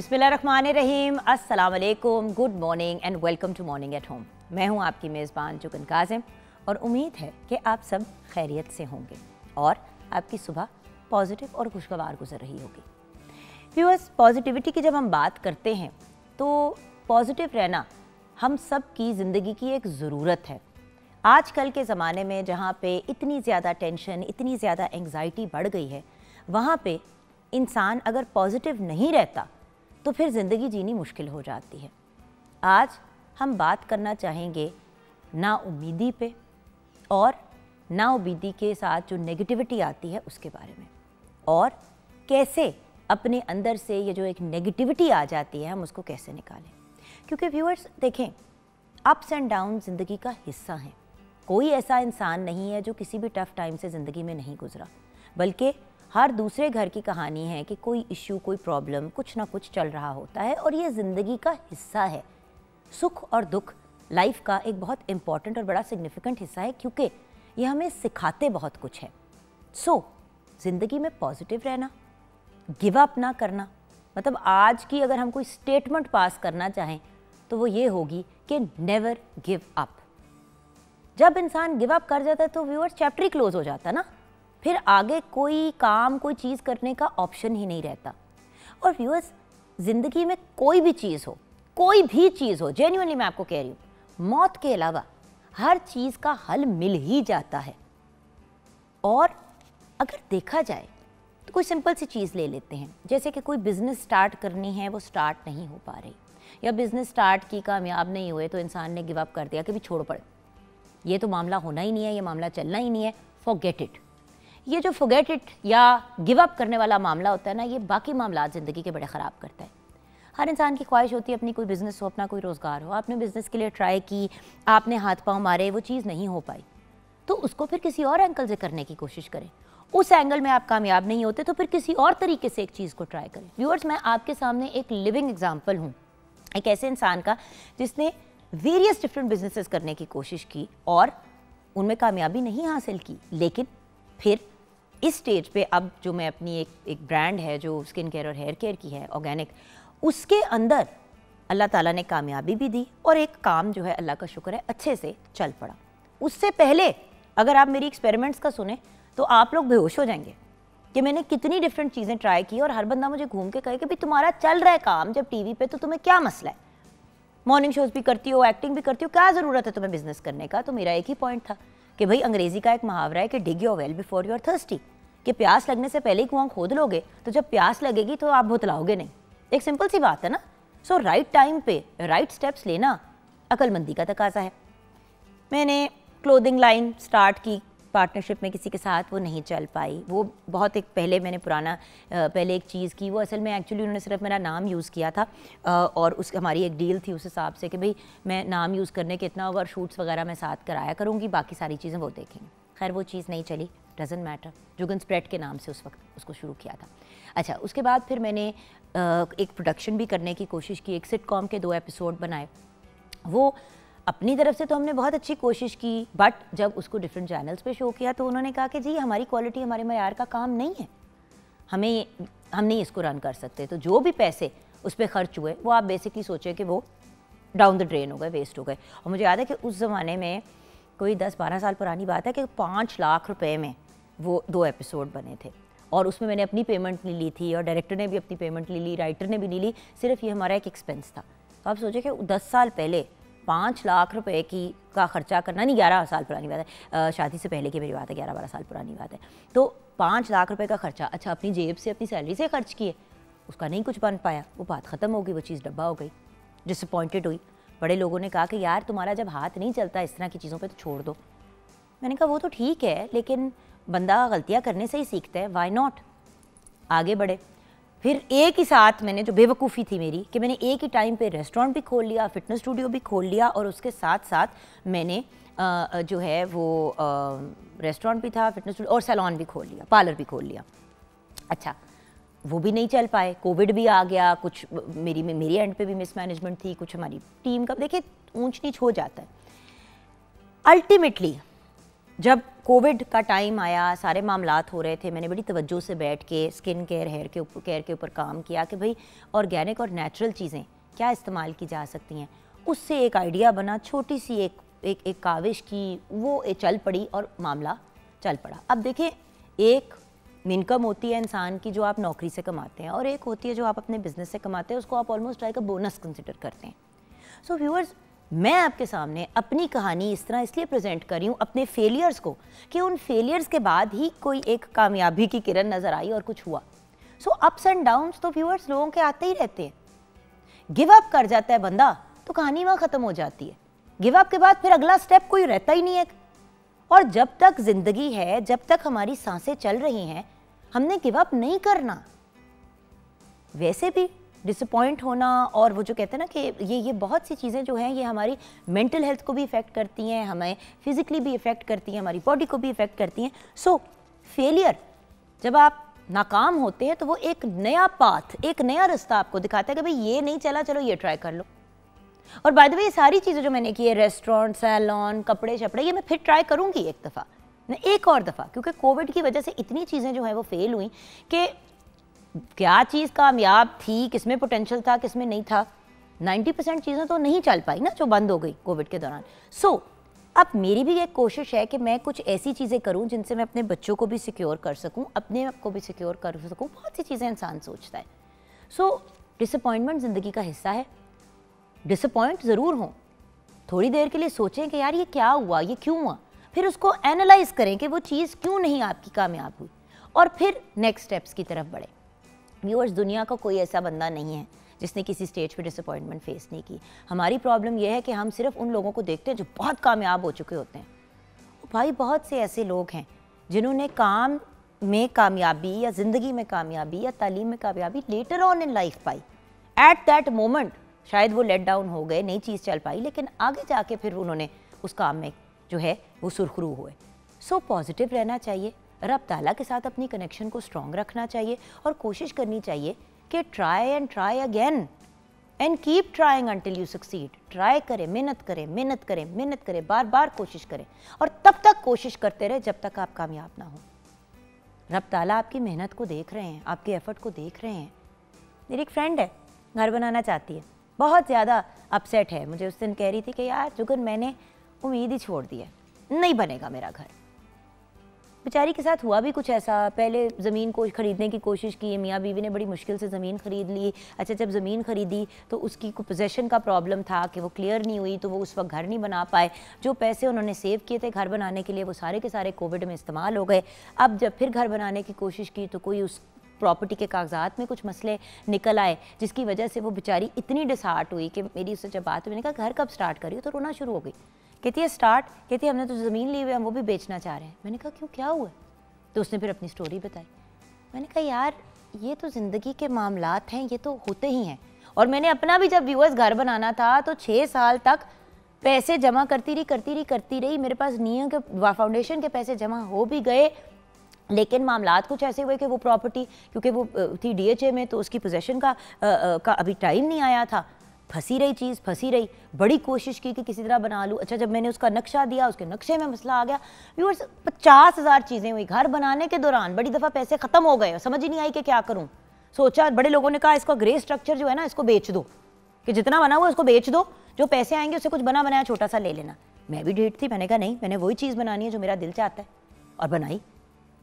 बिसमीम असलकुम good morning and welcome to morning at home मैं हूं आपकी मेज़बान जुगन काजम और उम्मीद है कि आप सब खैरियत से होंगे और आपकी सुबह पॉजिटिव और खुशगवार गुजर रही होगी व्यूअर्स पॉजिटिविटी की जब हम बात करते हैं तो पॉजिटिव रहना हम सब की ज़िंदगी की एक ज़रूरत है आजकल के ज़माने में जहाँ पे इतनी ज़्यादा टेंशन इतनी ज़्यादा एंगजाइटी बढ़ गई है वहाँ पे इंसान अगर पॉजिटिव नहीं रहता तो फिर ज़िंदगी जीनी मुश्किल हो जाती है आज हम बात करना चाहेंगे ना उम्मीदी पे और ना उम्मीदी के साथ जो नेगेटिविटी आती है उसके बारे में और कैसे अपने अंदर से ये जो एक नेगेटिविटी आ जाती है हम उसको कैसे निकालें क्योंकि व्यूअर्स देखें अप्स एंड डाउन ज़िंदगी का हिस्सा हैं कोई ऐसा इंसान नहीं है जो किसी भी टफ़ टाइम से ज़िंदगी में नहीं गुजरा बल्कि हर दूसरे घर की कहानी है कि कोई इश्यू कोई प्रॉब्लम कुछ ना कुछ चल रहा होता है और ये ज़िंदगी का हिस्सा है सुख और दुख लाइफ का एक बहुत इम्पॉर्टेंट और बड़ा सिग्निफिकेंट हिस्सा है क्योंकि ये हमें सिखाते बहुत कुछ है सो so, ज़िंदगी में पॉजिटिव रहना गिव अप ना करना मतलब आज की अगर हम कोई स्टेटमेंट पास करना चाहें तो वो ये होगी कि नेवर गिव अप जब इंसान गिव अप कर जाता है तो व्यूअर्स चैप्टर ही क्लोज हो जाता ना फिर आगे कोई काम कोई चीज़ करने का ऑप्शन ही नहीं रहता और व्यूअर्स ज़िंदगी में कोई भी चीज़ हो कोई भी चीज़ हो जेन्यूनली मैं आपको कह रही हूँ मौत के अलावा हर चीज़ का हल मिल ही जाता है और अगर देखा जाए तो कोई सिंपल सी चीज़ ले लेते हैं जैसे कि कोई बिज़नेस स्टार्ट करनी है वो स्टार्ट नहीं हो पा रही या बिज़नेस स्टार्ट की कामयाब नहीं हुए तो इंसान ने गिव अप कर दिया कि भी छोड़ पड़े ये तो मामला होना ही नहीं है ये मामला चलना ही नहीं है फॉर गेट इट ये जो फुगेट इट या गिव अप करने वाला मामला होता है ना ये बाकी मामला ज़िंदगी के बड़े ख़राब करता है हर इंसान की ख्वाहिश होती है अपनी कोई बिज़नेस हो अपना कोई रोज़गार हो आपने बिज़नेस के लिए ट्राई की आपने हाथ पाँव मारे वो चीज़ नहीं हो पाई तो उसको फिर किसी और एंगल से करने की कोशिश करें उस एंगल में आप कामयाब नहीं होते तो फिर किसी और तरीके से एक चीज़ को ट्राई करें व्यूअर्स मैं आपके सामने एक लिविंग एग्जाम्पल हूँ एक ऐसे इंसान का जिसने वेरियस डिफरेंट बिजनेसेस करने की कोशिश की और उनमें कामयाबी नहीं हासिल की लेकिन फिर इस स्टेज पे अब जो मैं अपनी एक एक ब्रांड है जो स्किन केयर और हेयर केयर की है ऑर्गेनिक उसके अंदर अल्लाह ताला ने कामयाबी भी दी और एक काम जो है अल्लाह का शुक्र है अच्छे से चल पड़ा उससे पहले अगर आप मेरी एक्सपेरिमेंट्स का सुने तो आप लोग बेहोश हो जाएंगे कि मैंने कितनी डिफरेंट चीज़ें ट्राई की और हर बंदा मुझे घूम के कहे कि भाई तुम्हारा चल रहा है काम जब टी वी तो तुम्हें क्या मसला है मॉर्निंग शोज भी करती हो एक्टिंग भी करती हो क्या ज़रूरत है तुम्हें बिज़नेस करने का तो मेरा एक ही पॉइंट था कि भाई अंग्रेज़ी का एक मुहावरा है कि dig your well before are thirsty कि प्यास लगने से पहले ही कुआं खोद लोगे तो जब प्यास लगेगी तो आप भुतलाओगे नहीं एक सिंपल सी बात है ना सो राइट टाइम पे राइट स्टेप्स लेना अकलमंदी का तकाजा है मैंने क्लोदिंग लाइन स्टार्ट की पार्टनरशिप में किसी के साथ वो नहीं चल पाई वो बहुत एक पहले मैंने पुराना पहले एक चीज़ की वो असल में एक्चुअली उन्होंने सिर्फ मेरा नाम यूज़ किया था और उस हमारी एक डील थी उस हिसाब से कि भाई मैं नाम यूज़ करने के इतना ओवर शूट्स वगैरह मैं साथ कराया करूँगी बाकी सारी चीज़ें वो देखेंगे खैर वो चीज़ नहीं चली डजेंट मैटर जुगन स्प्रेड के नाम से उस वक्त उसको शुरू किया था अच्छा उसके बाद फिर मैंने एक प्रोडक्शन भी करने की कोशिश की एक सिट कॉम के दो एपिसोड बनाए वो अपनी तरफ से तो हमने बहुत अच्छी कोशिश की बट जब उसको डिफरेंट चैनल्स पे शो किया तो उन्होंने कहा कि जी हमारी क्वालिटी हमारे मैार का काम नहीं है हमें हम नहीं इसको रन कर सकते तो जो भी पैसे उस पर खर्च हुए वो आप बेसिकली सोचें कि वो डाउन द ड्रेन हो गए वेस्ट हो गए और मुझे याद है कि उस ज़माने में कोई दस बारह साल पुरानी बात है कि पाँच लाख रुपए में वो दो एपिसोड बने थे और उसमें मैंने अपनी पेमेंट ले ली थी और डायरेक्टर ने भी अपनी पेमेंट ले ली राइटर ने भी ले ली सिर्फ ये हमारा एक एक्सपेंस था तो आप सोचें कि दस साल पहले पाँच लाख रुपए की का खर्चा करना नहीं ग्यारह साल पुरानी बात है शादी से पहले की मेरी बात है ग्यारह बारह साल पुरानी बात है तो पाँच लाख रुपए का खर्चा अच्छा अपनी जेब से अपनी सैलरी से खर्च किए उसका नहीं कुछ बन पाया वो बात ख़त्म हो गई वो चीज़ डब्बा हो गई डिसअपॉइंटेड हुई बड़े लोगों ने कहा कि यार तुम्हारा जब हाथ नहीं चलता इस तरह की चीज़ों पर तो छोड़ दो मैंने कहा वो तो ठीक है लेकिन बंदा गलतियाँ करने से ही सीखता है वाई नॉट आगे बढ़े फिर एक ही साथ मैंने जो बेवकूफ़ी थी मेरी कि मैंने एक ही टाइम पे रेस्टोरेंट भी खोल लिया फिटनेस स्टूडियो भी खोल लिया और उसके साथ साथ मैंने आ, जो है वो रेस्टोरेंट भी था फिटनेस स्टूडियो और सैलॉन भी खोल लिया पार्लर भी खोल लिया अच्छा वो भी नहीं चल पाए कोविड भी आ गया कुछ मेरी में मेरी एंड पे भी मिसमैनेजमेंट थी कुछ हमारी टीम का देखिए ऊंच नीच हो जाता है अल्टीमेटली जब कोविड का टाइम आया सारे मामला हो रहे थे मैंने बड़ी तवज्जो से बैठ के स्किन केयर हेयर के ऊपर केयर के ऊपर काम किया कि भाई ऑर्गेनिक और नेचुरल चीज़ें क्या इस्तेमाल की जा सकती हैं उससे एक आइडिया बना छोटी सी एक एक एक काविश की वो चल पड़ी और मामला चल पड़ा अब देखें एक इनकम होती है इंसान की जो आप नौकरी से कमाते हैं और एक होती है जो आप अपने बिजनेस से कमाते हैं उसको आप almost like a bonus consider करते हैं सो so, व्यूअर्स मैं आपके सामने अपनी कहानी इस तरह इसलिए प्रेजेंट कर रही हूँ अपने फेलियर्स को कि उन फेलियर्स के बाद ही कोई एक कामयाबी की किरण नज़र आई और कुछ हुआ सो अप्स एंड डाउन्स तो व्यूअर्स लोगों के आते ही रहते हैं गिव अप कर जाता है बंदा तो कहानी वहाँ ख़त्म हो जाती है गिव अप के बाद फिर अगला स्टेप कोई रहता ही नहीं है और जब तक जिंदगी है जब तक हमारी सांसें चल रही हैं हमने गिव अप नहीं करना वैसे भी डिसअपॉइंट होना और वो जो कहते हैं ना कि ये ये बहुत सी चीज़ें जो हैं ये हमारी मेंटल हेल्थ को भी इफ़ेक्ट करती हैं हमें फिज़िकली भी इफ़ेक्ट करती हैं हमारी बॉडी को भी इफ़ेक्ट करती हैं सो फेलियर जब आप नाकाम होते हैं तो वो एक नया पाथ एक नया रास्ता आपको दिखाता है कि भाई ये नहीं चला चलो ये ट्राई कर लो और बाय द वे ये सारी चीज़ें जो मैंने की है रेस्टोरेंट सैलॉन कपड़े शपड़े ये मैं फिर ट्राई करूँगी एक दफ़ा एक और दफ़ा क्योंकि कोविड की वजह से इतनी चीज़ें जो हैं वो फेल हुई कि क्या चीज़ कामयाब थी किस में पोटेंशल था किस में नहीं था 90 परसेंट चीज़ें तो नहीं चल पाई ना जो बंद हो गई कोविड के दौरान सो so, अब मेरी भी एक कोशिश है कि मैं कुछ ऐसी चीज़ें करूँ जिनसे मैं अपने बच्चों को भी सिक्योर कर सकूँ अपने आप को भी सिक्योर कर सकूँ बहुत सी चीज़ें इंसान सोचता है सो डिसअपॉइंटमेंट ज़िंदगी का हिस्सा है डिसअपॉइंट ज़रूर हों थोड़ी देर के लिए सोचें कि यार ये क्या हुआ ये क्यों हुआ फिर उसको एनालाइज करें कि वो चीज़ क्यों नहीं आपकी कामयाब हुई और फिर नेक्स्ट स्टेप्स की तरफ बढ़ें व्यूअर्स दुनिया का कोई ऐसा बंदा नहीं है जिसने किसी स्टेज पे डिसअपॉइंटमेंट फेस नहीं की हमारी प्रॉब्लम यह है कि हम सिर्फ उन लोगों को देखते हैं जो बहुत कामयाब हो चुके होते हैं भाई बहुत से ऐसे लोग हैं जिन्होंने काम में कामयाबी या ज़िंदगी में कामयाबी या तालीम में कामयाबी लेटर ऑन इन लाइफ पाई एट दैट मोमेंट शायद वो लेट डाउन हो गए नई चीज़ चल पाई लेकिन आगे जाके फिर उन्होंने उस काम में जो है वो सुरखरू हुए सो so, पॉजिटिव रहना चाहिए रब ताला के साथ अपनी कनेक्शन को स्ट्रॉन्ग रखना चाहिए और कोशिश करनी चाहिए कि try and try again and keep trying until you succeed try करें मेहनत करें मेहनत करें मेहनत करें बार बार कोशिश करें और तब तक कोशिश करते रहे जब तक आप कामयाब ना हो रब ताला आपकी मेहनत को देख रहे हैं आपके एफर्ट को देख रहे हैं मेरी एक फ्रेंड है घर बनाना चाहती है बहुत ज़्यादा अपसेट है मुझे उस दिन कह रही थी कि यार जुगन मैंने उम्मीद ही छोड़ दी है नहीं बनेगा मेरा घर बेचारी के साथ हुआ भी कुछ ऐसा पहले ज़मीन को ख़रीदने की कोशिश की मियाँ बीवी ने बड़ी मुश्किल से ज़मीन ख़रीद ली अच्छा जब ज़मीन ख़रीदी तो उसकी पोजेशन का प्रॉब्लम था कि वो क्लियर नहीं हुई तो वो उस वक्त घर नहीं बना पाए जो पैसे उन्होंने सेव किए थे घर बनाने के लिए वो सारे के सारे कोविड में इस्तेमाल हो गए अब जब फिर घर बनाने की कोशिश की तो कोई उस प्रॉपर्टी के कागजात में कुछ मसले निकल आए जिसकी वजह से वो बेचारी इतनी डिसहार्ट हुई कि मेरी उससे जब बात हुई मैंने कहा घर कब स्टार्ट करी तो रोना शुरू हो गई कहती है स्टार्ट कहती है हमने तो ज़मीन ली हुई हम वो भी बेचना चाह रहे हैं मैंने कहा क्यों क्या हुआ तो उसने फिर अपनी स्टोरी बताई मैंने कहा यार ये तो ज़िंदगी के मामला हैं ये तो होते ही हैं और मैंने अपना भी जब व्यूअर्स घर बनाना था तो छः साल तक पैसे जमा करती रही करती रही करती रही मेरे पास नियो के फाउंडेशन के पैसे जमा हो भी गए लेकिन मामला कुछ ऐसे हुए कि वो प्रॉपर्टी क्योंकि वो थी डीएचए में तो उसकी पोजेशन का आ, का अभी टाइम नहीं आया था फंसी रही चीज़ फंसी रही बड़ी कोशिश की कि किसी तरह बना लूँ अच्छा जब मैंने उसका नक्शा दिया उसके नक्शे में मसला आ गया व्यूअर्स पचास हज़ार चीज़ें हुई घर बनाने के दौरान बड़ी दफ़ा पैसे ख़त्म हो गए समझ ही नहीं आई कि क्या करूँ सोचा बड़े लोगों ने कहा इसका ग्रे स्ट्रक्चर जो है ना इसको बेच दो कि जितना बना हुआ उसको बेच दो जो पैसे आएंगे उससे कुछ बना बनाया छोटा सा ले लेना मैं भी डेट थी मैंने कहा नहीं मैंने वही चीज़ बनानी है जो मेरा दिल चाहता है और बनाई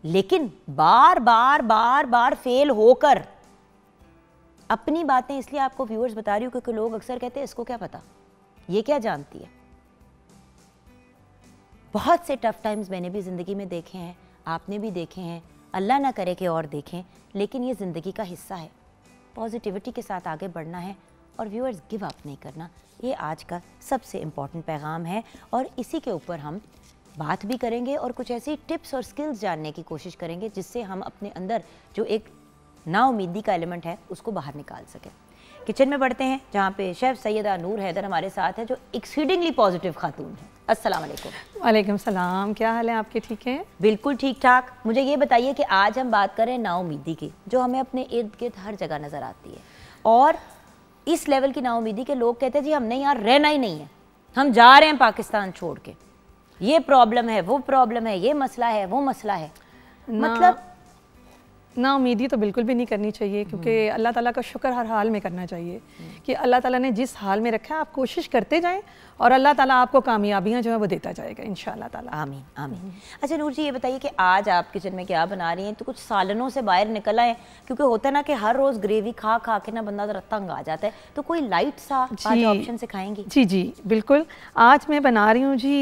लेकिन बार बार बार बार फेल होकर अपनी बातें इसलिए आपको व्यूअर्स बता रही हूँ क्योंकि लोग अक्सर कहते हैं इसको क्या पता ये क्या जानती है बहुत से टफ टाइम्स मैंने भी ज़िंदगी में देखे हैं आपने भी देखे हैं अल्लाह ना करे कि और देखें लेकिन ये ज़िंदगी का हिस्सा है पॉजिटिविटी के साथ आगे बढ़ना है और व्यूअर्स गिव अप नहीं करना ये आज का सबसे इम्पॉर्टेंट पैगाम है और इसी के ऊपर हम बात भी करेंगे और कुछ ऐसी टिप्स और स्किल्स जानने की कोशिश करेंगे जिससे हम अपने अंदर जो एक नाउमीदी का एलिमेंट है उसको बाहर निकाल सकें किचन में बढ़ते हैं जहाँ पे शेफ़ सैयदा नूर हैदर हमारे साथ है जो एक्सीडिंगली पॉजिटिव खातून है अस्सलाम वालेकुम वालेकुम सलाम क्या हाल है आपके ठीक है बिल्कुल ठीक ठाक मुझे ये बताइए कि आज हम बात करें नाउमीदी की जो हमें अपने इर्द गिर्द हर जगह नज़र आती है और इस लेवल की नाउमीदी के लोग कहते हैं जी हमने यहाँ रहना ही नहीं है हम जा रहे हैं पाकिस्तान छोड़ के ये प्रॉब्लम है वो प्रॉब्लम है ये मसला है वो मसला है मतलब ना उम्मीदी तो बिल्कुल भी नहीं करनी चाहिए क्योंकि हम्म। अल्लाह ताला का शुक्र हर हाल में करना चाहिए हम्म। कि अल्लाह ताला ने जिस हाल में रखा है आप कोशिश करते जाएं और अल्लाह ताला आपको कामयाबियां जो है वो देता जाएगा इन ताला आमीन आमीन अच्छा नूर जी ये बताइए कि आज आप किचन में क्या बना रही हैं तो कुछ सालनों से बाहर निकल आए क्योंकि होता है ना कि हर रोज़ ग्रेवी खा खा के ना बंदा ज़रा तंग आ जाता है तो कोई लाइट सा ऑप्शन सिखाएंगी जी जी बिल्कुल आज मैं बना रही हूँ जी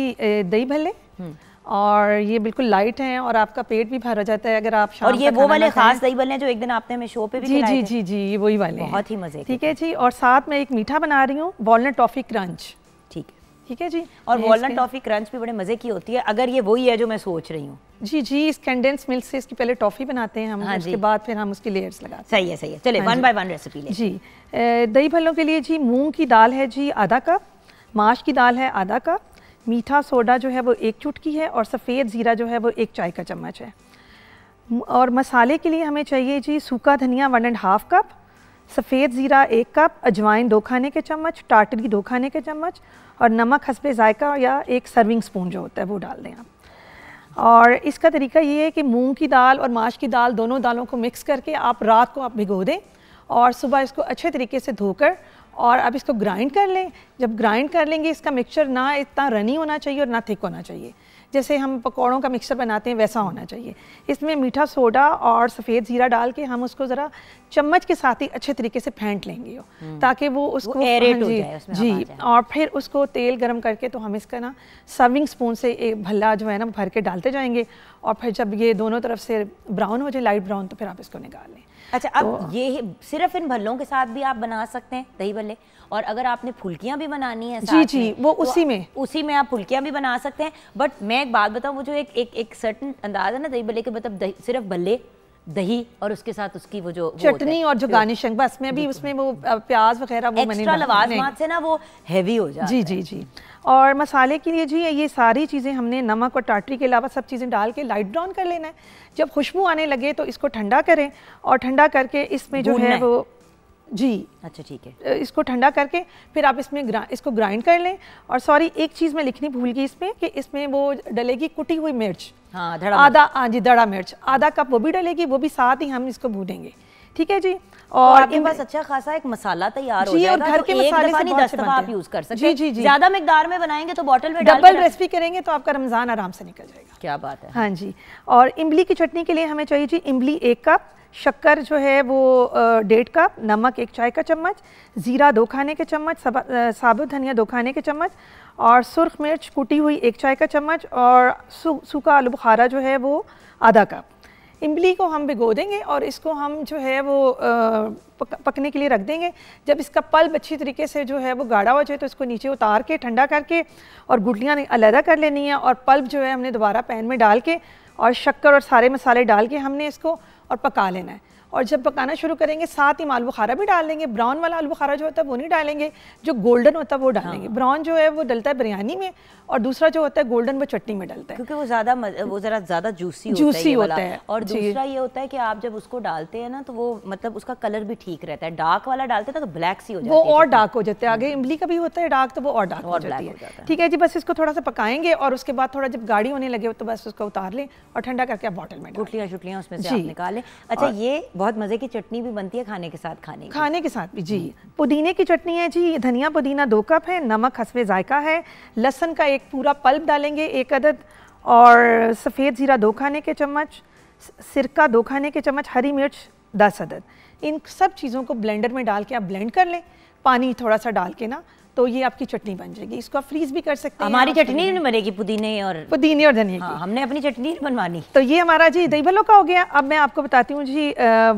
दही भले हम्म। और ये बिल्कुल लाइट हैं और आपका पेट भी भरा जाता है अगर आप शाम और ये वो वाले खास दही बल्ले जो एक दिन आपने हमें शो पे भी जी जी जी जी ये वही वाले बहुत ही मजे ठीक है जी और साथ में एक मीठा बना रही हूँ वॉलनट टॉफी क्रंच ठीक है ठीक है जी और वॉलनट टॉफी क्रंच भी बड़े मज़े की होती है अगर ये वही है जो मैं सोच रही हूँ जी जी इस कैंडेंस मिल्क से इसकी पहले टॉफी बनाते हैं हम हाँ उसके बाद फिर हम उसकी लेयर्स लगाते सही है सही है चले वन बाय वन रेसिपी ले जी दही भल्लों के लिए जी मूंग की दाल है जी आधा कप माश की दाल है आधा कप मीठा सोडा जो है वो एक चुटकी है और सफ़ेद ज़ीरा जो है वो एक चाय का चम्मच है और मसाले के लिए हमें चाहिए जी सूखा धनिया वन एंड हाफ़ कप सफ़ेद ज़ीरा एक कप अजवाइन दो खाने के चम्मच टाटरी दो खाने के चम्मच और नमक हसबे ज़ायका या एक सर्विंग स्पून जो होता है वो डाल दें आप और इसका तरीका ये है कि मूंग की दाल और माश की दाल दोनों दालों को मिक्स करके आप रात को आप भिगो दें और सुबह इसको अच्छे तरीके से धोकर और आप इसको ग्राइंड कर लें जब ग्राइंड कर लेंगे इसका मिक्सचर ना इतना रनी होना चाहिए और ना थिक होना चाहिए जैसे हम पकौड़ों का मिक्सचर बनाते हैं वैसा होना चाहिए इसमें मीठा सोडा और सफ़ेद ज़ीरा डाल के हम उसको ज़रा चम्मच के साथ ही अच्छे तरीके से फेंट लेंगे वो हम्म। ताकि वो उसको वो एरेट हाँ हो जाए जी और फिर उसको तेल गर्म करके तो हम इसका ना सर्विंग स्पून से एक भल्ला जो है ना भर के डालते जाएंगे और फिर जब ये दोनों तरफ से ब्राउन हो जाए लाइट ब्राउन तो फिर आप इसको निकाल लें अच्छा अब तो, ये सिर्फ इन भल्लों के साथ भी आप बना सकते हैं दही भल्ले और अगर आपने फुल्कियाँ भी बनानी है जी जी वो तो उसी में उसी में आप फुल्कियाँ भी बना सकते हैं बट मैं एक बात बताऊँ वो जो एक एक, एक सर्टन अंदाज है ना दही भल्ले के मतलब सिर्फ भल्ले दही और उसके साथ उसकी वो जो चटनी और जो गार्निशिंग बस में भी उसमें वो प्याज वगैरह वो एक्स्ट्रा लवाजमात से ना वो हैवी हो जाए जी जी जी और मसाले के लिए जी ये सारी चीज़ें हमने नमक और टाटरी के अलावा सब चीज़ें डाल के लाइट डाउन कर लेना है जब खुशबू आने लगे तो इसको ठंडा करें और ठंडा करके इसमें जो है वो जी अच्छा ठीक है इसको ठंडा करके फिर आप इसमें ग्रा, इसको ग्राइंड कर लें और सॉरी एक चीज़ मैं लिखनी भूल गई इसमें कि इसमें वो डलेगी कुटी हुई मिर्च हाँ आधा हाँ जी दड़ा मिर्च आधा कप वो भी डलेगी वो भी साथ ही हम इसको भूनेंगे ठीक है जी और आपके पास अच्छा खासा एक मसाला तैयार हो जाएगा घर के तो मसाले से बहुत अच्छे आप यूज कर सकते हैं जी जी जी ज्यादा मेदार में बनाएंगे तो बॉटल में डबल रेसिपी करेंगे तो आपका रमजान आराम से निकल जाएगा क्या बात है हाँ जी और इमली की चटनी के लिए हमें चाहिए जी इमली एक कप शक्कर जो है वो डेढ़ कप नमक एक चाय का चम्मच ज़ीरा दो खाने के चम्मच साबुत धनिया दो खाने के चम्मच और सुरख मिर्च कुटी हुई एक चाय का चम्मच और सूखा आलू बुखारा जो है वो आधा कप इमली को हम भिगो देंगे और इसको हम जो है वो पकने के लिए रख देंगे जब इसका पल्ब अच्छी तरीके से जो है वो गाढ़ा हो जाए तो इसको नीचे उतार के ठंडा करके और गुटलियाँ अलहदा कर लेनी है और पल्ब जो है हमने दोबारा पैन में डाल के और शक्कर और सारे मसाले डाल के हमने इसको और पका लेना है और जब पकाना शुरू करेंगे साथ ही आलू बुखारा भी डाल लेंगे ब्राउन वाला आलू बुखारा जो होता है वो नहीं डालेंगे जो गोल्डन होता है वो डालेंगे हाँ। ब्राउन जो है वो डलता है बिरयानी में और दूसरा जो होता है गोल्डन वो चटनी में डलता है क्योंकि वो ज़्यादा वो ज़रा ज़्यादा जूसी जूसी होता है और दूसरा ये होता है कि आप जब उसको डालते हैं ना तो वो मतलब उसका कलर भी ठीक रहता है डार्क वाला डालते हैं ना तो ब्लैक सी हो जाती है वो और डार्क हो जाता है आगे हम्म। इमली का भी होता है डार्क तो वो और डार्क हो जाती है ठीक है जी बस इसको थोड़ा सा पकाएंगे और उसके बाद थोड़ा जब गाड़ी होने लगे तो बस उसको उतार लें और ठंडा करके आप बॉटल में गुटलियाँ शुटलियाँ उसमें से निकालें अच्छा ये बहुत मज़े की चटनी भी बनती है खाने के साथ खाने खाने के साथ भी जी पुदीने की चटनी है जी धनिया पुदीना दो कप है नमक हसवे जायका है लहसन का एक पूरा पल्प डालेंगे एक अदद और सफ़ेद ज़ीरा दो खाने के चम्मच सिरका दो खाने के चम्मच हरी मिर्च दस अदद इन सब चीज़ों को ब्लेंडर में डाल के आप ब्लेंड कर लें पानी थोड़ा सा डाल के ना तो ये आपकी चटनी बन जाएगी इसको आप फ्रीज भी कर सकते हैं हमारी चटनी नहीं बनेगी पुदीने और पुदीने और धनिया हाँ, हमने अपनी चटनी बनवानी तो ये हमारा जी दही भल्लो का हो गया अब मैं आपको बताती हूँ जी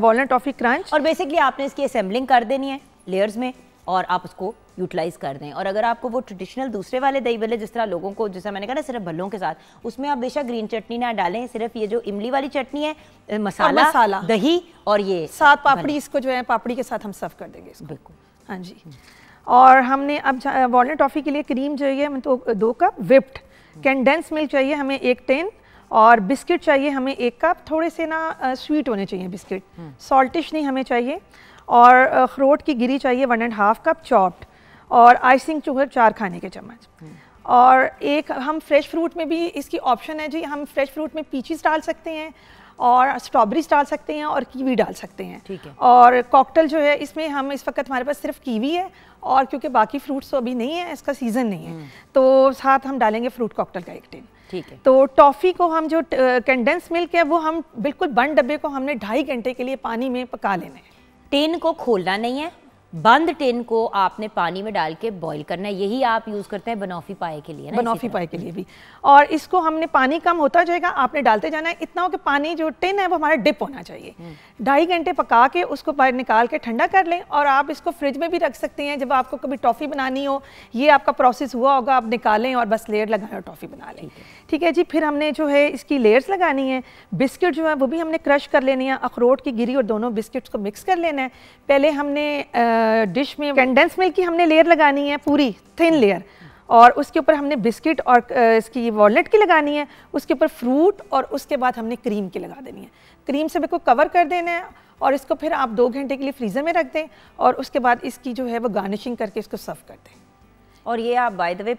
वॉलन टॉफी क्रंच और बेसिकली आपने इसकी असेंबलिंग कर देनी है लेयर्स में और आप उसको यूटिलाइज कर दें और अगर आपको वो ट्रेडिशनल दूसरे वाले दही भले जिस तरह लोगों को जैसा मैंने कहा ना सिर्फ भल्लों के साथ उसमें आप बेशक ग्रीन चटनी ना डालें सिर्फ ये जो इमली वाली चटनी है मसाला मसाला दही और ये साथ पापड़ी इसको जो है पापड़ी के साथ हम सर्व कर देंगे बिल्कुल हाँ जी और हमने अब वॉलट टॉफ़ी के लिए क्रीम चाहिए हमें तो दो कप विप्ड कैंडेंस मिल्क चाहिए हमें एक टेन और बिस्किट चाहिए हमें एक कप थोड़े से ना स्वीट होने चाहिए बिस्किट हम्म। सॉल्टिश नहीं हमें चाहिए और अखरोट की गिरी चाहिए one and half cup chopped और आइसिंग चुगर चार खाने के चम्मच हम्म। और एक हम फ्रेश फ्रूट में भी इसकी ऑप्शन है जी हम फ्रेश फ्रूट में पीचीज डाल सकते हैं और स्ट्रॉबेरीज डाल सकते हैं और कीवी डाल सकते हैं ठीक है और कॉकटल जो है इसमें हम इस वक्त हमारे पास सिर्फ कीवी है और क्योंकि बाकी फ्रूट्स तो अभी नहीं है इसका सीज़न नहीं है हम्म। तो साथ हम डालेंगे फ्रूट कॉकटेल का एक टिन ठीक है तो टॉफ़ी को हम जो कंडेंस मिल्क है वो हम बिल्कुल बंद डब्बे को हमने ढाई घंटे के लिए पानी में पका लेना है टिन को खोलना नहीं है बंद टिन को आपने पानी में डाल के बॉईल करना है यही आप यूज़ करते हैं बनौफी पाए के लिए ना बनौफी पाए के लिए भी और इसको हमने पानी कम होता जाएगा आपने डालते जाना है इतना हो कि पानी जो टिन है वो हमारा डिप होना चाहिए हम्म। ढाई घंटे पका के उसको बाहर निकाल के ठंडा कर लें और आप इसको फ्रिज में भी रख सकते हैं जब आपको कभी टॉफ़ी बनानी हो ये आपका प्रोसेस हुआ होगा आप निकालें और बस लेयर लगाएं और टॉफ़ी बना लें ठीक है जी फिर हमने जो है इसकी लेयर्स लगानी है बिस्किट जो है वो भी हमने क्रश कर लेनी है अखरोट की गिरी और दोनों बिस्किट्स को मिक्स कर लेना है पहले हमने डिश में कंडेंस मिल्क की हमने लेयर लगानी है पूरी थिन लेयर और उसके ऊपर हमने बिस्किट और इसकी वॉलट की लगानी है उसके ऊपर फ्रूट और उसके बाद हमने क्रीम की लगा देनी है क्रीम से मेरे को कवर कर देना है और इसको फिर आप दो घंटे के लिए फ्रीज़र में रख दें और उसके बाद इसकी जो है वो गार्निशिंग करके इसको सर्व कर दें और ये आप बाय द वे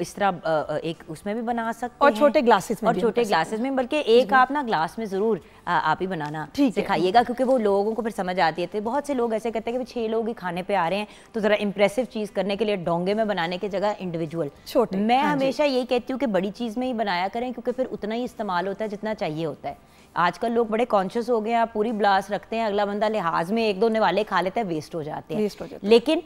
इस तरह एक उसमें भी बना सकते और छोटे ग्लासेस में और छोटे ग्लासेस में बल्कि एक आप ना ग्लास में ज़रूर आप ही बनाना सिखाइएगा क्योंकि वो लोगों को फिर समझ आती है तो बहुत से लोग ऐसे कहते हैं कि छह लोग ही खाने पे आ रहे हैं तो ज़रा इंप्रेसिव चीज़ करने के लिए डोंगे में बनाने की जगह इंडिविजुअल छोटे मैं हाँ हमेशा यही कहती हूँ कि बड़ी चीज़ में ही बनाया करें क्योंकि फिर उतना ही इस्तेमाल होता है जितना चाहिए होता है आजकल लोग बड़े कॉन्शियस हो गए हैं आप पूरी ब्लास्ट रखते हैं अगला बंदा लिहाज में एक दो निवाले खा लेते हैं वेस्ट हो जाते हैं लेकिन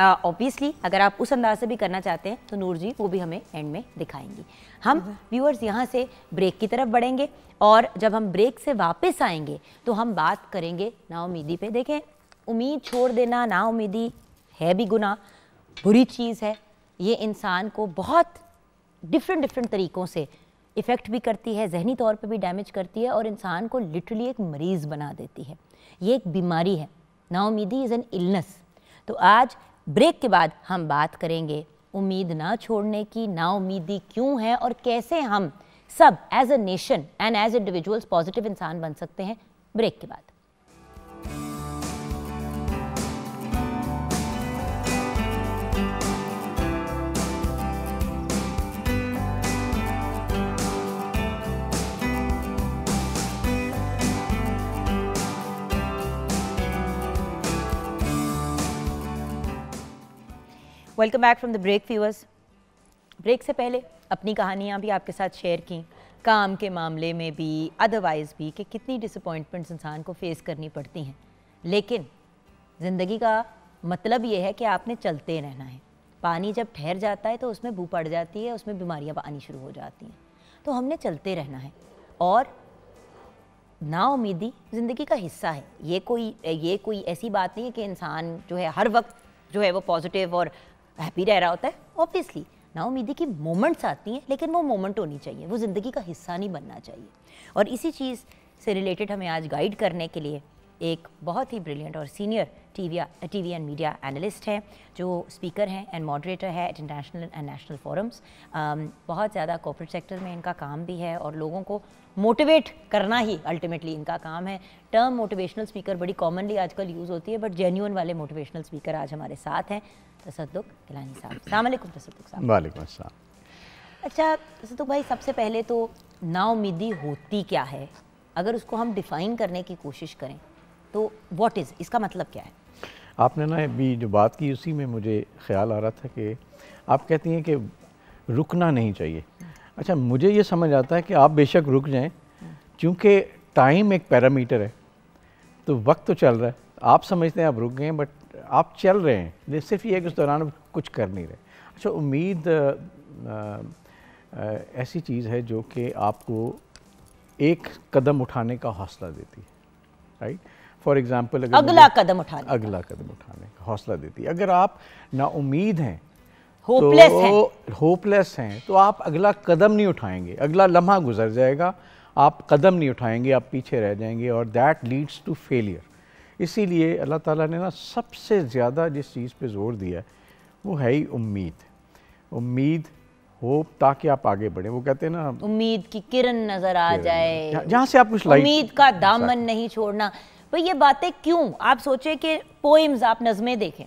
ऑब्वियसली uh, अगर आप उस अंदाज से भी करना चाहते हैं तो नूर जी वो भी हमें एंड में दिखाएंगी हम व्यूअर्स हाँ। यहाँ से ब्रेक की तरफ बढ़ेंगे और जब हम ब्रेक से वापस आएंगे तो हम बात करेंगे नाउमीदी पे देखें उम्मीद छोड़ देना नाउमीदी है भी गुना बुरी चीज़ है ये इंसान को बहुत डिफरेंट डिफरेंट तरीक़ों से इफ़ेक्ट भी करती है जहनी तौर पर भी डैमेज करती है और इंसान को लिटरली एक मरीज़ बना देती है ये एक बीमारी है नाउमीदी इज़ एन इलनेस तो आज ब्रेक के बाद हम बात करेंगे उम्मीद ना छोड़ने की ना उम्मीदी क्यों है और कैसे हम सब as a nation and as individuals positive इंसान बन सकते हैं ब्रेक के बाद welcome back from the break viewers break से पहले अपनी कहानियाँ भी आपके साथ शेयर की काम के मामले में भी अदरवाइज़ भी कि कितनी डिसअपॉइंटमेंट्स इंसान को फेस करनी पड़ती हैं लेकिन ज़िंदगी का मतलब ये है कि आपने चलते रहना है पानी जब ठहर जाता है तो उसमें भू पड़ जाती है उसमें बीमारियाँ आनी शुरू हो जाती हैं तो हमने चलते रहना है और नाउमीदी ज़िंदगी का हिस्सा है ये कोई ये कोई ऐसी बात नहीं है कि इंसान जो है हर वक्त जो है वो पॉजिटिव और हैप्पी रह रहा होता है ऑब्वियसली ना उम्मीदी की मोमेंट्स आती हैं लेकिन वो मोमेंट होनी चाहिए वो ज़िंदगी का हिस्सा नहीं बनना चाहिए और इसी चीज़ से रिलेटेड हमें आज गाइड करने के लिए एक बहुत ही ब्रिलियंट और senior TV TV and media analyst हैं जो स्पीकर हैं एंड मॉडरेटर है at international and national forums बहुत ज़्यादा कॉपरेट सेक्टर में इनका काम भी है और लोगों को मोटिवेट करना ही अल्टीमेटली इनका काम है टर्म मोटिवेशनल स्पीकर बड़ी कॉमनली आजकल यूज़ होती है बट जेन्यून वाले मोटिवेशनल स्पीकर आज हमारे साथ हैं तसदुक किलानी साहब अलैक्म तसदुक साहब वालेकुम अस्सलाम अच्छा तसदुक भाई सबसे पहले तो नाउमीदी होती क्या है अगर उसको हम डिफ़ाइन करने की कोशिश करें तो व्हाट इज़ इसका मतलब क्या है आपने ना अभी जो बात की उसी में मुझे ख्याल आ रहा था कि आप कहती हैं कि रुकना नहीं चाहिए अच्छा मुझे ये समझ आता है कि आप बेशक रुक जाएं क्योंकि टाइम एक पैरामीटर है तो वक्त तो चल रहा है आप समझते हैं आप रुक गए बट आप चल रहे हैं सिर्फ ये कि उस दौरान कुछ कर नहीं रहे अच्छा उम्मीद ऐसी चीज़ है जो कि आपको एक कदम उठाने का हौसला देती है राइट फॉर एग्ज़ाम्पल अगर अगला कदम उठाने अगला कदम उठाने का हौसला देती है अगर आप उम्मीद हैं होपलेस तो, हैं होपलेस हैं तो आप अगला कदम नहीं उठाएंगे अगला लम्हा गुजर जाएगा आप कदम नहीं उठाएंगे आप पीछे रह जाएंगे और दैट लीड्स टू फेलियर इसीलिए अल्लाह ताला ने ना सबसे ज़्यादा जिस चीज़ पे ज़ोर दिया है वो है ही उम्मीद उम्मीद होप ताकि आप आगे बढ़े वो कहते हैं ना उम्मीद की किरण नज़र आ जाए जहाँ से आप कुछ उम्मीद का दामन नहीं छोड़ना भाई ये बातें क्यों आप सोचे कि पोइम्स आप नज़में देखें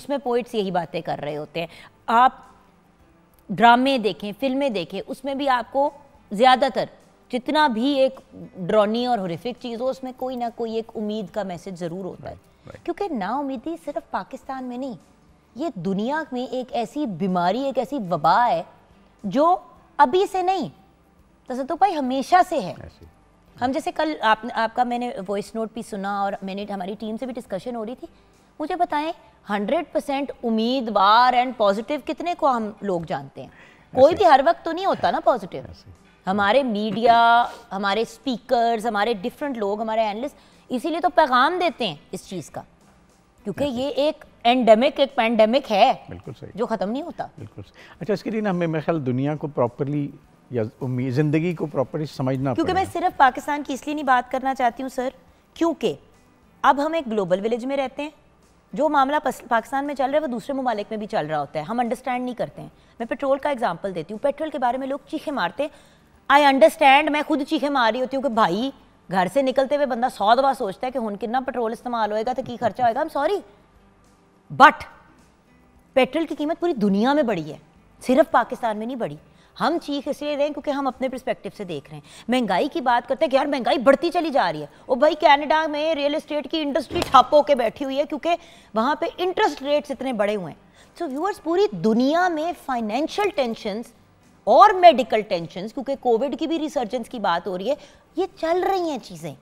उसमें पोइट्स यही बातें कर रहे होते हैं आप ड्रामे देखें फिल्में देखें उसमें भी आपको ज़्यादातर जितना भी एक ड्रोनी और हरिफिक चीज़ हो उसमें कोई ना कोई एक उम्मीद का मैसेज ज़रूर होता है क्योंकि नाउमीदी सिर्फ पाकिस्तान में नहीं ये दुनिया में एक ऐसी बीमारी एक ऐसी वबा है जो अभी से नहीं तसद तो भाई हमेशा से है हम जैसे कल आप, आपका मैंने वॉइस नोट भी सुना और मैंने हमारी टीम से भी डिस्कशन हो रही थी मुझे बताएं हंड्रेड परसेंट उम्मीदवार एंड पॉजिटिव कितने को हम लोग जानते हैं कोई भी हर वक्त तो नहीं होता ना पॉजिटिव हमारे मीडिया हमारे स्पीकर्स हमारे डिफरेंट लोग हमारे एनलिस्ट इसीलिए तो पैगाम देते हैं इस चीज़ का क्योंकि ये एक एंडेमिक एक पैंडेमिक है बिल्कुल सही जो ख़त्म नहीं होता बिल्कुल अच्छा इसके लिए ना हमें मेरे ख्याल दुनिया को प्रॉपरली या उम्मीद ज़िंदगी को प्रॉपरली समझना क्योंकि मैं सिर्फ पाकिस्तान की इसलिए नहीं बात करना चाहती हूँ सर क्योंकि अब हम एक ग्लोबल विलेज में रहते हैं जो मामला पाकिस्तान में चल रहा है वो दूसरे ममालिक में भी चल रहा होता है हम अंडरस्टैंड नहीं करते हैं मैं पेट्रोल का एग्जाम्पल देती हूँ पेट्रोल के बारे में लोग चीखे मारते आई अंडरस्टैंड मैं खुद चीखे मार रही होती हूँ कि भाई घर से निकलते हुए बंदा सौ दफा सोचता है कि हूँ कितना पेट्रोल इस्तेमाल होएगा तो की खर्चा होएगा I am sorry but petrol की कीमत पूरी दुनिया में बढ़ी है सिर्फ पाकिस्तान में नहीं बढ़ी हम चीख इसलिए रहे हैं क्योंकि हम अपने परस्पेक्टिव से देख रहे हैं महंगाई की बात करते हैं कि यार महंगाई बढ़ती चली जा रही है और भाई कैनेडा में रियल एस्टेट की इंडस्ट्री ठप होकर बैठी हुई है क्योंकि वहाँ पर इंटरेस्ट रेट्स इतने बड़े हुए हैं सो व्यूअर्स पूरी दुनिया में फाइनेंशियल टेंशन और मेडिकल टेंशन क्योंकि कोविड की भी रिसर्जेंस की बात हो रही है ये चल रही हैं चीज़ें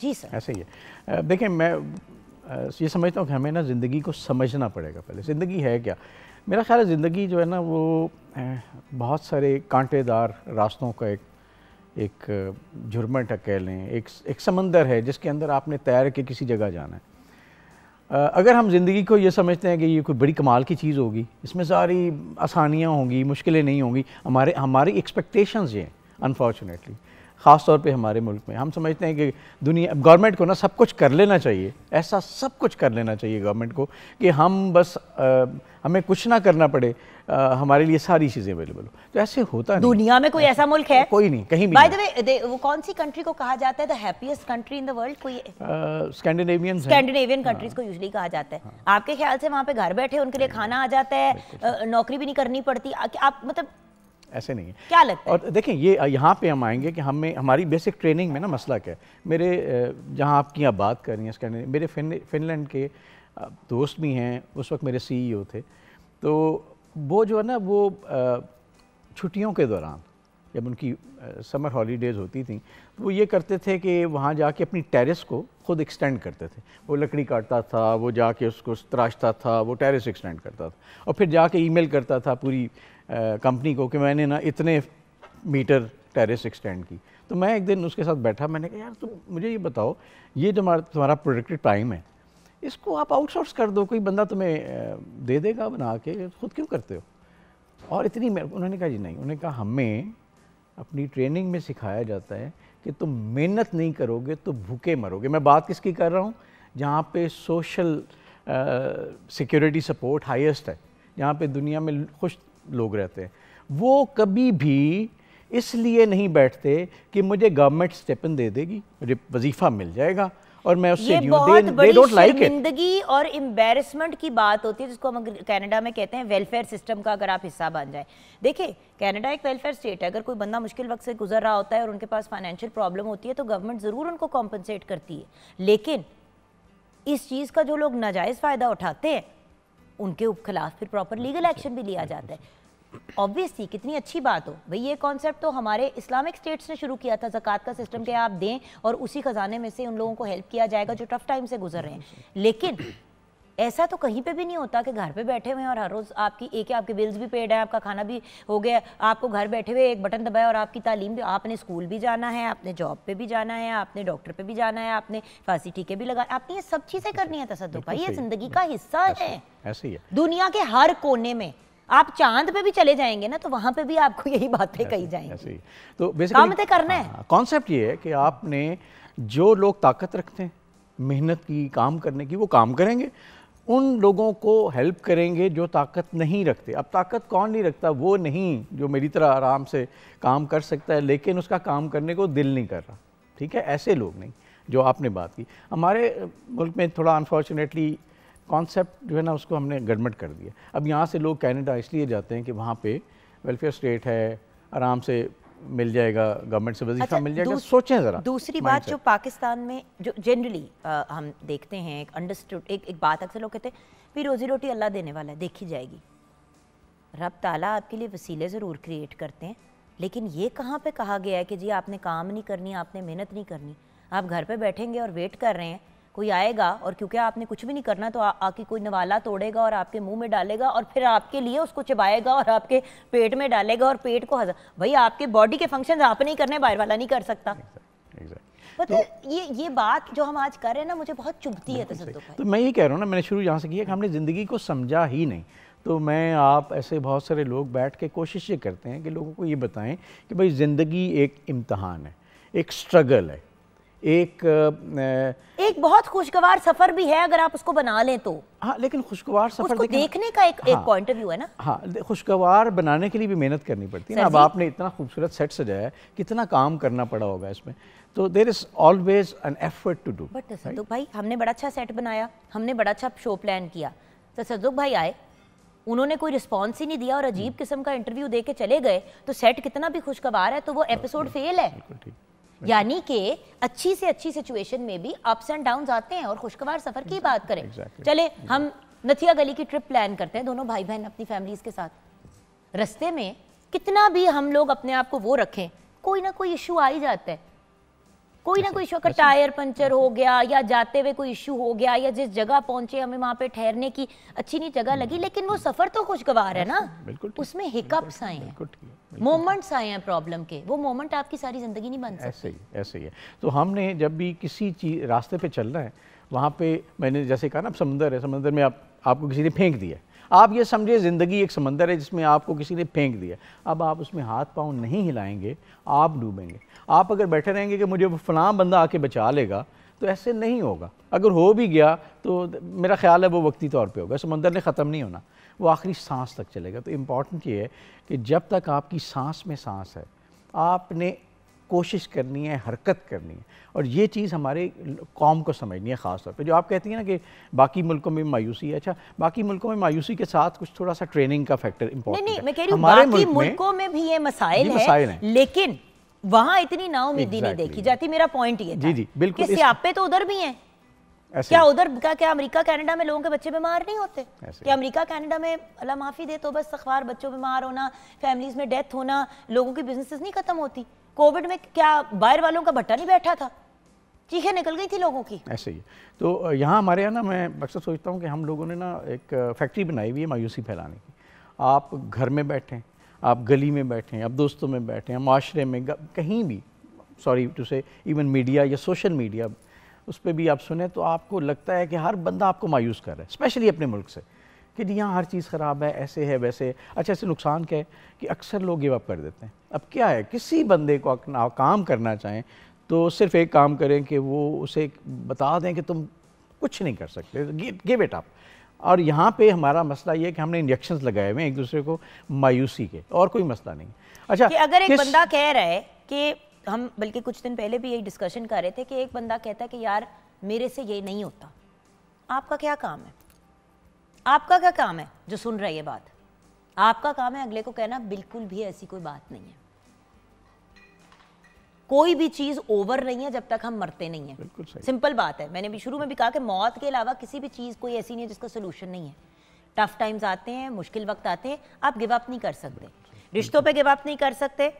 जी सर ऐसे ही है देखिए मैं ये समझता हूँ कि हमें ना ज़िंदगी को समझना पड़ेगा पहले ज़िंदगी है क्या मेरा ख्याल है ज़िंदगी जो है ना वो बहुत सारे कांटेदार रास्तों का एक एक झुरमट कह लें एक एक समंदर है जिसके अंदर आपने तैर के किसी जगह जाना है अगर हम ज़िंदगी को ये समझते हैं कि ये कोई बड़ी कमाल की चीज़ होगी इसमें सारी आसानियाँ होंगी मुश्किलें नहीं होंगी हमारे हमारी एक्सपेक्टेशंस ये हैं अनफॉर्चुनेटली ख़ास तौर पे हमारे मुल्क में हम समझते हैं कि दुनिया गवर्नमेंट को ना सब कुछ कर लेना चाहिए ऐसा सब कुछ कर लेना चाहिए गवर्नमेंट को कि हम बस आ, हमें कुछ ना करना पड़े आ, हमारे लिए सारी चीज़ें अवेलेबल हो तो ऐसे होता है दुनिया में कोई ऐसा मुल्क है कोई नहीं कहीं भी By दे, way, वो कौन सी कंट्री को कहा जाता है the country in the world कोई स्कैंडिनेवियन स्कैंडिनेवियन कंट्रीज को यूजली कहा जाता है आपके ख्याल से वहाँ पे घर बैठे उनके लिए खाना आ जाता है नौकरी भी नहीं करनी पड़ती आप मतलब ऐसे नहीं है क्या लगता और देखें ये यहाँ पे हम आएंगे कि हमें हमारी बेसिक ट्रेनिंग में ना मसला क्या है मेरे जहाँ आपकी यहाँ बात कर रही हैं इसका मेरे फिन, फिनलैंड के दोस्त भी हैं उस वक्त मेरे सी e थे तो वो जो है ना वो छुट्टियों के दौरान जब उनकी समर हॉलीडेज़ होती थी तो वो ये करते थे कि वहाँ जाके अपनी टेरेस को खुद एक्सटेंड करते थे वो लकड़ी काटता था वो जाके उसको तराशता था वो टेरेस एक्सटेंड करता था और फिर जाके ईमेल करता था पूरी कंपनी को कि मैंने ना इतने मीटर टेरेस एक्सटेंड की तो मैं एक दिन उसके साथ बैठा मैंने कहा यार तुम मुझे ये बताओ ये तुम्हारा तुम्हारा प्रोडक्टेड टाइम है इसको आप आउटसोर्स कर दो कोई बंदा तुम्हें दे देगा बना के खुद क्यों करते हो और इतनी उन्होंने कहा जी नहीं उन्होंने कहा हमें अपनी ट्रेनिंग में सिखाया जाता है कि तुम मेहनत नहीं करोगे तो भूखे मरोगे मैं बात किसकी कर रहा हूँ जहाँ पे सोशल सिक्योरिटी सपोर्ट हाईएस्ट है जहाँ पे दुनिया में खुश लोग रहते हैं वो कभी भी इसलिए नहीं बैठते कि मुझे गवर्नमेंट स्टेपन दे देगी मुझे वजीफा मिल जाएगा और मैं उससे दे डोंट लाइक इट और एम्बेरसमेंट की बात होती है जिसको हम कनाडा में कहते हैं वेलफेयर सिस्टम का अगर आप हिस्सा बन जाए देखिए कनाडा एक वेलफेयर स्टेट है अगर कोई बंदा मुश्किल वक्त से गुजर रहा होता है और उनके पास फाइनेंशियल प्रॉब्लम होती है तो गवर्नमेंट ज़रूर उनको कॉम्पनसेट करती है लेकिन इस चीज़ का जो लोग नाजायज़ फ़ायदा उठाते हैं उनके खिलाफ फिर प्रॉपर लीगल एक्शन भी लिया अच्छा, जाता है अच्छा। ऑब्वियसली कितनी अच्छी बात हो भाई ये कॉन्सेप्ट तो हमारे इस्लामिक स्टेट्स ने शुरू किया था जक़ात का सिस्टम के आप दें और उसी ख़जाने में से उन लोगों को हेल्प किया जाएगा जो टफ टाइम से गुजर रहे हैं लेकिन ऐसा तो कहीं पे भी नहीं होता कि घर पे बैठे हुए हैं और हर रोज़ आपकी एक आपके बिल्स भी पेड है आपका खाना भी हो गया आपको घर बैठे हुए एक बटन दबाया और आपकी तालीम भी आपने स्कूल भी जाना है आपने जॉब पे भी जाना है आपने डॉक्टर पे भी जाना है आपने फांसी टीके भी लगाए आपने ये सब चीज़ें करनी है तसदुका ये ज़िंदगी का हिस्सा है दुनिया के हर कोने में आप चांद पे भी चले जाएंगे ना तो वहाँ पे भी आपको यही बातें कही जाएंगी तो काम तो काम करना हाँ, है कॉन्सेप्ट हाँ, ये है कि आपने जो लोग ताकत रखते हैं मेहनत की काम करने की वो काम करेंगे उन लोगों को हेल्प करेंगे जो ताकत नहीं रखते अब ताकत कौन नहीं रखता वो नहीं जो मेरी तरह आराम से काम कर सकता है लेकिन उसका काम करने को दिल नहीं कर रहा ठीक है ऐसे लोग नहीं जो आपने बात की हमारे मुल्क में थोड़ा अनफॉर्चुनेटली कॉन्सेप्ट जो है ना उसको हमने गडमट कर दिया अब यहाँ से लोग कैनेडा इसलिए जाते हैं कि वहाँ पे वेलफेयर स्टेट है आराम से मिल जाएगा गवर्नमेंट से वजीफा अच्छा, मिल जाएगा सोचें ज़रा दूसरी बात जो पाकिस्तान में जो जनरली हम देखते हैं एक अंडरस्टूड एक एक बात अक्सर लोग कहते हैं भी रोज़ी रोटी अल्लाह देने वाला है देखी जाएगी रब ताला आपके लिए वसीले ज़रूर क्रिएट करते हैं लेकिन ये कहाँ पे कहा गया है कि जी आपने काम नहीं करनी आपने मेहनत नहीं करनी आप घर पे बैठेंगे और वेट कर रहे हैं कोई आएगा और क्योंकि आपने कुछ भी नहीं करना तो आ, आके कोई नवाला तोड़ेगा और आपके मुंह में डालेगा और फिर आपके लिए उसको चबाएगा और आपके पेट में डालेगा और पेट को हजा भाई आपके बॉडी के फंक्शन आप नहीं करने बाहर वाला नहीं कर सकता तो, ये ये बात जो हम आज कर रहे हैं ना मुझे बहुत चुभती है तो मैं ये कह रहा हूँ ना मैंने शुरू यहाँ से किया कि हमने ज़िंदगी को समझा ही नहीं तो मैं आप ऐसे बहुत सारे लोग बैठ के कोशिश ये करते हैं कि लोगों को ये बताएं कि भाई ज़िंदगी एक इम्तहान है एक स्ट्रगल है एक एक बहुत खुशगवार सफर भी है अगर आप उसको बना लें तो हाँ लेकिन खुशगवार सफर उसको देखने का एक हाँ, एक पॉइंट ऑफ व्यू है ना हाँ खुशगवार बनाने के लिए भी मेहनत करनी पड़ती है ना अब आपने इतना खूबसूरत सेट सजाया है कितना काम करना पड़ा होगा इसमें तो there is always an effort to do but Tasadduq भाई हमने बड़ा अच्छा सेट बनाया हमने बड़ा अच्छा शो प्लान किया तसदुक भाई आए उन्होंने कोई रिस्पॉन्स ही नहीं दिया और अजीब हम्म। किस्म का इंटरव्यू दे के चले गए तो सेट कितना भी खुशगवार है तो वो एपिसोड फेल है यानी कि अच्छी से अच्छी सिचुएशन में भी अप्स एंड डाउन आते हैं और खुशगवार सफर की बात करें चले हम नथिया गली की ट्रिप प्लान करते हैं दोनों भाई बहन अपनी फैमिलीज के साथ रस्ते में कितना भी हम लोग अपने आप को वो रखें कोई ना कोई इशू आ ही जाता है कोई ना कोई इशू अगर टायर पंचर हो गया या जाते हुए कोई इशू हो गया या जिस जगह पहुंचे हमें वहां पे ठहरने की अच्छी नहीं जगह हम्म। लगी लेकिन वो सफर तो खुशगवार है ना उसमें हिकअप्स आए हैं मोमेंट्स आए हैं प्रॉब्लम के वो मोमेंट आपकी सारी ज़िंदगी नहीं बन सकती ऐसे ही ऐसे ही है तो हमने जब भी किसी चीज रास्ते पे चलना है वहाँ पे मैंने जैसे कहा ना समंदर है समंदर में आप आपको किसी ने फेंक दिया आप ये समझे ज़िंदगी एक समंदर है जिसमें आपको किसी ने फेंक दिया अब आप उसमें हाथ पाँव नहीं हिलाएंगे आप डूबेंगे आप अगर बैठे रहेंगे कि मुझे वो फलां बंदा आके बचा लेगा तो ऐसे नहीं होगा अगर हो भी गया तो मेरा ख्याल है वो वक्ती तौर पे होगा समंदर ने ख़त्म नहीं होना वो आखिरी सांस तक चलेगा तो इम्पॉर्टेंट ये है कि जब तक आपकी सांस में सांस है आपने कोशिश करनी है हरकत करनी है और ये चीज़ हमारे कौम को समझनी है ख़ास तौर जो आप कहती हैं ना कि बाकी मुल्कों में मायूसी है अच्छा बाकी मुल्कों में मायूसी के साथ कुछ थोड़ा सा ट्रेनिंग का फैक्टर इम्पोर्टेंट है मैं कह रही हूँ बाकी मुल्कों में भी ये मसाइल है लेकिन वहां इतनी ना नाउमीदी exactly. नहीं देखी जाती मेरा पॉइंट ये जी जी बिल्कुल कि सियापे तो उधर भी हैं क्या उधर क्या क्या अमेरिका कनाडा में लोगों के बच्चे बीमार नहीं होते क्या अमेरिका कनाडा में अल्लाह माफ़ी दे तो बस अखबार बच्चों बीमार होना फैमिलीज में डेथ होना लोगों की बिजनेसेस नहीं खत्म होती कोविड में क्या बाहर वालों का भट्टा नहीं बैठा था चीखें निकल गई थी लोगों की ऐसे ही तो यहाँ हमारे यहाँ ना मैं अक्सर सोचता हूँ कि हम लोगों ने ना एक फैक्ट्री बनाई हुई है मायूसी फैलाने की आप घर में बैठें आप गली में बैठें आप दोस्तों में बैठें माशरे में कहीं भी सॉरी टू से इवन मीडिया या सोशल मीडिया उस पर भी आप सुने तो आपको लगता है कि हर बंदा आपको मायूस कर रहा है स्पेशली अपने मुल्क से कि जी हाँ, हर चीज़ ख़राब है ऐसे है वैसे है अच्छा ऐसे नुकसान क्या है कि अक्सर लोग गिव अप कर देते हैं अब क्या है किसी बंदे को काम करना चाहें तो सिर्फ एक काम करें कि वो उसे बता दें कि तुम कुछ नहीं कर सकते गिव इट अप और यहाँ पे हमारा मसला ये है कि हमने इंजेक्शन लगाए हुए हैं एक दूसरे को मायूसी के और कोई मसला नहीं अच्छा कि अगर एक बंदा कह रहा है कि हम बल्कि कुछ दिन पहले भी यही डिस्कशन कर रहे थे कि एक बंदा कहता है कि यार मेरे से ये नहीं होता आपका क्या काम है आपका क्या काम है जो सुन रहा है ये बात आपका काम है अगले को कहना बिल्कुल भी ऐसी कोई बात नहीं है कोई भी चीज़ ओवर नहीं है जब तक हम मरते नहीं हैं सिंपल बात है मैंने भी शुरू में भी कहा कि मौत के अलावा किसी भी चीज़ कोई ऐसी नहीं है जिसका सोल्यूशन नहीं है टफ टाइम्स आते हैं मुश्किल वक्त आते हैं आप गिव अप नहीं कर सकते रिश्तों पे गिव अप नहीं कर सकते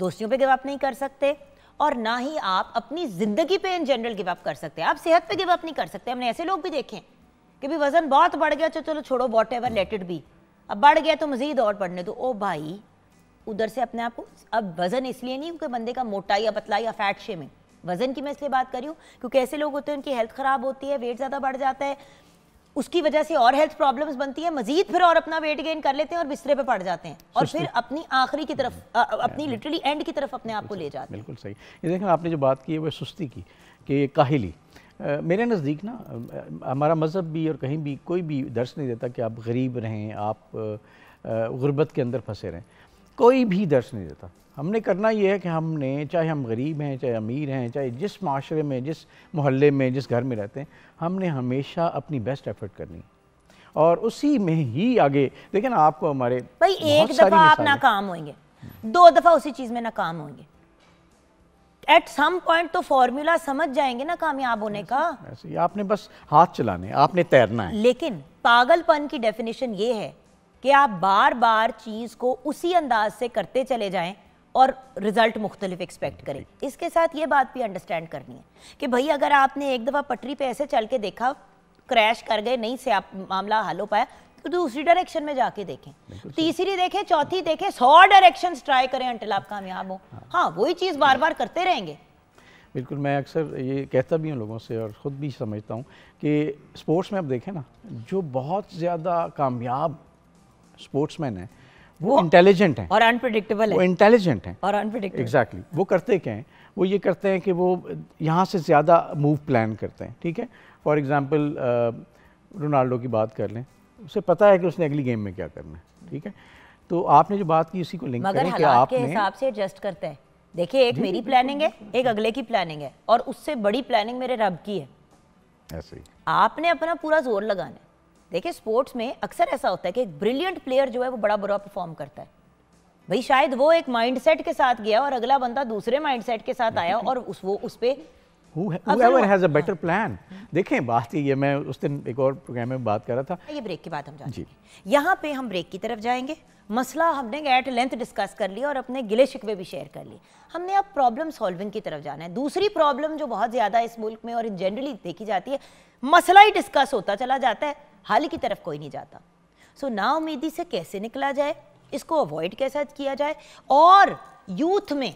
दोस्तियों पे गिव अप नहीं कर सकते और ना ही आप अपनी ज़िंदगी पे इन जनरल गिव अप कर सकते आप सेहत पे गिव अप नहीं कर सकते हमने ऐसे लोग भी देखे कि भी वज़न बहुत बढ़ गया तो चलो छोड़ो whatever let it be अब बढ़ गया तो मज़ीद और बढ़ने दो ओ भाई उधर से अपने आप को अब वजन इसलिए नहीं क्योंकि बंदे का मोटा या पतला या फैट शेमिंग वजन की मैं इसलिए बात कर रही हूँ क्योंकि ऐसे लोग होते हैं उनकी हेल्थ खराब होती है वेट ज़्यादा बढ़ जाता है उसकी वजह से और हेल्थ प्रॉब्लम्स बनती है मजीद फिर और अपना वेट गेन कर लेते हैं और बिस्तरे पे पड़ जाते हैं और तो। फिर अपनी आखिरी की तरफ आ, अपनी लिटरली एंड की तरफ अपने आप को ले जाते हैं बिल्कुल सही ये देखें आपने जो बात की है वह सुस्ती की कि काहिली मेरे नज़दीक ना हमारा मज़हब भी और कहीं भी कोई भी दर्श नहीं देता कि आप गरीब रहें आप गुर्बत के अंदर फंसे रहें कोई भी दर्श नहीं देता हमने करना ये है कि हमने चाहे हम गरीब हैं चाहे अमीर हैं चाहे जिस माशरे में जिस मोहल्ले में जिस घर में रहते हैं हमने हमेशा अपनी बेस्ट एफर्ट करनी और उसी में ही आगे देखें ना आपको हमारे भाई एक दफ़ा आप नाकाम होंगे दो दफ़ा उसी चीज़ में नाकाम होंगे एट सम पॉइंट तो फॉर्मूला समझ जाएंगे ना कामयाब होने का ऐसे, आपने बस हाथ चलाने आपने तैरना है लेकिन पागलपन की डेफिनेशन ये है कि आप बार बार चीज़ को उसी अंदाज से करते चले जाएं और रिज़ल्ट मुख्तलिफ एक्सपेक्ट करें इसके साथ ये बात भी अंडरस्टैंड करनी है कि भाई अगर आपने एक दफ़ा पटरी पे ऐसे चल के देखा क्रैश कर गए नहीं से आप मामला हल हो पाया तो दूसरी तो डायरेक्शन में जाके देखें तो तीसरी देखें चौथी देखें सौ डायरेक्शन ट्राई करें अंटिल आप कामयाब हो हाँ।, हाँ वही चीज़ बार बार करते रहेंगे बिल्कुल मैं अक्सर ये कहता भी हूँ लोगों से और ख़ुद भी समझता हूँ कि स्पोर्ट्स में आप देखें ना जो बहुत ज़्यादा कामयाब स्पोर्ट्समैन है वो इंटेलिजेंट है और अनप्रडिक्टेबल है वो इंटेलिजेंट है और अनप्रडिक्टेबल एग्जैक्टली exactly. वो करते क्या हैं वो ये करते हैं कि वो यहाँ से ज़्यादा मूव प्लान करते हैं ठीक है फॉर एग्ज़ाम्पल रोनाल्डो की बात कर लें उसे पता है कि उसने अगली गेम में क्या करना है ठीक है तो आपने जो बात की इसी को लिंक मगर कि आपने के हिसाब से एडजस्ट करते हैं देखिए एक मेरी प्लानिंग है एक अगले की प्लानिंग है और उससे बड़ी प्लानिंग मेरे रब की है ऐसे ही आपने अपना पूरा जोर लगाना है देखिए स्पोर्ट्स में अक्सर ऐसा होता है कि एक ब्रिलियंट प्लेयर जो है वो बड़ा बुरा परफॉर्म करता है भाई शायद वो एक माइंडसेट के साथ गया और अगला बंदा दूसरे माइंडसेट के साथ आया और उस वो उस पे whoever has a हाँ। better plan देखें बात ये मैं उस दिन एक और प्रोग्राम में बात कर रहा था ये ब्रेक के बाद हम जाएंगे यहाँ पे हम ब्रेक की तरफ जाएंगे मसला हमने एट लेंथ डिस्कस कर लिया और अपने गिले शिकवे भी शेयर कर लिए हमने अब प्रॉब्लम सॉल्विंग की तरफ जाना है दूसरी प्रॉब्लम जो बहुत ज़्यादा इस मुल्क में और जनरली देखी जाती है मसला ही डिस्कस होता चला जाता है हल की तरफ कोई नहीं जाता सो so, नाउमीदी से कैसे निकला जाए इसको अवॉइड कैसा किया जाए और यूथ में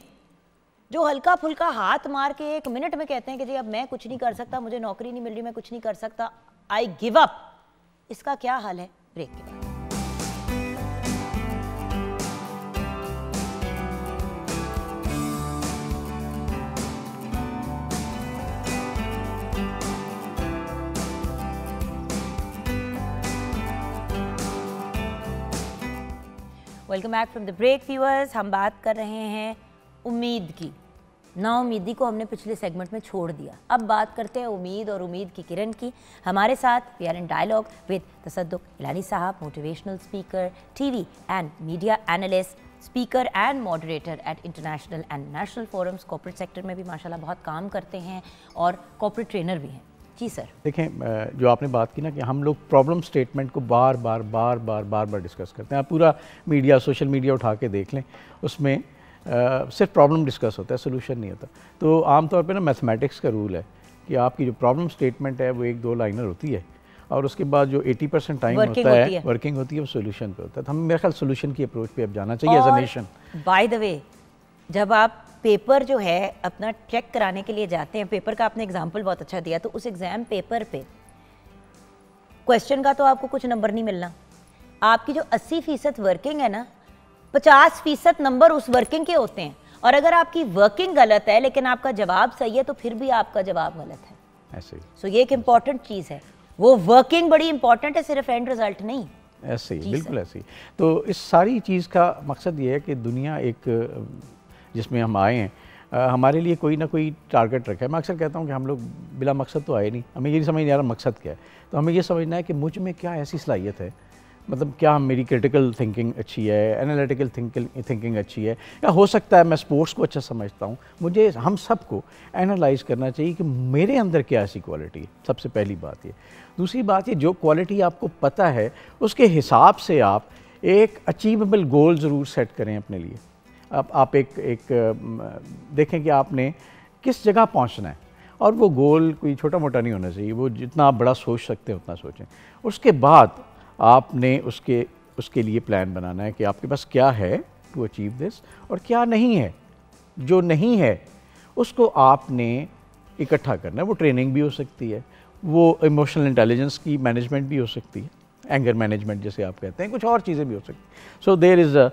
जो हल्का फुल्का हाथ मार के एक मिनट में कहते हैं कि जी अब मैं कुछ नहीं कर सकता मुझे नौकरी नहीं मिल रही मैं कुछ नहीं कर सकता आई गिव अप इसका क्या हाल है ब्रेक के बाद welcome back from the break viewers हम बात कर रहे हैं उम्मीद की ना उम्मीदी को हमने पिछले सेगमेंट में छोड़ दिया अब बात करते हैं उम्मीद और उम्मीद की किरण की हमारे साथ we are in dialogue with Tasadduq Ilani साहब motivational speaker TV and media analyst speaker and moderator at international and national forums corporate sector में भी माशाल्लाह बहुत काम करते हैं और कॉपरेट ट्रेनर भी हैं जी सर देखें जो आपने बात की ना कि हम लोग प्रॉब्लम स्टेटमेंट को बार बार बार बार बार बार डिस्कस करते हैं आप पूरा मीडिया सोशल मीडिया उठा के देख लें उसमें आ, सिर्फ प्रॉब्लम डिस्कस होता है सोल्यूशन नहीं होता तो आमतौर पर ना मैथमेटिक्स का रूल है कि आपकी जो प्रॉब्लम स्टेटमेंट है वो एक दो लाइनर होती है और उसके बाद जो 80 परसेंट टाइम होता है वर्किंग होती है वो सोल्यूशन पे होता है तो हम मेरे ख्याल सोल्यूशन की अप्रोच पे अब जाना चाहिए as nation by the way जब आप पेपर जो है अपना चेक कराने के लिए जाते हैं पेपर का आपने एग्जाम्पल बहुत अच्छा दिया तो उस एग्ज़ाम पेपर पे क्वेश्चन का तो आपको कुछ नंबर नहीं मिलना आपकी जो 80 फीसद वर्किंग है ना 50 फीसद नंबर उस वर्किंग के होते हैं और अगर आपकी वर्किंग गलत है लेकिन आपका जवाब सही है तो फिर भी आपका जवाब गलत है ऐसे सो so, ये एक इम्पॉर्टेंट चीज़ है वो वर्किंग बड़ी इंपॉर्टेंट है सिर्फ एंड रिजल्ट नहीं ऐसे ही बिल्कुल ऐसे ही तो इस सारी चीज़ का मकसद ये है कि दुनिया एक जिसमें हम आए हैं आ, हमारे लिए कोई ना कोई टारगेट रखा है मैं अक्सर कहता हूँ कि हम लोग बिला मकसद तो आए नहीं हमें ये नहीं समझ नहीं आ रहा मकसद क्या है तो हमें ये समझना है कि मुझ में क्या ऐसी सलाहियत है मतलब क्या मेरी क्रिटिकल थिंकिंग अच्छी है एनालिटिकल थिंकिंग अच्छी है या हो सकता है मैं स्पोर्ट्स को अच्छा समझता हूँ मुझे हम सबको एनालाइज करना चाहिए कि मेरे अंदर क्या ऐसी क्वालिटी है सबसे पहली बात ये दूसरी बात ये जो क्वालिटी आपको पता है उसके हिसाब से आप एक अचीवेबल गोल ज़रूर सेट करें अपने लिए आप, आप एक एक देखें कि आपने किस जगह पहुंचना है और वो गोल कोई छोटा मोटा नहीं होना चाहिए वो जितना आप बड़ा सोच सकते हैं उतना सोचें उसके बाद आपने उसके उसके लिए प्लान बनाना है कि आपके पास क्या है टू अचीव दिस और क्या नहीं है जो नहीं है उसको आपने इकट्ठा करना है वो ट्रेनिंग भी हो सकती है वो इमोशनल इंटेलिजेंस की मैनेजमेंट भी हो सकती है एंगर मैनेजमेंट जैसे आप कहते हैं कुछ और चीज़ें भी हो सकती so there is a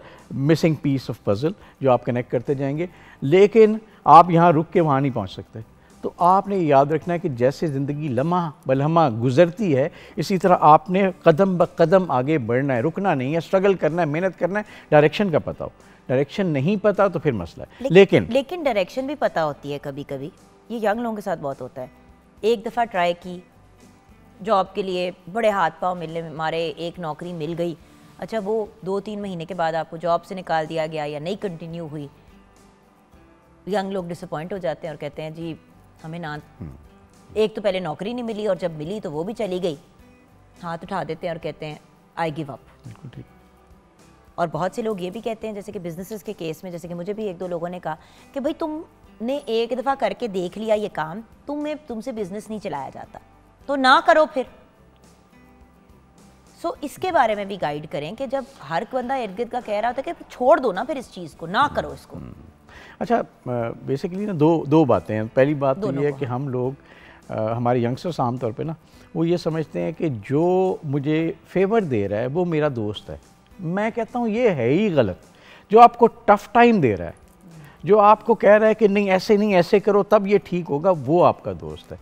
missing piece of puzzle जो आप कनेक्ट करते जाएंगे लेकिन आप यहाँ रुक के वहाँ नहीं पहुँच सकते तो आपने याद रखना है कि जैसे ज़िंदगी लम्हा बलहमा गुजरती है इसी तरह आपने कदम ब कदम आगे बढ़ना है रुकना नहीं है स्ट्रगल करना है मेहनत करना है डायरेक्शन का पता हो डायरेक्शन नहीं पता तो फिर मसला है लेकिन लेकिन डायरेक्शन भी पता होती है कभी कभी ये यंग लोगों के साथ बहुत होता है एक दफ़ा ट्राई की जॉब के लिए बड़े हाथ पाँव मिलने मारे एक नौकरी मिल गई अच्छा वो दो तीन महीने के बाद आपको जॉब से निकाल दिया गया या नहीं कंटिन्यू हुई यंग लोग डिसअपॉइंट हो जाते हैं और कहते हैं जी हमें ना हम्म। एक तो पहले नौकरी नहीं मिली और जब मिली तो वो भी चली गई हाथ उठा देते हैं और कहते हैं आई गिव अप और बहुत से लोग ये भी कहते हैं जैसे कि बिजनेसेस के केस में जैसे कि मुझे भी एक दो लोगों ने कहा कि भाई तुमने एक दफ़ा करके देख लिया ये काम तुम्हें तुमसे बिजनेस नहीं चलाया जाता तो ना करो फिर सो so, इसके बारे में भी गाइड करें कि जब हर बंदा इर्द गिर्द का कह रहा होता है कि छोड़ दो ना फिर इस चीज़ को ना करो इसको हम्म। अच्छा बेसिकली ना दो दो बातें हैं पहली बात तो ये है कि हम लोग आ, हमारे यंगस्टर्स आमतौर पे ना वो ये समझते हैं कि जो मुझे फेवर दे रहा है वो मेरा दोस्त है मैं कहता हूँ ये है ही गलत जो आपको टफ टाइम दे रहा है जो आपको कह रहा है कि नहीं ऐसे नहीं ऐसे करो तब ये ठीक होगा वो आपका दोस्त है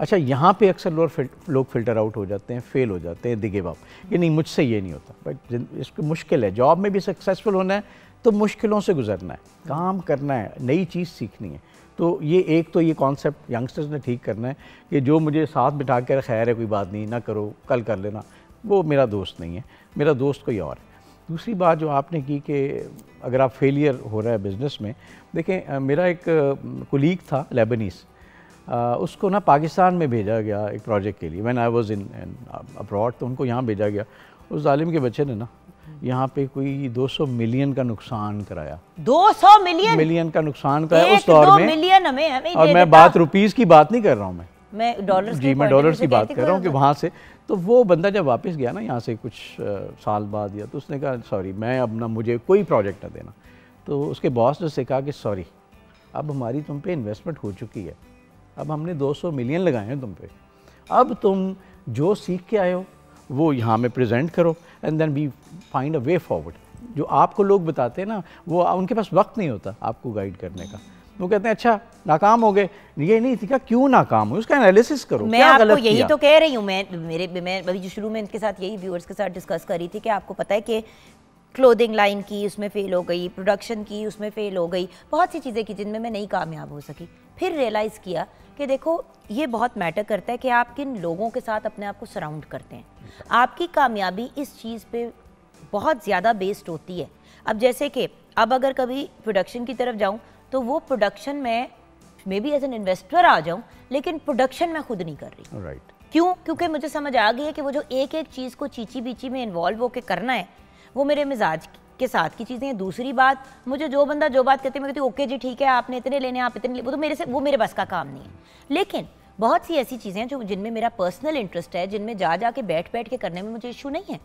अच्छा यहाँ पे अक्सर लोग फिल्ट, लोग फिल्टर आउट हो जाते हैं फेल हो जाते हैं दिगे बाप कि नहीं मुझसे ये नहीं होता बट इसको मुश्किल है जॉब में भी सक्सेसफुल होना है तो मुश्किलों से गुजरना है काम करना है नई चीज़ सीखनी है तो ये एक तो ये कॉन्सेप्ट यंगस्टर्स ने ठीक करना है कि जो मुझे साथ बिठा कर खैर है कोई बात नहीं ना करो कल कर लेना वो मेरा दोस्त नहीं है मेरा दोस्त कोई और है दूसरी बात जो आपने की कि अगर आप फेलियर हो रहा है बिज़नेस में देखें मेरा एक कुलीग था लेबनीस उसको ना पाकिस्तान में भेजा गया एक प्रोजेक्ट के लिए when I was in abroad तो उनको यहाँ भेजा गया उस जालिम के बच्चे ने ना यहाँ पे कोई 200 मिलियन का नुकसान कराया 200 मिलियन मिलियन का नुकसान कराया उस दौर में मिलियन हमें, हमें और मैं बात रुपीस की बात नहीं कर रहा हूँ मैं मैं डॉलर जी मैं डॉलर की बात कर रहा हूँ कि वहाँ से तो वो बंदा जब वापस गया ना यहाँ से कुछ साल बाद या तो उसने कहा सॉरी मैं अब ना मुझे कोई प्रोजेक्ट ना देना तो उसके बॉस ने उससे कहा कि सॉरी अब हमारी तुम पे इन्वेस्टमेंट हो चुकी है अब हमने 200 मिलियन लगाए हैं तुम पे अब तुम जो सीख के आए हो वो यहाँ में प्रेजेंट करो and then we find a way forward जो आपको लोग बताते हैं ना वो उनके पास वक्त नहीं होता आपको गाइड करने का वो कहते हैं अच्छा नाकाम हो गए ये नहीं थी क्यों नाकाम हो उसका एनालिसिस करो मैं क्या आपको यही तो कह रही हूँ मैं मेरे मैं अभी जो शुरू में इनके साथ यही व्यूअर्स के साथ डिस्कस कर रही थी कि आपको पता है कि क्लोदिंग लाइन की उसमें फ़ेल हो गई प्रोडक्शन की उसमें फ़ेल हो गई बहुत सी चीज़ें की जिनमें मैं नहीं कामयाब हो सकी फिर रियलाइज़ किया कि देखो ये बहुत मैटर करता है कि आप किन लोगों के साथ अपने आप को सराउंड करते हैं आपकी कामयाबी इस चीज़ पे बहुत ज़्यादा बेस्ड होती है अब जैसे कि अब अगर कभी प्रोडक्शन की तरफ जाऊँ तो वो प्रोडक्शन में maybe as an investor आ जाऊँ लेकिन प्रोडक्शन मैं खुद नहीं कर रही राइट right. क्यों क्योंकि मुझे समझ आ गई है कि वो जो एक एक चीज़ को चीची बीची में इन्वॉल्व होकर करना है वो मेरे मिजाज के साथ की चीज़ें हैं दूसरी बात मुझे जो बंदा जो बात करते मैं कहती हूँ ओके जी ठीक है आपने इतने लेने आप इतने वो तो मेरे से वो मेरे बस का काम नहीं है लेकिन बहुत सी ऐसी चीज़ें हैं जो जिनमें मेरा पर्सनल इंटरेस्ट है जिनमें जा जा के बैठ बैठ के करने में मुझे इशू नहीं है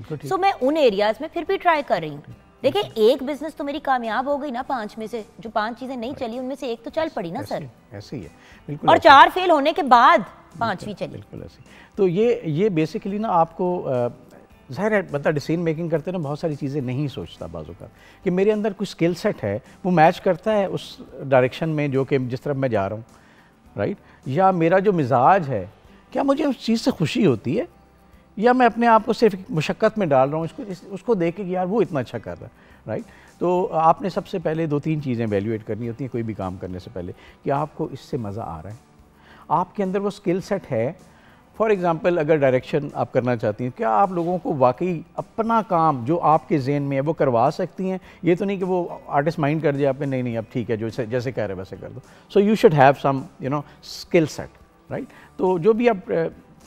सो so, मैं उन एरियाज में फिर भी ट्राई कर रही हूँ देखिए एक बिजनेस तो मेरी कामयाब हो गई ना पांच में से जो पांच चीजें नहीं चली उनमें से एक तो चल पड़ी ना सर ऐसे ही है बिल्कुल और चार फेल होने के बाद पांचवी चली बिल्कुल ऐसी तो ये ये बेसिकली ना आपको ज़ाहिर है बता डिसीजन मेकिंग करते ना बहुत सारी चीज़ें नहीं सोचता बाजू का कि मेरे अंदर कोई स्किल सेट है वो मैच करता है उस डायरेक्शन में जो कि जिस तरफ मैं जा रहा हूँ राइट या मेरा जो मिजाज है क्या मुझे उस चीज़ से खुशी होती है या मैं अपने आप को सिर्फ मुशक्क़त में डाल रहा हूँ इसको इस, उसको देख के यार वो इतना अच्छा कर रहा है राइट तो आपने सबसे पहले दो तीन चीज़ें वैल्यूएट करनी होती हैं कोई भी काम करने से पहले कि आपको इससे मज़ा आ रहा है आपके अंदर वो स्किल सेट है फॉर एग्ज़ाम्पल अगर डायरेक्शन आप करना चाहती हैं क्या आप लोगों को वाकई अपना काम जो आपके जेन में है वो करवा सकती हैं ये तो नहीं कि वो आर्टिस्ट माइंड कर दिया आपने नहीं नहीं अब ठीक है जो जैसे कह रहे हैं वैसे कर दो so you should have some you know skill set right तो जो भी आप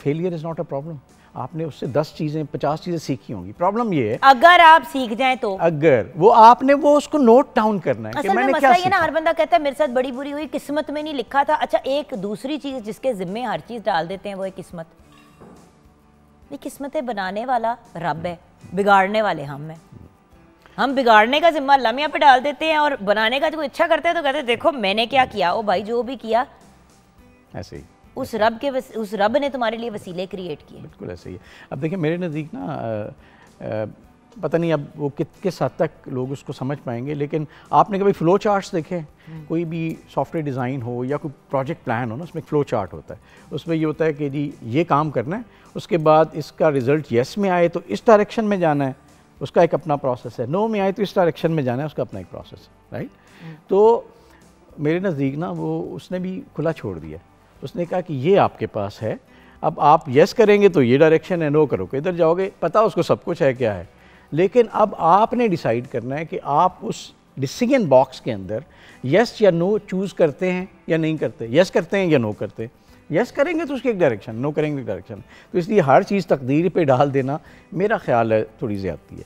failure is not a problem आपने उससे दस चीज़ें पचास चीज़ें सीखी होंगी प्रॉब्लम ये है अगर आप सीख जाए तो अगर वो आपने वो उसको नोट डाउन करना है असल मैंने मसला ये ना हर बंदा कहता है मेरे साथ बड़ी बुरी हुई किस्मत में नहीं लिखा था अच्छा एक दूसरी चीज़ जिसके जिम्मे हर चीज़ डाल देते हैं वो है किस्मत ये किस्मतें बनाने वाला रब है बिगाड़ने वाले हम है हम बिगाड़ने का जिम्मा लमिया पे डाल देते हैं और बनाने का जो इच्छा करते हैं तो कहते हैं देखो मैंने क्या किया ओ भाई जो भी किया ऐसे ही उस रब के उस रब ने तुम्हारे लिए वसीले क्रिएट किए बिल्कुल ऐसे ही है अब देखिए मेरे नज़दीक ना पता नहीं अब वो कित किस हद तक लोग उसको समझ पाएंगे लेकिन आपने कभी फ्लो चार्ट्स देखे हम्म। कोई भी सॉफ्टवेयर डिज़ाइन हो या कोई प्रोजेक्ट प्लान हो ना उसमें फ्लो चार्ट होता है उसमें ये होता है कि जी ये काम करना है उसके बाद इसका रिज़ल्ट येस में आए तो इस डायरेक्शन में जाना है उसका एक अपना प्रोसेस है नो में आए तो इस डायरेक्शन में जाना है उसका अपना एक प्रोसेस है राइट हम्म। तो मेरे नज़दीक ना वो उसने भी खुला छोड़ दिया उसने कहा कि ये आपके पास है अब आप यस करेंगे तो ये डायरेक्शन है नो करोगे इधर जाओगे पता उसको सब कुछ है क्या है लेकिन अब आपने डिसाइड करना है कि आप उस डिसीजन बॉक्स के अंदर यस या नो चूज़ करते हैं या नहीं करते यस करते हैं या नो करते हैं यस करेंगे तो उसकी एक डायरेक्शन नो करेंगे डायरेक्शन तो इसलिए हर चीज़ तकदीर पे डाल देना मेरा ख्याल है थोड़ी ज़्यादती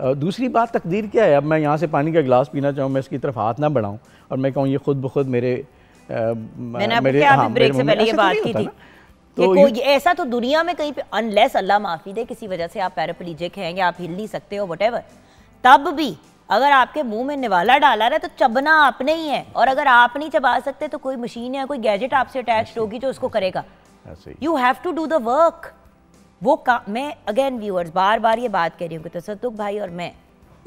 है दूसरी बात तकदीर क्या है अब मैं यहाँ से पानी का गिलास पीना चाहूँ मैं इसकी तरफ हाथ ना बढ़ाऊँ और मैं कहूँ ये खुद ब खुद मेरे मैंने ब्रेक हाँ, से पहले ये तो बात की थी तो कोई ऐसा तो दुनिया में कहीं पे अनलेस अल्लाह माफी दे किसी वजह से आप पैरापलीजिक हैं या आप हिल नहीं सकते हो वट तब भी अगर आपके मुंह में निवाला डाला रहा है तो चबना आपने ही है और अगर आप नहीं चबा सकते तो कोई मशीन या कोई गैजेट आपसे अटैच होगी जो उसको करेगा you have to do the work वो का मैं अगेन व्यूअर्स बार बार ये बात कह रही हूँ कि तसदुक भाई और मैं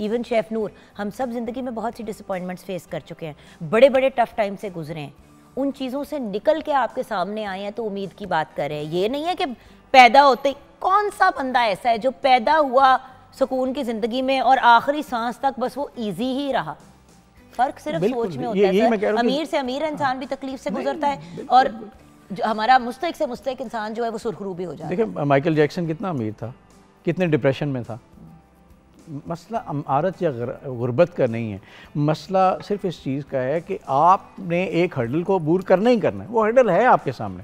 इवन शेफ नूर हम सब जिंदगी में बहुत सी डिसअपॉइंटमेंट्स फेस कर चुके हैं बड़े बड़े टफ टाइम से गुजरे हैं उन चीज़ों से निकल के आपके सामने आए हैं तो उम्मीद की बात करें ये नहीं है कि पैदा होते कौन सा बंदा ऐसा है जो पैदा हुआ सुकून की ज़िंदगी में और आखिरी सांस तक बस वो ईजी ही रहा फ़र्क सिर्फ सोच में होता है अमीर से अमीर इंसान भी तकलीफ से गुजरता है और जो हमारा मुस्तक से मुस्तक इंसान जो है वो सुरखरू भी हो जाता है देखिए माइकल जैक्सन कितना अमीर था कितने डिप्रेशन में था मसला अमारत या गुर्बत का नहीं है मसला सिर्फ इस चीज़ का है कि आपने एक हर्डल को बूर करना ही करना है वो हर्डल है आपके सामने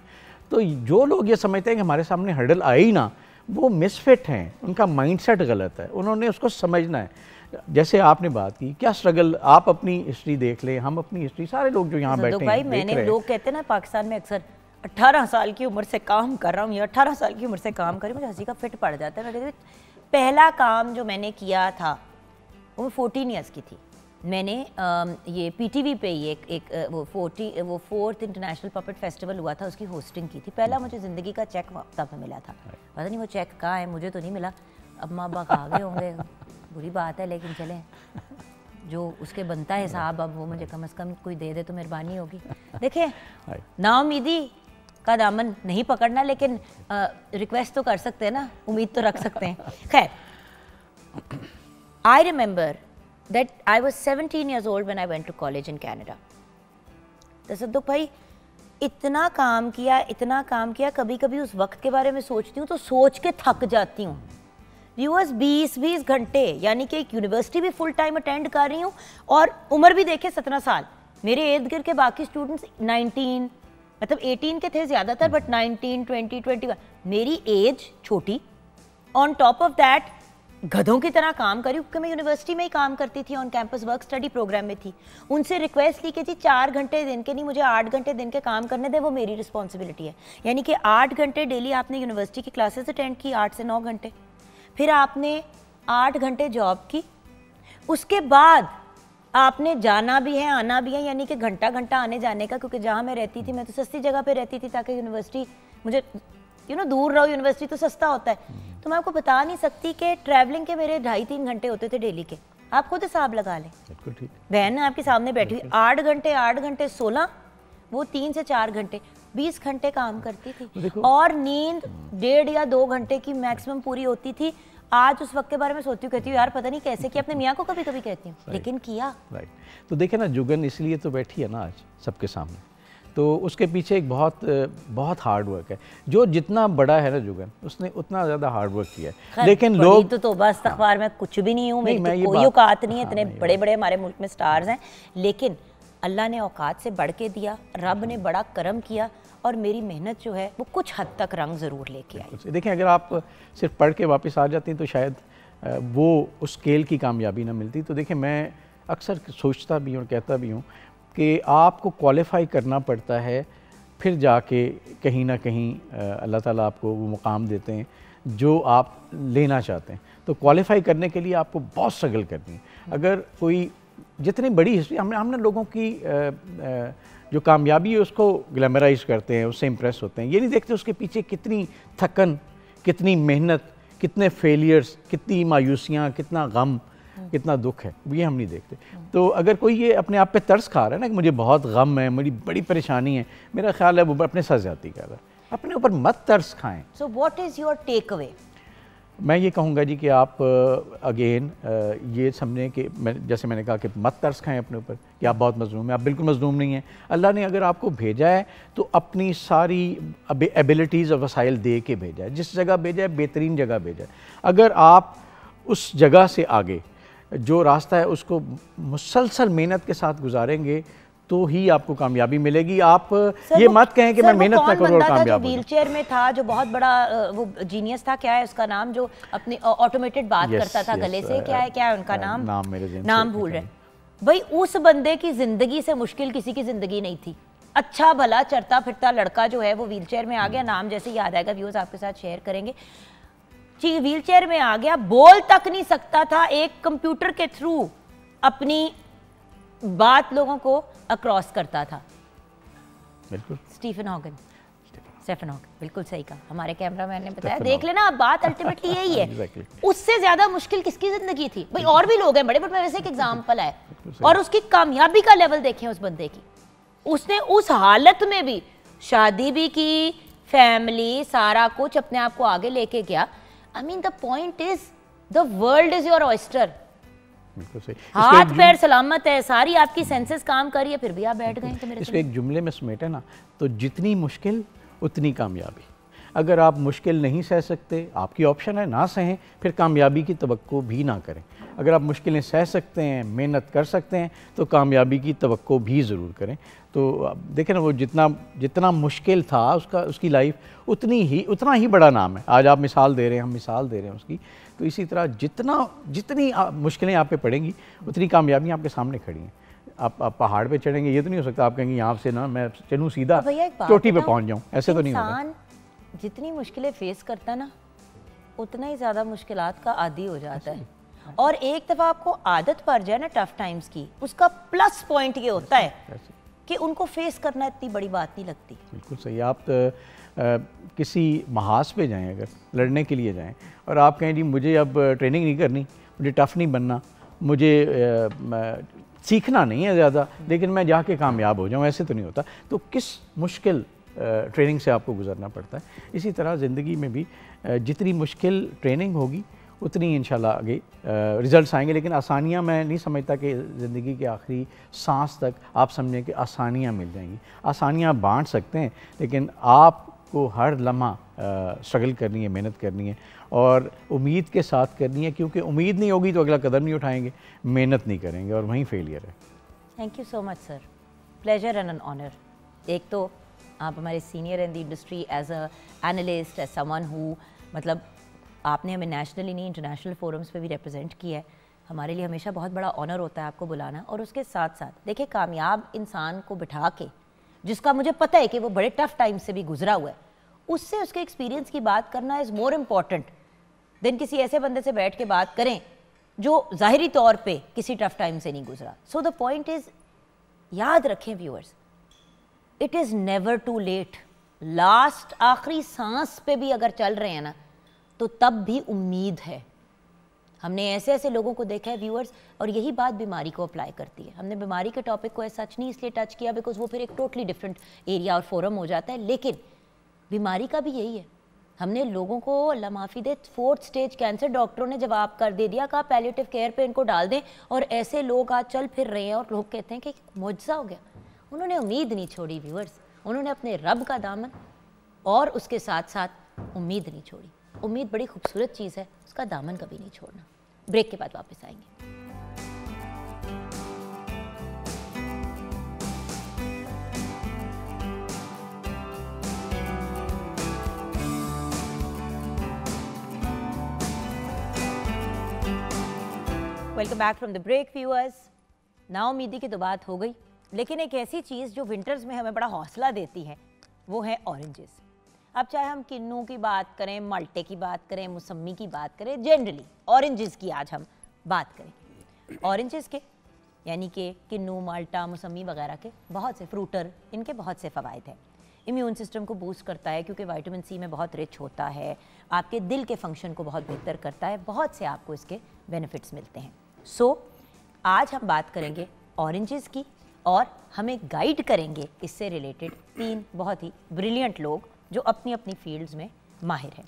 तो जो लोग ये समझते हैं कि हमारे सामने हर्डल आए ही ना वो मिसफिट हैं उनका माइंडसेट गलत है उन्होंने उसको समझना है जैसे आपने बात की क्या स्ट्रगल आप अपनी हिस्ट्री देख लें हम अपनी हिस्ट्री सारे लोग जो यहाँ अच्छा, तो बैठे भाई मैंने लोग कहते हैं ना पाकिस्तान में अक्सर 18 साल की उम्र से काम कर रहा हूँ या 18 साल की उम्र से काम कर रही हूँ मुझे हंसी का फिट पड़ जाता है पहला काम जो मैंने किया था वो फोर्टीन ईयर्स की थी मैंने ये पीटीवी पे ही एक एक वो फोर्टी वो फोर्थ इंटरनेशनल पपेट फेस्टिवल हुआ था उसकी होस्टिंग की थी पहला hmm. मुझे ज़िंदगी का चेक तब मिला था पता नहीं वो चेक कहाँ है मुझे तो नहीं मिला अब माँ बाप आ गए होंगे बुरी बात है लेकिन चले जो उसके बनता है हिसाब अब वो मुझे कम अज़ कम कोई दे दे तो मेहरबानी होगी देखिए नाउमीदी का दामन नहीं पकड़ना लेकिन रिक्वेस्ट तो कर सकते हैं ना उम्मीद तो रख सकते हैं खैर I remember that I was seventeen years old when I went to college in Canada Tasadduq भाई इतना काम किया इतना काम किया कभी कभी उस वक्त के बारे में सोचती हूँ तो सोच के थक जाती हूँ व्यूअर्स बीस बीस घंटे यानी कि एक यूनिवर्सिटी भी फुल टाइम अटेंड कर रही हूँ और उम्र भी देखे सत्रह साल मेरे इर्द गिर्द के बाकी स्टूडेंट्स नाइनटीन मतलब 18 के थे ज़्यादातर बट 19, 20, 21 मेरी एज छोटी ऑन टॉप ऑफ दैट गधों की तरह काम करी क्योंकि मैं यूनिवर्सिटी में ही काम करती थी on campus work study program में थी उनसे रिक्वेस्ट ली कि जी चार घंटे दिन के नहीं मुझे आठ घंटे दिन के काम करने दें वो मेरी रिस्पॉन्सिबिलिटी है यानी कि आठ घंटे डेली आपने यूनिवर्सिटी की क्लासेस अटेंड की आठ से नौ घंटे फिर आपने आठ घंटे जॉब की उसके बाद आपने जाना भी है आना भी है यानी कि घंटा घंटा आने जाने का क्योंकि जहाँ मैं रहती थी मैं तो सस्ती जगह पे रहती थी ताकि यूनिवर्सिटी मुझे यू नो दूर रहो यूनिवर्सिटी तो सस्ता होता है तो मैं आपको बता नहीं सकती कि ट्रैवलिंग के मेरे ढाई तीन घंटे होते थे डेली के आप खुद हिसाब लगा लें बहन आपके सामने बैठी हुई आठ घंटे आठ घंटे सोलह वो तीन से चार घंटे बीस घंटे काम करती थी और नींद डेढ़ या दो घंटे की मैक्सिमम पूरी होती थी आज उस वक्त के बारे में सोचती हूँ कहती हूँ यार पता नहीं कैसे कि अपने मियाँ को कभी कभी कहती हूँ लेकिन किया राइट तो देखे ना जुगन इसलिए तो बैठी है ना आज सबके सामने तो उसके पीछे एक बहुत बहुत हार्ड वर्क है जो जितना बड़ा है ना जुगन उसने उतना ज़्यादा हार्ड वर्क किया है लेकिन तो लोग तो, तो बस हाँ। अखबार में कुछ भी नहीं हूँ तो कोई औकात नहीं है हाँ, इतने बड़े बड़े हमारे मुल्क में स्टार्स हैं लेकिन अल्लाह ने औकात से बढ़ के दिया रब ने बड़ा करम किया और मेरी मेहनत जो है वो कुछ हद तक रंग ज़रूर लेके आई देखें अगर आप सिर्फ पढ़ के वापस आ जाती तो शायद वो उस स्केल की कामयाबी ना मिलती तो देखें मैं अक्सर सोचता भी हूँ कहता भी हूँ कि आपको क्वालिफाई करना पड़ता है फिर जाके कहीं ना कहीं अल्लाह ताला आपको वो मुकाम देते हैं जो आप लेना चाहते हैं तो क्वालिफाई करने के लिए आपको बहुत स्ट्रगल करनी है अगर कोई जितनी बड़ी हिस्ट्री हमने हमने लोगों की आ, आ, जो कामयाबी है उसको ग्लैमराइज करते हैं उससे इम्प्रेस होते हैं ये नहीं देखते उसके पीछे कितनी थकन कितनी मेहनत कितने फेलियर्स कितनी मायूसियाँ कितना गम कितना दुख है ये हम नहीं देखते तो अगर कोई ये अपने आप पे तर्स खा रहा है ना कि मुझे बहुत गम है मेरी बड़ी परेशानी है मेरा ख्याल है वो अपने साथ ज्यादा कर रहा है अपने ऊपर मत तर्स खाएं so what is your takeaway मैं ये कहूँगा जी कि आप अगेन ये समझें कि मैं जैसे मैंने कहा कि मत तर्स खाएं अपने ऊपर कि आप बहुत मजलूम हैं आप बिल्कुल मजलूम नहीं हैं अल्लाह ने अगर आपको भेजा है तो अपनी सारी एबिलिटीज़ और वसाइल दे के भेजा है जिस जगह भेजा है बेहतरीन जगह भेजा है अगर आप उस जगह से आगे जो रास्ता है उसको मुसलसल मेहनत के साथ गुजारेंगे तो ही आपको कामयाबी मिलेगी आप ये मत कहें कि मैं मेहनत ना करूँ और कामयाब व्हील चेयर में था जो बहुत बड़ा वो जीनियस था क्या है उसका नाम जो अपने ऑटोमेटेड बात करता था गले से uh, क्या है क्या है उनका uh, नाम नाम मेरे नाम भूल रहे भाई उस बंदे की जिंदगी से मुश्किल किसी की जिंदगी नहीं थी अच्छा भला चरता फिरता लड़का जो है वो व्हीलचेयर में आ गया hmm. नाम जैसे याद आएगा व्यूज आपके साथ शेयर करेंगे जी व्हीलचेयर में आ गया बोल तक नहीं सकता था एक कंप्यूटर के थ्रू अपनी बात लोगों को अक्रॉस करता था बिल्कुल स्टीफन हॉगन स्टेफन हॉक बिल्कुल सही कहा हमारे ने बताया देख लेना आप बात अल्टीमेटली यही है उससे ज्यादा मुश्किल किसकी जिंदगी थी भाई और भी लोग हैं बड़े बट मैं वैसे एक है और उसकी कामयाबी का लेवल देखे उस बंदे की उसने उस हालत में भी शादी भी की फैमिली सारा कुछ अपने आप को आगे लेके गया I mean the point is the world is your oyster बिल्कुल तो सही हाथ पैर सलामत है सारी आपकी सेंसेस काम करिए फिर भी आप बैठ गए तो इसको तो- एक जुमले में समेटे ना तो जितनी मुश्किल उतनी कामयाबी अगर आप मुश्किल नहीं सह सकते आपकी ऑप्शन है ना सहें फिर कामयाबी की तो भी ना करें अगर आप मुश्किलें सह सकते हैं मेहनत कर सकते हैं तो कामयाबी की तो भी ज़रूर करें तो देखें ना वो जितना जितना मुश्किल था उसका उसकी लाइफ उतनी ही उतना ही बड़ा नाम है आज आप मिसाल दे रहे हैं हम मिसाल दे रहे हैं उसकी तो इसी तरह जितना जितनी मुश्किलें आप पे पड़ेंगी उतनी कामयाबियाँ आपके सामने खड़ी हैं आप, आप पहाड़ पे चढ़ेंगे ये तो नहीं हो सकता आप कहेंगे यहाँ से ना मैं चलूँ सीधा तो चोटी पे पहुँच जाऊँ ऐसे तो नहीं होता जितनी मुश्किलें फेस करता ना उतना ही ज़्यादा मुश्किल का आदि हो जाता है और एक दफ़ा आपको आदत पड़ जाए ना टफ टाइम्स की उसका प्लस पॉइंट ये होता है कि उनको फेस करना इतनी बड़ी बात नहीं लगती बिल्कुल सही आप तो किसी महाज पे जाएं अगर लड़ने के लिए जाएं और आप कहें जी मुझे अब ट्रेनिंग नहीं करनी मुझे टफ़ नहीं बनना मुझे सीखना नहीं है ज़्यादा लेकिन मैं जाके कामयाब हो जाऊँ ऐसे तो नहीं होता तो किस मुश्किल ट्रेनिंग से आपको गुजरना पड़ता है इसी तरह ज़िंदगी में भी जितनी मुश्किल ट्रेनिंग होगी उतनी इन आगे रिज़ल्ट आएंगे लेकिन आसानियाँ मैं नहीं समझता कि ज़िंदगी के आखिरी सांस तक आप समझें कि आसानियाँ मिल जाएंगी आसानियाँ बांट सकते हैं लेकिन आप को हर लम्हा स्ट्रगल करनी है मेहनत करनी है और उम्मीद के साथ करनी है क्योंकि उम्मीद नहीं होगी तो अगला कदम नहीं उठाएंगे मेहनत नहीं करेंगे और वहीं फेलियर है thank you so much sir pleasure and an honour एक तो आप हमारे senior in the industry as a analyst as someone who मतलब आपने हमें नेशनली नहीं इंटरनेशनल फोरम्स पे भी रिप्रेजेंट किया है हमारे लिए हमेशा बहुत बड़ा ऑनर होता है आपको बुलाना और उसके साथ साथ देखिए कामयाब इंसान को बिठा के जिसका मुझे पता है कि वो बड़े टफ टाइम से भी गुजरा हुआ है उससे उसके एक्सपीरियंस की बात करना इज़ मोर इम्पॉर्टेंट देन किसी ऐसे बंदे से बैठ के बात करें जो ज़ाहरी तौर पे किसी टफ टाइम से नहीं गुजरा सो द पॉइंट इज़ याद रखें viewers it is never too late last आखिरी सांस पे भी अगर चल रहे हैं ना तो तब भी उम्मीद है हमने ऐसे ऐसे लोगों को देखा है व्यूअर्स और यही बात बीमारी को अप्लाई करती है हमने बीमारी के टॉपिक को ऐसा सच नहीं इसलिए टच किया बिकॉज वो फिर एक टोटली डिफरेंट एरिया और फोरम हो जाता है लेकिन बीमारी का भी यही है हमने लोगों को अल्लाह माफ़ी दे फोर्थ स्टेज कैंसर डॉक्टरों ने जवाब कर दे दिया कहा पैलेटिव केयर पे इनको डाल दें और ऐसे लोग आज चल फिर रहे हैं और लोग कहते हैं कि मुआजा हो गया उन्होंने उम्मीद नहीं छोड़ी व्यूअर्स उन्होंने अपने रब का दामन और उसके साथ साथ उम्मीद नहीं छोड़ी उम्मीद बड़ी खूबसूरत चीज़ है उसका दामन कभी नहीं छोड़ना ब्रेक के बाद वापस आएंगे welcome back from the break viewers नाउमीदी की तो बात हो गई लेकिन एक ऐसी चीज़ जो विंटर्स में हमें बड़ा हौसला देती है वो है ऑरेंजेस अब चाहे हम किन्नू की बात करें मल्टे की बात करें मौसमी की बात करें जनरली ऑरेंजेस की आज हम बात करें ऑरेंजेस के यानी कि किन्नू माल्टा मौसमी वगैरह के बहुत से फ्रूटर इनके बहुत से फ़वाद हैं इम्यून सिस्टम को बूस्ट करता है क्योंकि वाइटामिन सी में बहुत रिच होता है आपके दिल के फंक्शन को बहुत बेहतर करता है बहुत से आपको इसके बेनिफिट्स मिलते हैं सो so, आज हम बात करेंगे ऑरेंजेस की और हमें गाइड करेंगे इससे रिलेटेड तीन बहुत ही ब्रिलियंट लोग जो अपनी अपनी फील्ड्स में माहिर हैं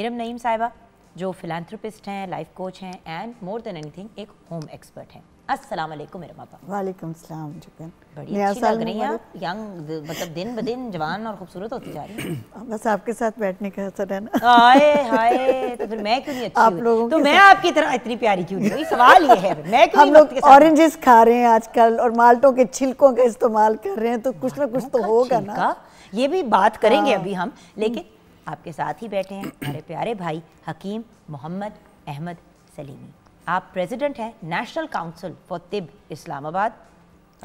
इरम नईम साहिबा जो फिलानथ्रोपिस्ट हैं लाइफ कोच हैं एंड मोर देन एनीथिंग एक होम एक्सपर्ट हैं अस्सलाम वालेकुम मेरे पापा वालेकुम सलाम जुबन बड़ी अच्छी लग रही हैं आप यंग मतलब दिन ब दिन जवान और खूबसूरत होती जा रही है बस आपके साथ बैठने का असर है ना हाय हाय तो फिर मैं क्यों नहीं अच्छी आप लोगों तो मैं आपकी तरह इतनी प्यारी क्यों नहीं सवाल ये है मैं क्यों हम लोग ऑरेंजेस खा रहे हैं आजकल और माल्टों के छिलकों का इस्तेमाल कर रहे हैं तो कुछ ना कुछ तो होगा ना ये भी बात करेंगे हाँ। अभी हम लेकिन आपके साथ ही बैठे हैं हमारे प्यारे भाई हकीम मोहम्मद अहमद सलीमी आप प्रेसिडेंट हैं नेशनल काउंसिल फॉर तिब इस्लामाबाद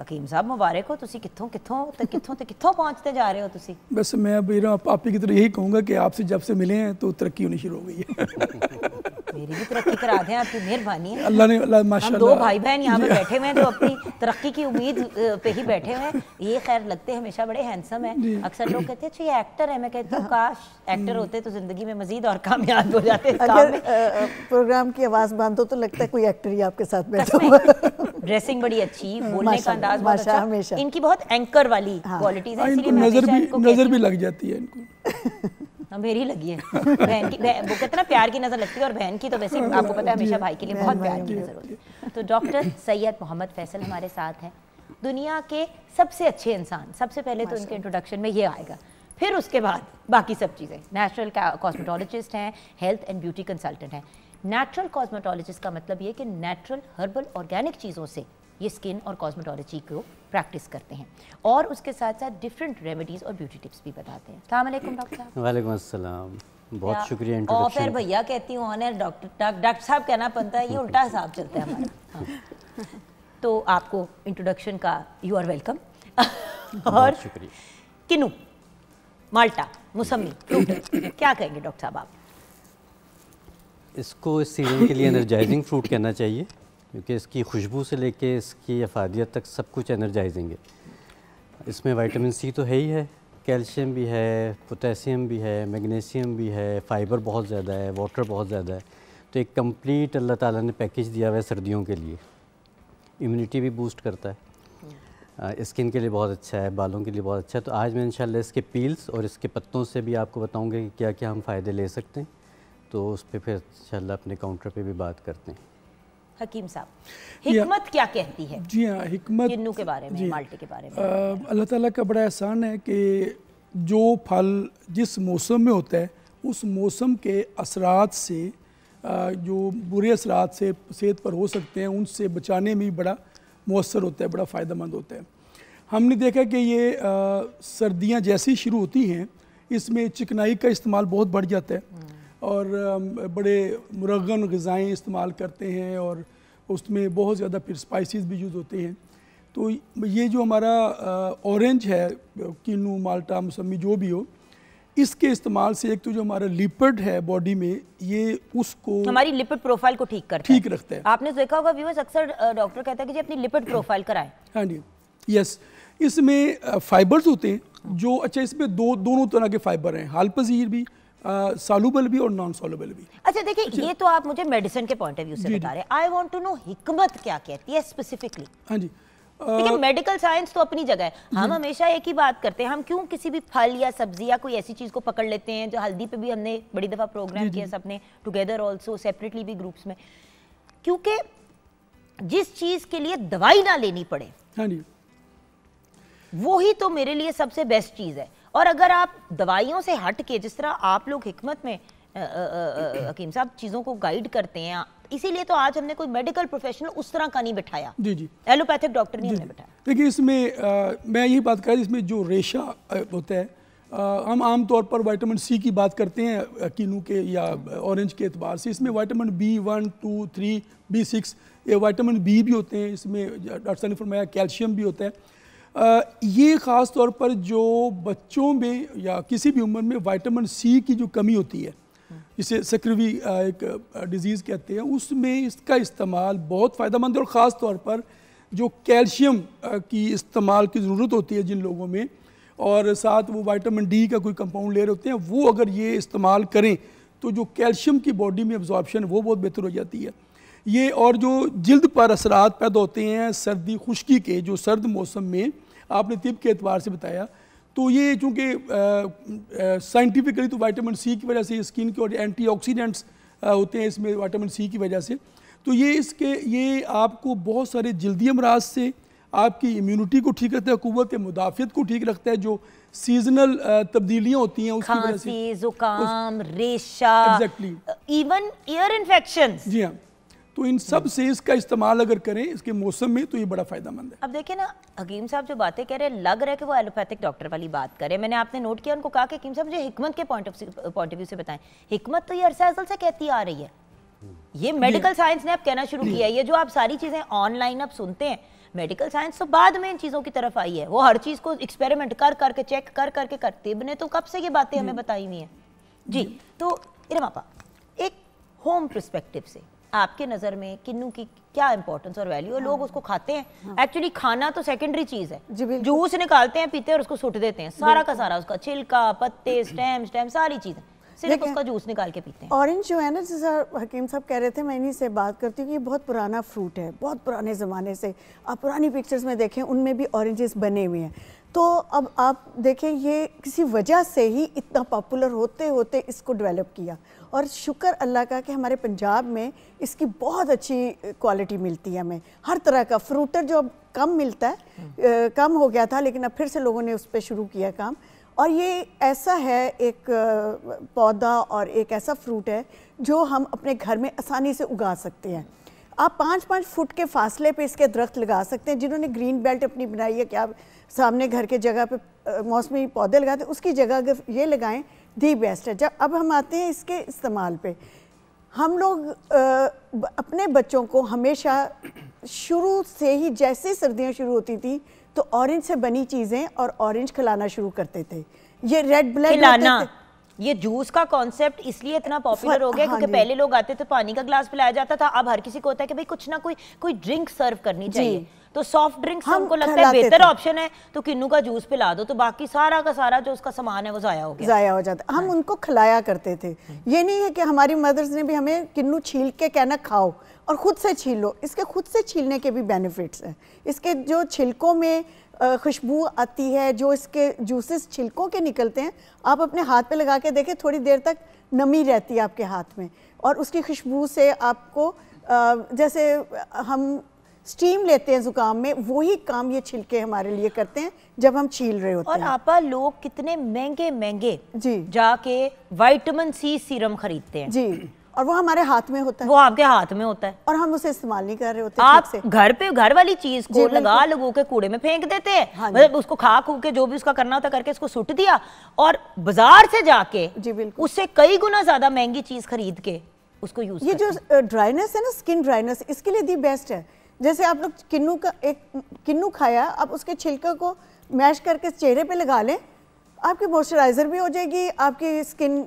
ਹਕੀਮ ਸਾਹਿਬ ਮੁਬਾਰਕ ਹੋ ਤੁਸੀਂ ਕਿੱਥੋਂ ਕਿੱਥੋਂ ਤੇ ਕਿੱਥੋਂ ਤੇ ਕਿੱਥੋਂ ਪਹੁੰਚਦੇ ਜਾ ਰਹੇ ਹੋ ਤੁਸੀਂ बस मैं अब इरा की तरह यही कहूँगा कि आपसे जब से मिले हैं तो तरक्की होनी शुरू हो गई है की उम्मीद पे ही बैठे हुए ये खैर लगते हमेशा बड़े लोग कहते हैं अच्छा ये एक्टर है हम्म। तो जिंदगी में मजीद और कामयाब हो जाते प्रोग्राम की आवाज़ बांधो तो लगता है कोई एक्टर ही आपके साथ बैठा हुआ ड्रेसिंग बड़ी अच्छी हम्म, बोलने का अंदाज बहुत अच्छा इनकी बहुत एंकर वाली क्वालिटीज हाँ। है हाँ, इसीलिए नजर भी नजर भी लग जाती है इनको मेरी लगी है बहन की बहन, वो कितना प्यार की नज़र लगती है और बहन की तो वैसे हाँ, आपको पता है हमेशा भाई के लिए बहुत प्यार की नज़र होती है तो डॉक्टर सैयद मोहम्मद फैसल हमारे साथ हैं दुनिया के सबसे अच्छे इंसान सबसे पहले तो उनके इंट्रोडक्शन में ये आएगा फिर उसके बाद बाकी सब चीज़ें नेचुरल कॉस्मेटोलॉजिस्ट हैं हेल्थ एंड ब्यूटी कंसल्टेंट हैं नेचुरल कॉस्मेटोलॉजिस्ट का मतलब ये कि नेचुरल हर्बल ऑर्गेनिक चीज़ों से ये स्किन और कॉस्मेटोलॉजी को प्रैक्टिस करते हैं और उसके साथ साथ डिफरेंट रेमेडीज़ और ब्यूटी टिप्स भी बताते हैं अलैक्म डॉक्टर साहब असलम बहुत शुक्रिया और फिर भैया कहती हूँ ऑनर डॉक्टर डॉक्टर साहब कहना पड़ता है ये उल्टा हिसाब चलता है हमारा हाँ। तो आपको इंट्रोडक्शन का यू आर वेलकम और किनू माल्टा मौसमी क्या कहेंगे डॉक्टर साहब आप इसको इस सीजन के लिए एनर्जाइजिंग फ्रूट कहना चाहिए क्योंकि इसकी खुशबू से लेके इसकी अफादियत तक सब कुछ एनर्जाइजिंग है इसमें वाइटामिन सी तो है ही है कैल्शियम भी है पोटेशियम भी है मैग्नीशियम भी है फाइबर बहुत ज़्यादा है वाटर बहुत ज़्यादा है तो एक कंप्लीट अल्लाह ताला ने पैकेज दिया हुआ है सर्दियों के लिए इम्यूनिटी भी बूस्ट करता है स्किन के लिए बहुत अच्छा है बालों के लिए बहुत अच्छा है तो आज मैं इंशाल्लाह इसके पील्स और इसके पत्तों से भी आपको बताऊँगा कि क्या क्या हम फ़ायदे ले सकते हैं तो उस पर फिर इन अपने काउंटर पे भी बात करते हैं हकीम साहब हाँ। हिकमत क्या कहती है जी हाँ हिकमत जिन्नू के बारे में माल्टे के बारे में अल्लाह ताला का बड़ा एहसान है कि जो फल जिस मौसम में होता है उस मौसम के असरात से जो बुरे असरात से सेहत पर हो सकते हैं उनसे बचाने में बड़ा मौसर होता है बड़ा फ़ायदा मंद होता है हमने देखा कि ये सर्दियाँ जैसी शुरू होती हैं इसमें चिकनाई का इस्तेमाल बहुत बढ़ जाता है और बड़े मुरगन गज़ाएँ इस्तेमाल करते हैं और उसमें बहुत ज़्यादा फिर स्पाइसेस भी यूज़ होते हैं तो ये जो हमारा ऑरेंज है किन्नू माल्टा मौसमी जो भी हो इसके इस्तेमाल से एक तो जो हमारा लिपिड है बॉडी में ये उसको हमारी लिपिड प्रोफाइल को ठीक करता ठीक रखता है आपने देखा होगा व्यूअर्स अक्सर डॉक्टर कहता है कि जी अपनी लिपिड प्रोफाइल कराएं हाँ जी यस इसमें फाइबर्स होते हैं जो अच्छा इसमें दो दोनों तरह के फाइबर हैं हाल पजीर भी सॉल्युबल भी और नॉन सॉल्युबल भी अच्छा देखिए अच्छा, ये तो आप मुझे मेडिसिन के पॉइंट ऑफ व्यू से जी, बता रहे हैं आई वांट टू नो हिकमत क्या कहती है स्पेसिफिकली हां जी देखिए मेडिकल साइंस तो अपनी जगह है हम हमेशा एक ही बात करते हैं हम क्यों किसी भी फल या सब्जी या कोई ऐसी चीज को पकड़ लेते हैं जो हल्दी पे भी हमने बड़ी दफा प्रोग्राम किया सबने टुगेदर आल्सो सेपरेटली भी ग्रुप्स में क्योंकि जिस चीज के लिए दवाई ना लेनी पड़े हाँ जी वो ही तो मेरे लिए सबसे बेस्ट चीज है और अगर आप दवाइयों से हट के जिस तरह आप लोग हमत में हकीम साहब चीज़ों को गाइड करते हैं इसीलिए तो आज हमने कोई मेडिकल प्रोफेशनल उस तरह का नहीं बिठाया जी जी एलोपैथिक डॉक्टर नहीं हमने बिठाया देखिए इसमें आ, मैं यही बात कर इसमें जो रेशा होता है आ, हम आम तौर पर वाइटामिन सी की बात करते हैं किनू के या ऑरेंज के अतबार से इसमें vitamin B one two three B six ये वाइटामिन बी भी होते हैं इसमें डॉक्टर साहब ने फरमाया कैल्शियम भी होता है ये ख़ास तौर पर जो बच्चों में या किसी भी उम्र में वाइटामिन सी की जो कमी होती है जिसे सक्रवी एक डिजीज़ कहते हैं उसमें इसका इस्तेमाल बहुत फ़ायदेमंद है और ख़ास तौर पर जो कैल्शियम की इस्तेमाल की ज़रूरत होती है जिन लोगों में और साथ वो वाइटामिन डी का कोई कंपाउंड ले रहे होते हैं वो अगर ये इस्तेमाल करें तो जो कैल्शियम की बॉडी में एब्जॉर्बशन वो बहुत बेहतर हो जाती है ये और जो जल्द पर असरात पैदा होते हैं सर्दी खुश्की के जो सर्द मौसम में आपने तिब के एतबार से बताया तो ये चूँकि साइंटिफिकली तो वाइटामिन सी की वजह से स्किन के और ऑक्सीडेंट्स होते हैं इसमें वाइटामिन सी की वजह से तो ये इसके ये आपको बहुत सारे जल्दी अमराज से आपकी इम्यूनिटी को ठीक रखता है कुत मुदाफ़त को ठीक रखता है जो सीजनल तब्दीलियां होती हैं उसकी वजह से जुकाम रेशा एग्जैक्टली इवन ईयर इन्फेक्शन जी हाँ तो इन सब से इसका इस्तेमाल अगर करें इसके मौसम में तो ये बड़ा फायदा मंद है अब देखिए ना हकीम साहब जो बातें कह रहे हैं लग रहा है कि वो एलोपैथिक डॉक्टर वाली बात करें मैंने आपने नोट किया उनको कहा कि हकीम साहब मुझे हिकमत के point of point of view से बताएं हिकमत तो ये अरसा असल से कहती आ रही है ये मेडिकल साइंस ने अब कहना शुरू किया है ये जो आप सारी चीज़ें ऑनलाइन अब सुनते हैं मेडिकल साइंस तो बाद में इन चीज़ों की तरफ आई है वो हर चीज़ को एक्सपेरिमेंट कर करके चेक कर करके करते तिब ने तो कब से ये बातें हमें बताई हुई है जी तो इरमापा एक होम प्रस्पेक्टिव से आपके नज़र में किन्नू की क्या इंपॉर्टेंस और वैल्यू है लोग हाँ। उसको खाते हैं एक्चुअली हाँ। खाना तो सेकेंडरी चीज़ है जूस निकालते हैं पीते हैं और उसको सुट देते हैं सारा का सारा उसका छिलका पत्ते स्टेम स्टेम सारी चीज़ें सिर्फ उसका जूस निकाल के पीते हैं ऑरेंज जो है ना जैसा हकीम साहब कह रहे थे मैं इन्हीं से बात करती हूँ कि ये बहुत पुराना फ्रूट है बहुत पुराने ज़माने से आप पुरानी पिक्चर्स में देखें उनमें भी ऑरेंजेस बने हुए हैं तो अब आप देखें ये किसी वजह से ही इतना पॉपुलर होते होते इसको डेवलप किया और शुक्र अल्लाह का कि हमारे पंजाब में इसकी बहुत अच्छी क्वालिटी मिलती है हमें हर तरह का फ्रूटर जो अब कम मिलता है आ, कम हो गया था लेकिन अब फिर से लोगों ने उस पर शुरू किया काम और ये ऐसा है एक पौधा और एक ऐसा फ्रूट है जो हम अपने घर में आसानी से उगा सकते हैं आप पाँच पाँच फुट के फासले पे इसके दरख्त लगा सकते हैं जिन्होंने ग्रीन बेल्ट अपनी बनाई है कि आप सामने घर के जगह पे मौसमी पौधे लगाते उसकी जगह अगर ये लगाएं दी बेस्ट है जब अब हम आते हैं इसके इस्तेमाल पे हम लोग आ, अपने बच्चों को हमेशा शुरू से ही जैसे सर्दियाँ शुरू होती थी तो ऑरेंज से बनी चीज़ें और ऑरेंज खिलाना शुरू करते थे ये रेड ब्लैक खिलाना ये जूस का कॉन्सेप्ट इसलिए इतना पॉपुलर हो गया हाँ क्योंकि पहले लोग आते थे पानी का ग्लास पिलाया जाता था अब हर किसी को होता है कि भाई कुछ ना कोई कोई ड्रिंक सर्व करनी चाहिए तो सॉफ्ट ड्रिंक्स हमको लगता है बेहतर ऑप्शन है तो किन्नू का जूस पिला दो तो बाकी सारा का सारा जो उसका सामान है वो ज़ाया हो गया ज़ाया हो जाता हम हाँ। उनको खिलाया करते थे हम्म। ये नहीं है कि हमारी मदर्स ने भी हमें किन्नू छील के कहना खाओ और ख़ुद से छील लो इसके ख़ुद से छीलने के भी बेनिफिट्स हैं इसके जो छिलकों में खुशबू आती है जो इसके जूसेस छिलकों के निकलते हैं आप अपने हाथ पे लगा के देखें थोड़ी देर तक नमी रहती है आपके हाथ में और उसकी खुशबू से आपको जैसे हम स्टीम लेते हैं जुकाम में वही काम ये छिलके हमारे लिए करते हैं जब हम छील रहे होते और हैं और आपा लोग कितने महंगे महंगे जी जाके वाइटमिन सी सीरम खरीदते हैं जी और वो हमारे हाथ में होता है वो आपके हाथ में होता है और हम उसे इस्तेमाल नहीं कर रहे होते आप घर पे घर वाली चीज को लगा लगो के कूड़े में फेंक देते हैं हाँ मतलब उसको खा खू के जो भी उसका करना होता करके उसको सुट दिया और बाजार से जाके जी बिल्कुल उससे कई गुना ज्यादा महंगी चीज खरीद के उसको यूज ये जो ड्राइनेस है ना स्किन ड्राइनेस इसके लिए दी बेस्ट है जैसे आप लोग किन्नू का एक किन्नू खाया आप उसके छिलके को मैश करके चेहरे पे लगा लें आपकी मॉइस्चराइज़र भी हो जाएगी आपकी स्किन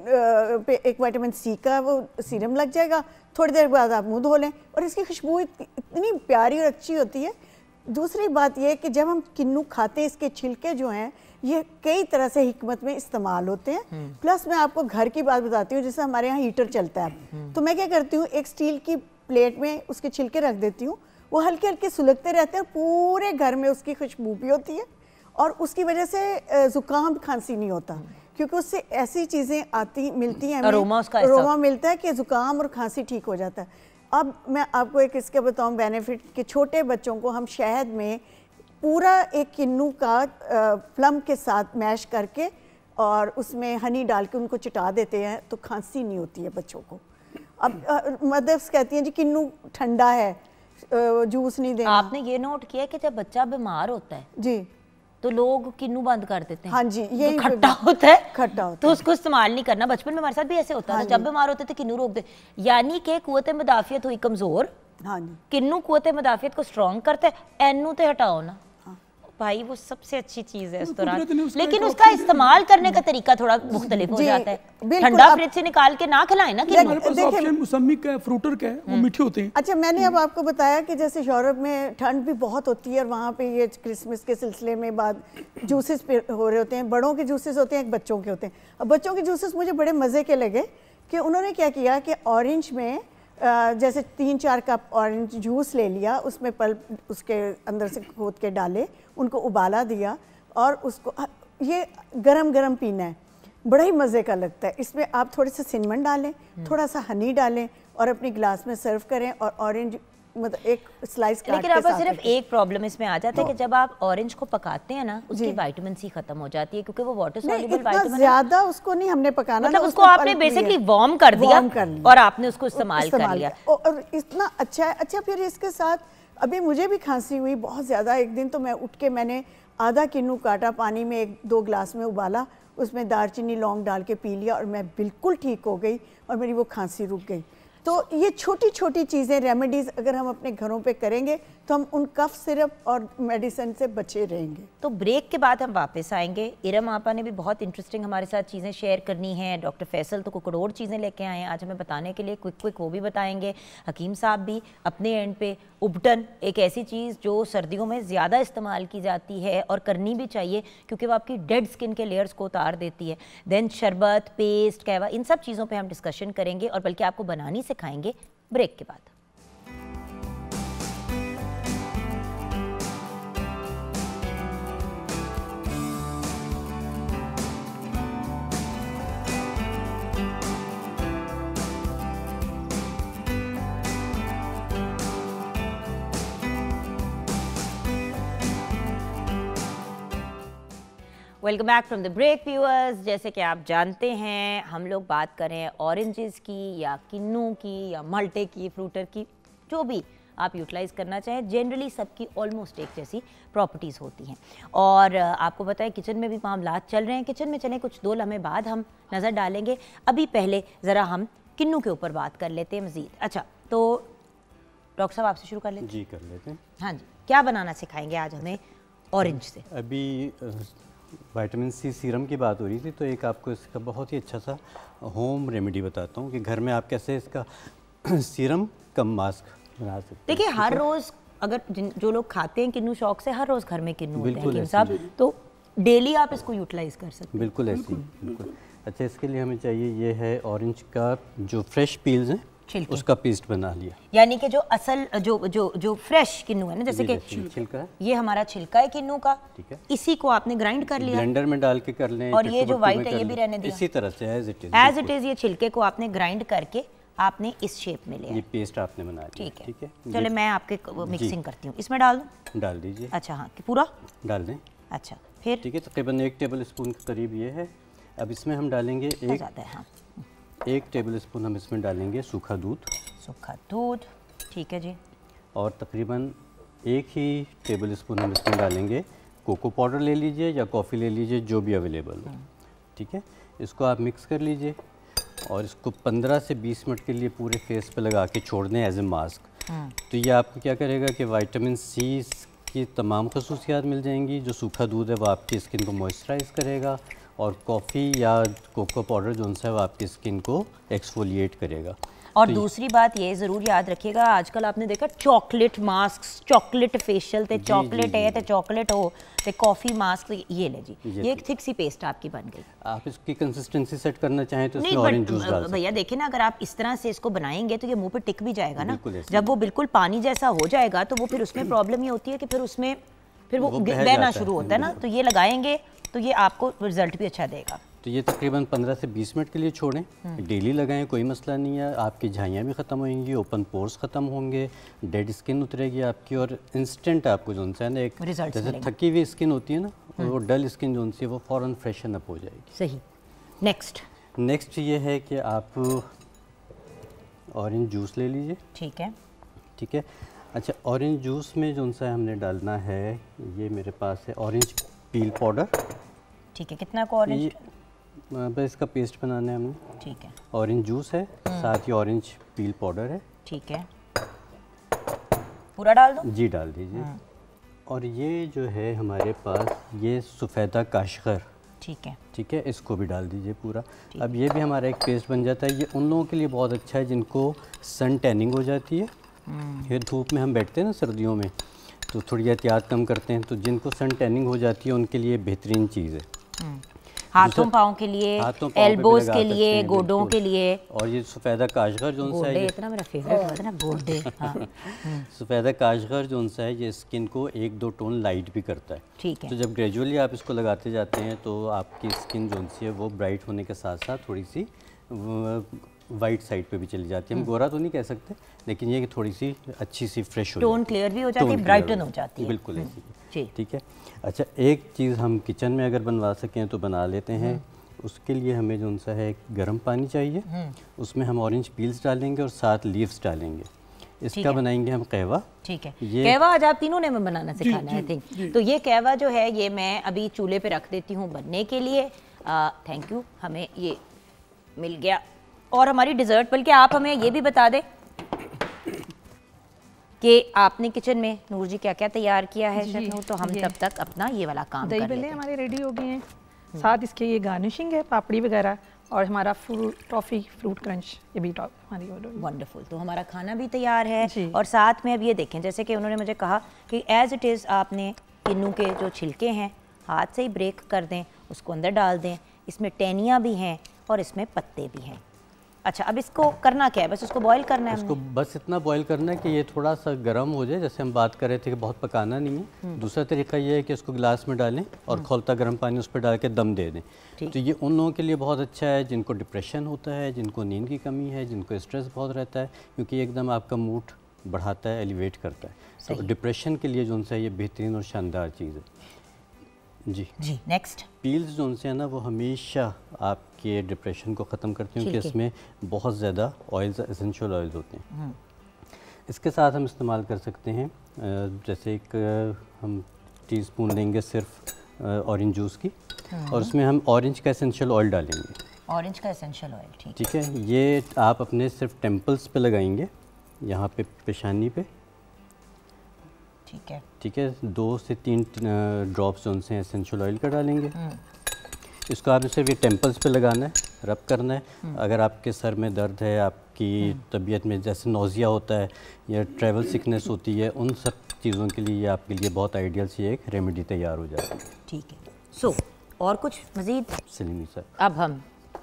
पे एक विटामिन सी का वो सीरम लग जाएगा थोड़ी देर बाद आप मुँह धो लें और इसकी खुशबू इतनी प्यारी और अच्छी होती है दूसरी बात यह कि जब हम किन्नू खाते हैं इसके छिलके जो हैं ये कई तरह से हमत में इस्तेमाल होते हैं हम्म। प्लस मैं आपको घर की बात बताती हूँ जैसे हमारे यहाँ हीटर चलता है हम्म। तो मैं क्या करती हूँ एक स्टील की प्लेट में उसके छिलके रख देती हूँ वो हल्के हल्के सुलगते रहते हैं पूरे घर में उसकी खुशबू भी होती है और उसकी वजह से ज़ुकाम खांसी नहीं होता क्योंकि उससे ऐसी चीज़ें आती मिलती हैं अरोमा मिलता है कि ज़ुकाम और खांसी ठीक हो जाता है अब मैं आपको एक इसके बताऊँ बेनिफिट कि छोटे बच्चों को हम शहद में पूरा एक किन्नू का प्लम के साथ मैश करके और उसमें हनी डाल के उनको चटा देते हैं तो खांसी नहीं होती है बच्चों को अब मदर्स कहती हैं जी किन्नू ठंडा है जूस नहीं देना आपने ये नोट किया कि जब बच्चा बीमार होता है जी तो लोग किन्नू बंद कर देते हैं हाँ जी ये तो खट्टा होता है खट्टा होता तो उसको इस्तेमाल नहीं करना बचपन में हमारे साथ भी ऐसे होता था हाँ जब बीमार होते थे किन्नू रोक दे यानी कि कुत मुदाफियत हुई कमजोर हाँ जी किन्नू कुत मुदाफियत को स्ट्रॉन्ग करते एनू तो हटाओ ना भाई वो सबसे अच्छी चीज है उस तो दौरान लेकिन उसका इस्तेमाल करने का हम्म। तरीका थोड़ा मुख्तलिफ हो जाता है ठंडा फ्रिज से निकाल के ना खिलाए ना कि मौसमी का फ्रूटर का वो हम्म। मीठे होते हैं अच्छा मैंने अब हम्म। आपको बताया कि जैसे यूरोप में ठंड भी बहुत होती है और वहाँ पे ये क्रिसमस के सिलसिले में बाद जूसेस हो रहे होते हैं बड़ों के जूसेस होते हैं बच्चों के होते हैं अब बच्चों के जूसेस मुझे बड़े मज़े के लगे कि उन्होंने क्या किया कि ऑरेंज में जैसे तीन चार कप ऑरेंज जूस ले लिया उसमें पल्प उसके अंदर से खोद के डाले उनको उबाला दिया और उसको ये गरम गरम पीना है बड़ा ही मज़े का लगता है इसमें आप थोड़े से सिनमन डालें हम्म। थोड़ा सा हनी डालें और अपनी गिलास में सर्व करें और ऑरेंज मतलब एक स्लाइस लेकिन अब सिर्फ एक प्रॉब्लम इसमें आ जाता है कि हाँ। जब आप ऑरेंज को पकाते हैं ना उसकी विटामिन सी खत्म हो जाती है क्योंकि वो वाटर सॉल्युबल विटामिन ज्यादा उसको नहीं हमने पकाना मतलब उसको आपने बेसिकली वार्म कर दिया और आपने उसको इस्तेमाल कर लिया और इतना अच्छा है अच्छा फिर इसके साथ अभी मुझे भी खांसी हुई बहुत ज़्यादा एक दिन तो मैं उठ के मैंने आधा किन्नू काटा पानी में एक दो ग्लास में उबाला उसमें दालचीनी लौंग डाल के पी लिया और मैं बिल्कुल ठीक हो गई और मेरी वो खांसी रुक गई तो ये छोटी छोटी चीज़ें रेमेडीज़ अगर हम अपने घरों पे करेंगे तो हम उन कफ सिरप और मेडिसिन से बचे रहेंगे तो ब्रेक के बाद हम वापस आएंगे इरम आपा ने भी बहुत इंटरेस्टिंग हमारे साथ चीज़ें शेयर करनी हैं डॉक्टर फैसल तो कुकड़ोड़ चीज़ें लेके आए हैं आज हमें बताने के लिए क्विक क्विक वो भी बताएंगे हकीम साहब भी अपने एंड पे उबटन एक ऐसी चीज़ जो सर्दियों में ज़्यादा इस्तेमाल की जाती है और करनी भी चाहिए क्योंकि वो आपकी डेड स्किन के लेयर्स को उतार देती है देन शरबत पेस्ट कहवा इन सब चीज़ों पर हम डिस्कशन करेंगे और बल्कि आपको बनानी सिखाएंगे ब्रेक के बाद welcome back from the break viewers जैसे कि आप जानते हैं हम लोग बात करें ऑरेंजेस की या किन्नू की या मल्टे की फ्रूटर की जो भी आप यूटिलाइज़ करना चाहें जनरली सबकी ऑलमोस्ट एक जैसी प्रॉपर्टीज़ होती हैं और आपको पता है किचन में भी मामला चल रहे हैं किचन में चलें कुछ दो लम्हे बाद हम नज़र डालेंगे अभी पहले ज़रा हम किन्नू के ऊपर बात कर लेते हैं मज़ीद अच्छा तो डॉक्टर साहब आपसे शुरू कर लेते जी कर लेते हैं हाँ जी क्या बनाना सिखाएंगे आज हमें ऑरेंज अच्छा। से अभी वाइटामिन सी सीरम की बात हो रही थी तो एक आपको इसका बहुत ही अच्छा सा होम रेमेडी बताता हूँ कि घर में आप कैसे इसका सीरम कम मास्क बना सकते देखिए हर रोज़ अगर जो लोग खाते हैं किन्नू शौक से हर रोज़ घर में किन्नू होते हैं साहब तो डेली आप इसको यूटिलाइज कर सकते हैं बिल्कुल ऐसी बिल्कुल अच्छा इसके लिए हमें चाहिए ये है ऑरेंज का जो फ्रेश पील्स हैं छिलके उसका पेस्ट बना लिया यानी कि जो असल जो जो जो फ्रेश किन्नू है ना जैसे कि छिलका ये हमारा छिलका है किन्नू का ठीक है इसी को आपने ग्राइंड कर लिया ब्लेंडर में डाल के कर लें और ये जो व्हाइट है ये भी रहने दिया इसी तरह से as it is as it is ये छिलके को आपने ग्राइंड करके आपने इस शेप में लिया ये पेस्ट आपने बना लिया ठीक है ठीक है चलो मैं आपके मिक्सिंग करती हूँ इसमें डाल दूँ डाल दीजिए अच्छा हाँ पूरा डाल दें अच्छा फिर ठीक है तकरीबन एक टेबल स्पून के करीब ये है अब इसमें हम डालेंगे एक ज़्यादा है हाँ एक टेबल स्पून हम इसमें डालेंगे सूखा दूध सूखा दूध ठीक है जी और तकरीबन एक ही टेबल स्पून हम इसमें डालेंगे कोको पाउडर ले लीजिए या कॉफ़ी ले लीजिए जो भी अवेलेबल हो हम्म। ठीक है इसको आप मिक्स कर लीजिए और इसको 15 से 20 मिनट के लिए पूरे फेस पे लगा के छोड़ दें एज ए मास्क तो ये आपको क्या करेगा कि वाइटामिन सी की तमाम खसूसियात मिल जाएंगी जो सूखा दूध है वो आपकी स्किन को मॉइस्चराइज करेगा और कॉफ़ी या कोको पाउडर जो है वो आपकी स्किन को एक्सफोलिएट करेगा और तो दूसरी बात ये ज़रूर याद रखिएगा आजकल आपने देखा चॉकलेट मास्क चॉकलेट फेशियल ते चॉकलेट है तो चॉकलेट हो तो कॉफ़ी मास्क तो ये ले जी ये, ये तो एक थिक सी पेस्ट आपकी बन गई आप इसकी कंसिस्टेंसी सेट करना चाहें तो ऑरेंज जूस भैया देखिए ना अगर आप इस तरह से इसको बनाएंगे तो ये मुंह पे टिक भी जाएगा ना जब वो बिल्कुल पानी जैसा हो जाएगा तो वो फिर उसमें प्रॉब्लम ये होती है कि फिर उसमें फिर वो बहना शुरू होता है ना तो ये लगाएंगे तो ये आपको रिजल्ट भी अच्छा देगा तो ये तकरीबन 15 से 20 मिनट के लिए छोड़ें हम्म। डेली लगाएं कोई मसला नहीं है आपकी झाइयाँ भी ख़त्म होंगी ओपन पोर्स ख़त्म होंगे डेड स्किन उतरेगी आपकी और इंस्टेंट आपको जो है ना एक जैसे थकी हुई स्किन होती है ना हम्म। वो डल स्किन जो है वो फ़ौर फ्रेशन अप हो जाएगी सही नेक्स्ट नेक्स्ट ये है कि आप ऑरेंज जूस ले लीजिए ठीक है ठीक है अच्छा औरेंज जूस में जो सा हमने डालना है ये मेरे पास है औरेंज पील पाउडर ठीक है कितना को ऑरेंज बस इसका पेस्ट बनाना है हमने ठीक है ऑरेंज जूस है हम्म। साथ ही ऑरेंज पील पाउडर है ठीक है पूरा डाल दो जी डाल दीजिए हम्म। और ये जो है हमारे पास ये सफ़ेदा काशखर ठीक है ठीक है इसको भी डाल दीजिए पूरा अब ये भी हमारा एक पेस्ट बन जाता है ये उन लोगों के लिए बहुत अच्छा है जिनको सन टैनिंग हो जाती है ये हम्म। धूप में हम बैठते हैं ना सर्दियों में तो थोड़ी एहतियात कम करते हैं तो जिनको सन टैनिंग हो जाती है उनके लिए बेहतरीन चीज़ है हम्म। हाथों पाओ के लिए एल्बोज के लिए गोडों के लिए और ये सफ़ेदा काशगर जो है हाँ। हम्म। सफ़ेदा काशगर जो है ये स्किन को एक दो टोन लाइट भी करता है ठीक है तो जब ग्रेजुअली आप इसको लगाते जाते हैं तो आपकी स्किन जो है वो ब्राइट होने के साथ साथ थोड़ी सी वाइट साइड पे भी चली जाती है हम हम्म। गोरा तो नहीं कह सकते लेकिन ये कि थोड़ी सी अच्छी सी फ्रेश हो टोन क्लियर भी हो जाती है ब्राइटन हो जाती है बिल्कुल हम्म, ऐसी ठीक है अच्छा एक चीज़ हम किचन में अगर बनवा सकें तो बना लेते हैं हम्म। उसके लिए हमें जो सा है गर्म पानी चाहिए उसमें हम ऑरेंज पील्स डालेंगे और साथ लीव्स डालेंगे इसका बनाएंगे हम कहवा ठीक है कहवा आज आप तीनों ने हमें बनाना सिखाना है आई थिंक तो ये कहवा जो है ये मैं अभी चूल्हे पे रख देती हूँ बनने के लिए थैंक यू हमें ये मिल गया और हमारी डिज़र्ट बल्कि आप हमें ये भी बता दें कि आपने किचन में नूर जी क्या क्या तैयार किया है तो हम तब तक अपना ये वाला काम दही बल्ले हमारे रेडी हो गए हैं साथ इसके ये गार्निशिंग है पापड़ी वगैरह और हमारा फ्रूट टॉफ़ी फ्रूट क्रंच ये भी हमारी वंडरफुल तो हमारा खाना भी तैयार है और साथ में अब ये देखें जैसे कि उन्होंने मुझे कहा कि एज़ इट इज़ आपने किन्नू के जो छिलके हैं हाथ से ही ब्रेक कर दें उसको अंदर डाल दें इसमें टेनिया भी हैं और इसमें पत्ते भी हैं अच्छा अब इसको करना क्या है बस उसको बॉईल करना है इसको बस इतना बॉईल करना है कि ये थोड़ा सा गर्म हो जाए जैसे हम बात कर रहे थे कि बहुत पकाना नहीं है हम्म। दूसरा तरीका ये है कि इसको गिलास में डालें और हम्म। खोलता गर्म पानी उस पर डाल के दम दे दें तो ये उन लोगों के लिए बहुत अच्छा है जिनको डिप्रेशन होता है जिनको नींद की कमी है जिनको स्ट्रेस बहुत रहता है क्योंकि एकदम आपका मूड बढ़ाता है एलिवेट करता है तो डिप्रेशन के लिए जो उनसे ये बेहतरीन और शानदार चीज़ है जी जी नेक्स्ट पील्स जो उनसे है ना वो हमेशा आपके डिप्रेशन को ख़त्म करती हैं क्योंकि इसमें बहुत ज़्यादा ऑयल्स एसेंशियल ऑयल्स होते हैं हम्म। इसके साथ हम इस्तेमाल कर सकते हैं जैसे एक हम टी स्पून लेंगे सिर्फ ऑरेंज जूस की हम्म। और उसमें हम ऑरेंज का एसेंशियल ऑयल डालेंगे ऑरेंज का एसेंशियल ऑयल ठीक ठीक है ये आप अपने सिर्फ टेम्पल्स पे लगाएंगे यहाँ पे पेशानी पे ठीक है ठीक है दो से तीन ड्रॉप्स जो उनसे एसेंशियल ऑयल का डालेंगे हम्म। इसको आपने सिर्फ ये टेम्पल्स पे लगाना है रब करना है हम्म। अगर आपके सर में दर्द है आपकी हम्म। तबीयत में जैसे नोज़िया होता है या ट्रैवल सिकनेस होती है उन सब चीज़ों के लिए आपके लिए बहुत आइडियल सी एक रेमेडी तैयार हो जाएगी ठीक है सो so, और कुछ मज़ीद सलीमी सर अब हम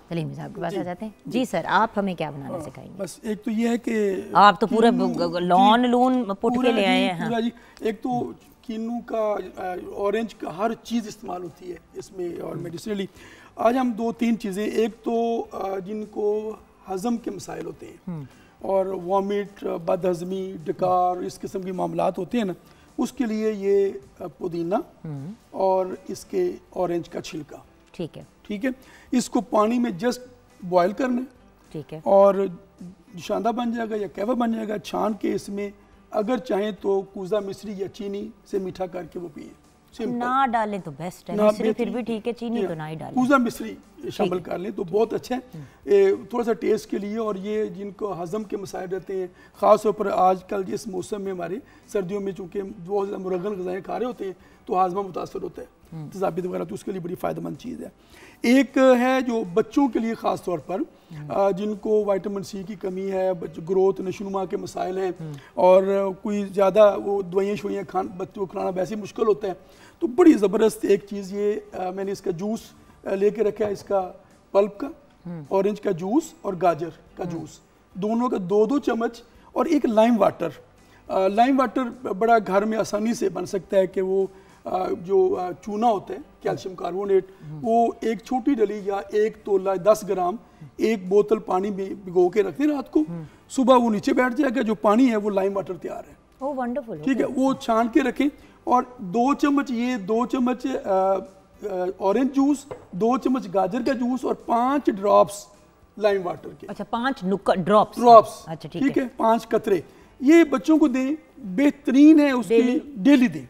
सलीम साहब के पास आ जाते हैं जी सर आप हमें क्या बनाना हाँ, सिखाएंगे बस एक तो ये है कि आप तो पूरा लॉन लून पुट के ले आए हैं हाँ। जी एक तो किन्नू का ऑरेंज का हर चीज़ इस्तेमाल होती है इसमें और मेडिसिनली हम्म। आज हम दो तीन चीज़ें एक तो जिनको हज़म के मसाइल होते हैं हम्म। और वॉमिट हजमी डकार इस किस्म के मामला होते हैं ना उसके लिए ये पुदीना हम्म। और इसके ऑरेंज का छिलका ठीक है ठीक है इसको पानी में जस्ट बॉयल कर लें ठीक है और शादा बन जाएगा या कैवा बन जाएगा छान के इसमें अगर चाहें तो कूजा मिश्री या चीनी से मीठा करके वो पिए ना डालें तो बेस्ट है मिश्री फिर भी ठीक है चीनी तो ना ही डालें कूजा मिश्री शामिल कर लें तो बहुत अच्छा है हम्म। थोड़ा सा टेस्ट के लिए और ये जिनको हज़म के मसाइल रहते हैं ख़ास तौर पर आजकल जिस मौसम में हमारे सर्दियों में चूँकि बहुत ज़्यादा मुरगन गज़ाएँ खा रहे होते हैं तो हाजमा मुतासर होता है हम्म। तजाबित तो वगैरह तो उसके लिए बड़ी फ़ायदेमंद चीज़ है एक है जो बच्चों के लिए ख़ास तौर पर हम्म। जिनको वाइटामिन सी की कमी है ग्रोथ नशोनुमा के मसाइल हैं हम्म। और कोई ज़्यादा वो दवाइयाँ शवाइयाँ खान बच्चों को खिलाना वैसे मुश्किल होता है तो बड़ी ज़बरदस्त एक चीज़ ये मैंने इसका जूस लेके रखा है इसका पल्प का ऑरेंज हम्म। का जूस और गाजर का जूस दोनों का दो दो चम्मच और एक लाइम वाटर लाइम वाटर बड़ा घर में आसानी से बन सकता है कि वो जो चूना होता है कैल्शियम कार्बोनेट वो एक छोटी डली या एक तोला दस ग्राम एक बोतल पानी में भिगो के रखते रात को सुबह वो नीचे बैठ जाएगा जो पानी है वो लाइम वाटर तैयार है ठीक है वो छान के रखें और दो चम्मच ये दो चम्मच ऑरेंज जूस दो चम्मच गाजर का जूस और पांच ड्रॉप्स लाइम वाटर के अच्छा पांच ड्रॉप्स ड्रॉप्स अच्छा ठीक है पांच कतरे ये बच्चों को दें बेहतरीन है उसकी डेली दें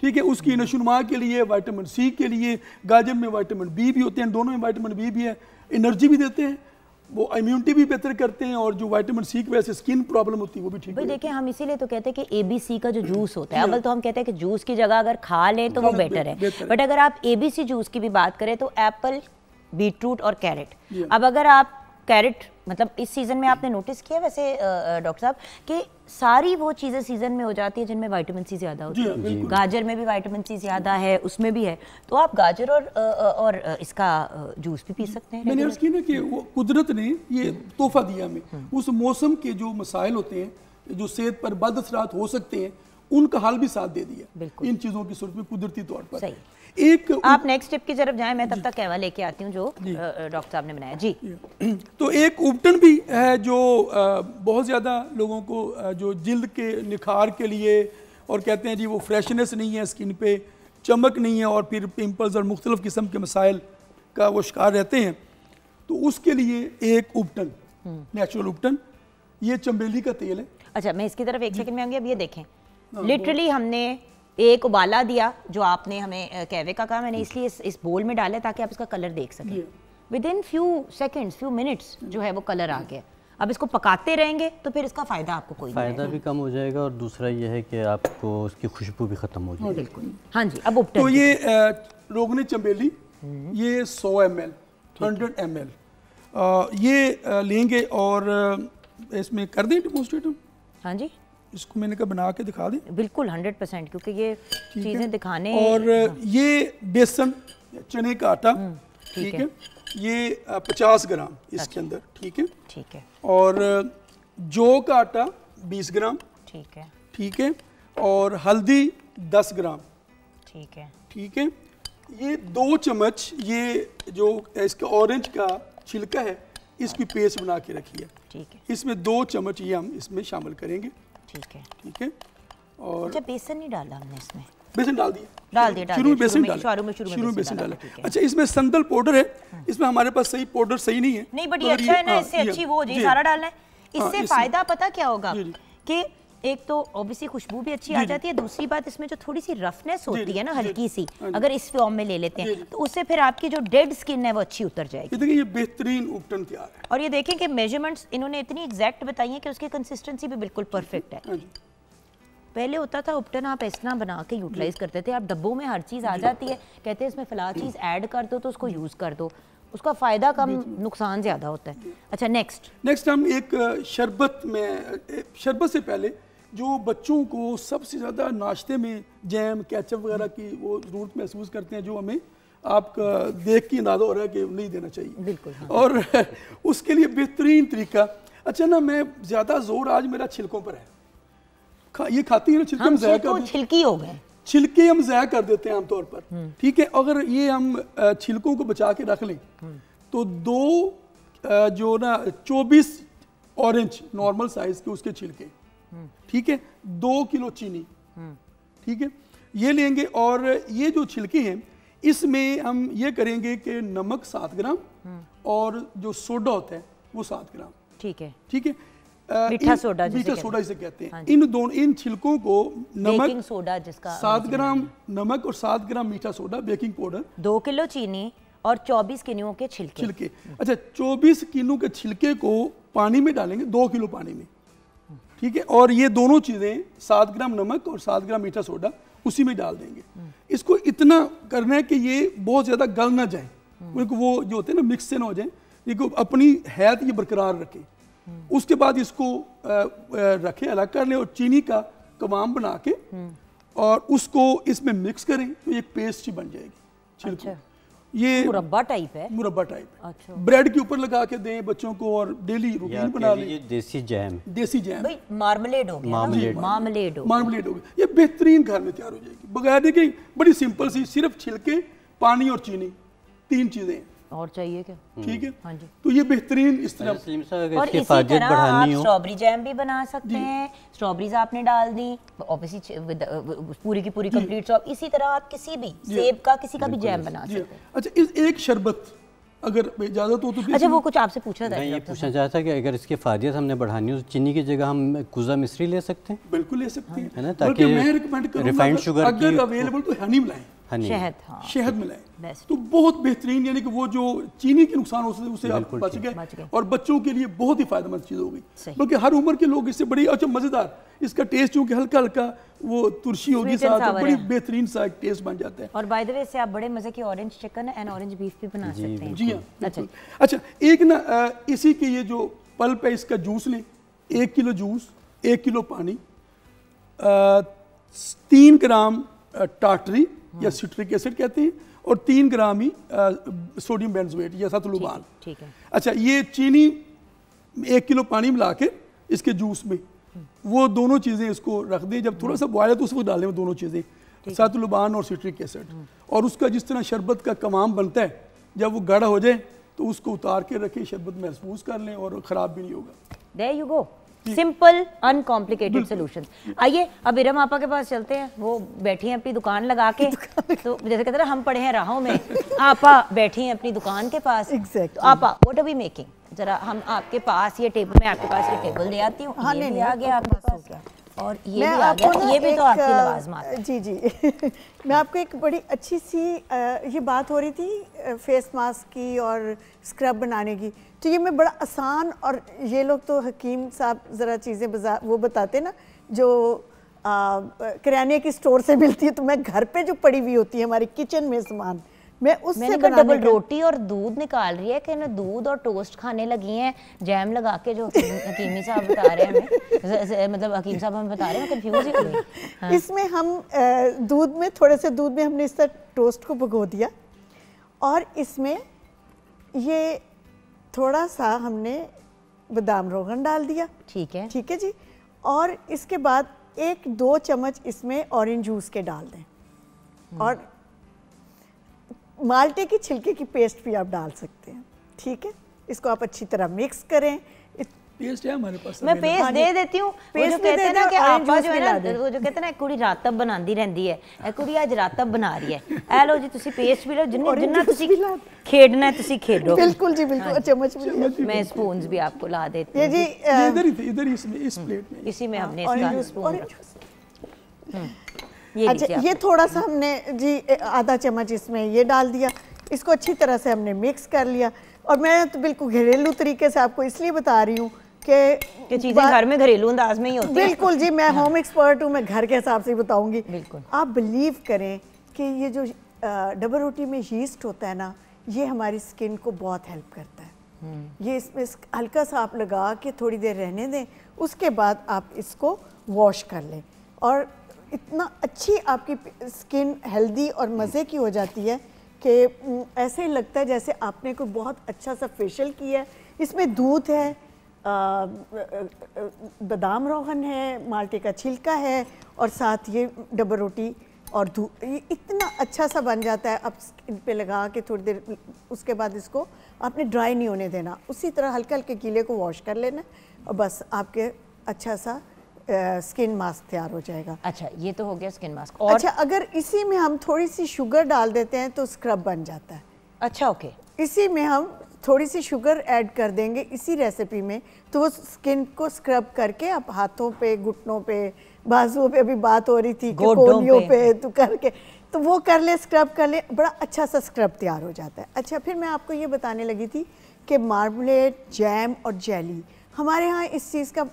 ठीक है उसकी नशोनुमा के लिए वाइटामिन सी के लिए गाजर में वाइटामिन बी भी होते हैं दोनों में वाइटामिन बी भी है एनर्जी भी देते हैं वो इम्यूनिटी भी बेहतर करते हैं और जो वाइटामिन सी की वजह से स्किन प्रॉब्लम होती है वो भी ठीक है देखिए हम इसीलिए तो कहते हैं कि एबीसी का जो जूस होता है अवल तो हम कहते हैं कि जूस की जगह अगर खा लें तो वो बेटर है बट अगर आप एबीसी जूस की भी बात करें तो एप्पल बीटरूट और कैरेट अब अगर आप कैरेट मतलब इस सीज़न में आपने नोटिस किया वैसे डॉक्टर साहब कि सारी वो चीज़ें सीज़न में हो जाती है जिनमें वाइटामिन सी ज़्यादा होती है गाजर में भी विटामिन सी ज़्यादा है उसमें भी है तो आप गाजर और और इसका जूस भी पी सकते हैं मैंने अर्ज़ ना कि वो कुदरत ने ये तोहफा दिया हमें हम्म। उस मौसम के जो मसाइल होते हैं जो सेहत पर बद असरात हो सकते हैं उनका हाल भी साथ दे दिया इन चीज़ों की सूरत में कुदरती तौर पर एक आप नेक्स्ट स्टेप की तरफ जाएं मैं तब तक कहवा लेके आती हूँ जो डॉक्टर साहब ने बनाया जी तो एक उपटन भी है जो बहुत ज़्यादा लोगों को जो जिल्द के निखार के लिए और कहते हैं जी वो फ्रेशनेस नहीं है स्किन पे चमक नहीं है और फिर पिंपल्स और मुख्तलिफ़ किस्म के मसाइल का वो शिकार रहते हैं तो उसके लिए एक उपटन नेचुरल हम्म। उपटन ये चमेली का तेल है अच्छा मैं इसकी तरफ एक सेकंड में आऊँगी अब ये देखें लिटरली हाँ, हमने एक उबाला दिया जो आपने हमें कैवे का कहा मैंने इसलिए इस, इस बोल में डाला ताकि आप इसका कलर देख सकें within few seconds few minutes जो है वो कलर आ गया अब इसको पकाते रहेंगे तो फिर इसका फ़ायदा आपको कोई फ़ायदा भी कम हो जाएगा और दूसरा ये है कि आपको उसकी खुशबू भी ख़त्म हो जाएगी बिल्कुल हाँ जी अब तो ये रोगनी चमेली हम्म। ये 100 M L hundred M L ये लेंगे और इसमें कर दें डिमोस्ट्रेट हाँ जी इसको मैंने कहा बना के दिखा दें बिल्कुल हंड्रेड परसेंट क्योंकि ये चीज़ें दिखाने और ये बेसन चने का आटा हम्म, ठीक है ये पचास ग्राम इसके अच्छा। अंदर ठीक है ठीक है और जौ का आटा बीस ग्राम ठीक है ठीक है और हल्दी दस ग्राम ठीक है ठीक है ये दो चम्मच ये जो इसका ऑरेंज का छिलका है इसकी अच्छा। पेस्ट बना के रखी है ठीक है इसमें दो चम्मच ये हम इसमें शामिल करेंगे ठीक है ठीक है और अच्छा बेसन नहीं डाला हमने इसमें बेसन डाल दिया डाल दिया शुरू में बेसन डाला शुरू में शुरू में बेसन डाला अच्छा इसमें संदल पाउडर है हम्म। इसमें हमारे पास सही पाउडर सही नहीं है नहीं बट ये अच्छा है ना हाँ, इससे अच्छी वो जी सारा डालना है हाँ, इससे फायदा पता क्या होगा कि एक तो ऑब्वियसली खुशबू भी अच्छी आ जाती है दूसरी बात इसमें जो थोड़ी सी रफनेस होती है ना हल्की सी हाँ अगर इस फॉर्म में ले लेते हैं तो उससे फिर आपकी जो डेड स्किन है वो अच्छी उतर जाएगी देखिए ये बेहतरीन उपटन तैयार है और ये देखें कि मेजरमेंट्स इन्होंने इतनी एग्जैक्ट बताई है कि उसकी कंसिस्टेंसी भी बिल्कुल परफेक्ट है हाँ पहले होता था उपटन आप इस बना के यूटिलाइज करते थे आप डब्बों में हर चीज़ आ जाती है कहते हैं इसमें फला चीज़ ऐड कर दो तो उसको यूज़ कर दो उसका फ़ायदा कम नुकसान ज़्यादा होता है अच्छा नेक्स्ट नेक्स्ट हम एक शरबत में शरबत से पहले जो बच्चों को सबसे ज़्यादा नाश्ते में जैम कैचअप वगैरह की वो ज़रूरत महसूस करते हैं जो हमें आपका देख के अंदाज़ा हो रहा है कि नहीं देना चाहिए बिल्कुल हाँ। और उसके लिए बेहतरीन तरीका अच्छा ना मैं ज़्यादा जोर आज मेरा छिलकों पर है खा, ये खाती है ना छिलके हम जया कर छिलकी हो गए छिलके हम जया कर देते हैं आमतौर पर हम्म। ठीक है अगर ये हम छिलकों को बचा के रख लें हम्म। तो दो जो ना चौबीस ऑरेंज नॉर्मल साइज़ के उसके छिलके ठीक है दो किलो चीनी ठीक है ये लेंगे और ये जो छिलके हैं इसमें हम ये करेंगे कि नमक सात ग्राम और जो सोडा होता है वो सात ग्राम ठीक है ठीक है मीठा सोडा मीठा सोडा कहते हैं हाँ इन दोनों इन छिलकों को नमक सोडा जिसका सात ग्राम नमक और सात ग्राम मीठा सोडा बेकिंग पाउडर दो किलो चीनी और चौबीस किनुओं के छिलके छिलके अच्छा चौबीस किलो के छिलके को पानी में डालेंगे दो किलो पानी में ठीक है और ये दोनों चीज़ें सात ग्राम नमक और सात ग्राम मीठा सोडा उसी में डाल देंगे इसको इतना करना है कि ये बहुत ज़्यादा गल ना जाए उनको वो जो होते हैं ना मिक्स से ना हो जाए देखो अपनी हैत ये बरकरार रखें उसके बाद इसको रखें अलग कर लें और चीनी का कमाम बना के हम्म। और उसको इसमें मिक्स करें तो ये पेस्ट ही बन जाएगी छिड़को अच्छा। ये मुरब्बा टाइप है मुरब्बा टाइप अच्छा ब्रेड के ऊपर लगा के दें बच्चों को और डेली रूटीन बना ये देसी जैम देसी जैम मार्मलेड हो गया मार्मलेड मार्मलेड हो मार्मलेड हो गया ये बेहतरीन घर में तैयार हो जाएगी बगैर देखिए बड़ी सिंपल सी सिर्फ छिलके पानी और चीनी तीन चीज़ें और चाहिए क्या हम्म। ठीक है हाँ जी तो ये बेहतरीन इस तरह और इसी तरह आप स्ट्रॉबेरी जैम भी बना सकते हैं स्ट्रॉबेरीज आपने डाल दी ऑब्वियसली uh, पूरी की पूरी कंप्लीट स्ट्रॉब इसी तरह आप किसी भी सेब का किसी का भी जैम बना सकते हैं अच्छा इस एक शरबत अगर इजाजत हो तो अच्छा वो कुछ आपसे पूछा था ये अच्छा, अच्छा। पूछना चाहता था कि अगर इसके फायदे हमने बढ़ानी हो तो चीनी की जगह हम कुजा मिश्री ले सकते हैं बिल्कुल ले सकते हैं है ना ताकि मैं रिकमेंड करूंगा रिफाइंड शुगर अगर अवेलेबल तो हनी मिलाएं शहद हाँ शहद मिलाएं तो बहुत बेहतरीन यानी कि वो जो चीनी के नुकसान हो सकते उससे आप बच गए और बच्चों के लिए बहुत ही फायदेमंद चीज़ हो गई बल्कि हर उम्र के लोग इससे बड़ी अच्छा मज़ेदार इसका टेस्ट चूंकि हल्का हल्का वो तुर्सी होगी साथ तो बड़ी बेहतरीन सा एक टेस्ट बन जाता है और बाय द वे से आप बड़े मज़े के orange chicken and orange beef भी बना सकते हैं जी हाँ अच्छा अच्छा एक ना इसी के ये जो पल्प है इसका जूस लें एक किलो जूस एक किलो पानी तीन ग्राम टाटरी या सिट्रिक हम्म। एसिड कहते हैं और तीन ग्राम ही सोडियम बेंजोएट या सतलुबान ठीक है अच्छा ये चीनी एक किलो पानी मिला के इसके जूस में हम्म। वो दोनों चीज़ें इसको रख दें जब थोड़ा हम्म। सा बॉयल है तो उसको वक्त डालें दोनों चीज़ें सतलुबान और सिट्रिक एसिड और उसका जिस तरह शरबत का कमाम बनता है जब वो गाढ़ा हो जाए तो उसको उतार के रखें शरबत महसूस कर लें और ख़राब भी नहीं होगा सिंपल अनकॉम्प्लिकेटेड सोल्यूशन आइए अब इरम आपा के पास चलते हैं वो बैठी हैं अपनी दुकान लगा के तो जैसे कहते हैं हम पढ़े हैं राहों में आपा बैठी हैं अपनी दुकान के पास exactly. तो आपा वट आर वी मेकिंग जरा हम आपके पास ये टेबल में आपके पास ये टेबल ले आती हूँ हाँ, आ गया आपके पास हो गया और ये मैं भी आ गया ये भी तो आपकी लवाजमात जी जी मैं आपको एक बड़ी अच्छी सी ये बात हो रही थी फेस मास्क की और स्क्रब बनाने की तो ये मैं बड़ा आसान और ये लोग तो हकीम साहब ज़रा चीज़ें वो बताते ना जो किराने की स्टोर से मिलती है तो मैं घर पे जो पड़ी हुई होती है हमारे किचन में सामान मैं उससे बनाने डबल रोटी और दूध निकाल रही है कि ना दूध और टोस्ट खाने लगी हैं जैम लगा के जो हकीमी साहब बता रहे हैं हमें मतलब हकीम साहब हमें बता रहे हैं कंफ्यूज ही हाँ। इसमें हम दूध में थोड़े से दूध में हमने इस तरह टोस्ट को भगो दिया और इसमें ये थोड़ा सा हमने बादाम रोगन डाल दिया ठीक है ठीक है जी और इसके बाद एक दो चम्मच इसमें ऑरेंज जूस के डाल दें और माल्टे की छिलके की पेस्ट भी आप डाल सकते हैं ठीक है इसको आप अच्छी तरह मिक्स करें पेस्ट है हमारे पास मैं पेस्ट दे देती हूँ कहते हैं ना कि जो है ना वो जो कहते ना कुड़ी है ए कुड़ी आज बना रही है लो जी चम्मच भी मैं भी आपको ला देती हूं ये जी इधर ही इधर ही इस प्लेट में इसी में हाँ, हमने इसका स्पून ये अच्छा ये थोड़ा सा हमने जी आधा चम्मच इसमें ये डाल दिया इसको अच्छी तरह से हमने मिक्स कर लिया और मैं तो बिल्कुल घरेलू तरीके से आपको इसलिए बता रही हूँ कि चीजें घर में घरेलू अंदाज में ही होती बिल्कुल जी मैं होम हाँ। एक्सपर्ट हूँ मैं घर के हिसाब से बताऊंगी बिल्कुल आप बिलीव करें कि ये जो डबल रोटी में यीस्ट होता है ना ये हमारी स्किन को बहुत हेल्प करता है हम्म। ये इसमें हल्का सा आप लगा के थोड़ी देर रहने दें उसके बाद आप इसको वॉश कर लें और इतना अच्छी आपकी स्किन हेल्दी और मज़े की हो जाती है कि ऐसे ही लगता है जैसे आपने कोई बहुत अच्छा सा फेशियल किया है इसमें दूध है बादाम रोहन है माल्टे का छिलका है और साथ ये डबल रोटी और धूप ये इतना अच्छा सा बन जाता है आप स्किन पे लगा के थोड़ी देर उसके बाद इसको आपने ड्राई नहीं होने देना उसी तरह हल्के हल्के गीले को वॉश कर लेना और बस आपके अच्छा सा स्किन मास्क तैयार हो जाएगा अच्छा ये तो हो गया स्किन मास्क और अच्छा अगर इसी में हम थोड़ी सी शुगर डाल देते हैं तो स्क्रब बन जाता है अच्छा ओके इसी में हम थोड़ी सी शुगर ऐड कर देंगे इसी रेसिपी में तो वो स्किन को स्क्रब करके आप हाथों पे घुटनों पे बाजुओं पे अभी बात हो रही थी गोलियों पे, पे तो करके तो वो कर ले स्क्रब कर ले बड़ा अच्छा सा स्क्रब तैयार हो जाता है अच्छा फिर मैं आपको ये बताने लगी थी कि मार्बलेट जैम और जेली हमारे यहाँ इस चीज़ का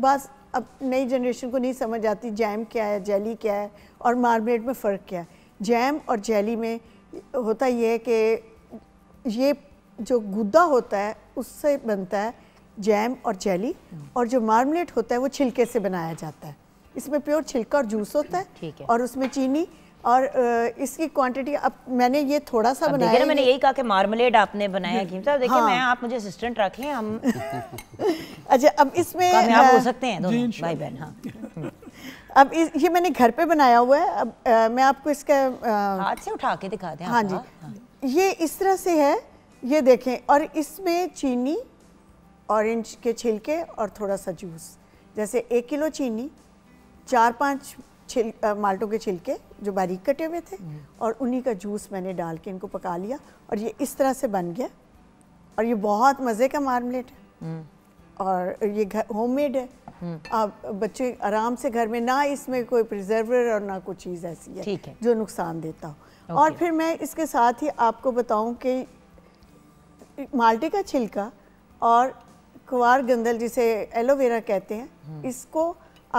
बस अब नई जनरेशन को नहीं समझ आती जैम क्या है जेली क्या है और मार्मेड में फ़र्क क्या है जैम और जेली में होता यह है कि ये जो गुद्दा होता है उससे बनता है जैम और जेली और जो मार्मलेट होता है वो छिलके से बनाया जाता है इसमें प्योर छिलका और जूस होता है और उसमें चीनी और इसकी क्वांटिटी अब मैंने ये थोड़ा सा बनाया मैंने यही कहा कि मार्मलेड आपने बनाया हकीम साहब देखिए हाँ। मैं आप मुझे असिस्टेंट रख लें हम अच्छा अब इसमें आप हो सकते हैं दोनों भाई बहन हाँ अब इस, ये मैंने घर पे बनाया हुआ है अब आ, मैं आपको इसका हाथ से उठा के दिखा दें हाँ जी हाँ। हाँ। ये इस तरह से है ये देखें और इसमें चीनी ऑरेंज के छिलके और थोड़ा सा जूस जैसे एक किलो चीनी चार पाँच छिल माल्टों के छिलके जो बारीक कटे हुए थे हम्म। और उन्हीं का जूस मैंने डाल के इनको पका लिया और ये इस तरह से बन गया और ये बहुत मज़े का मार्मलेट है हम्म। और ये घर होममेड है हम्म। आप बच्चे आराम से घर में ना इसमें कोई प्रिजर्वर और ना कोई चीज़ ऐसी है, है। जो नुकसान देता हो और फिर मैं इसके साथ ही आपको बताऊं कि माल्टे का छिलका और कुवार गंदल जिसे एलोवेरा कहते हैं इसको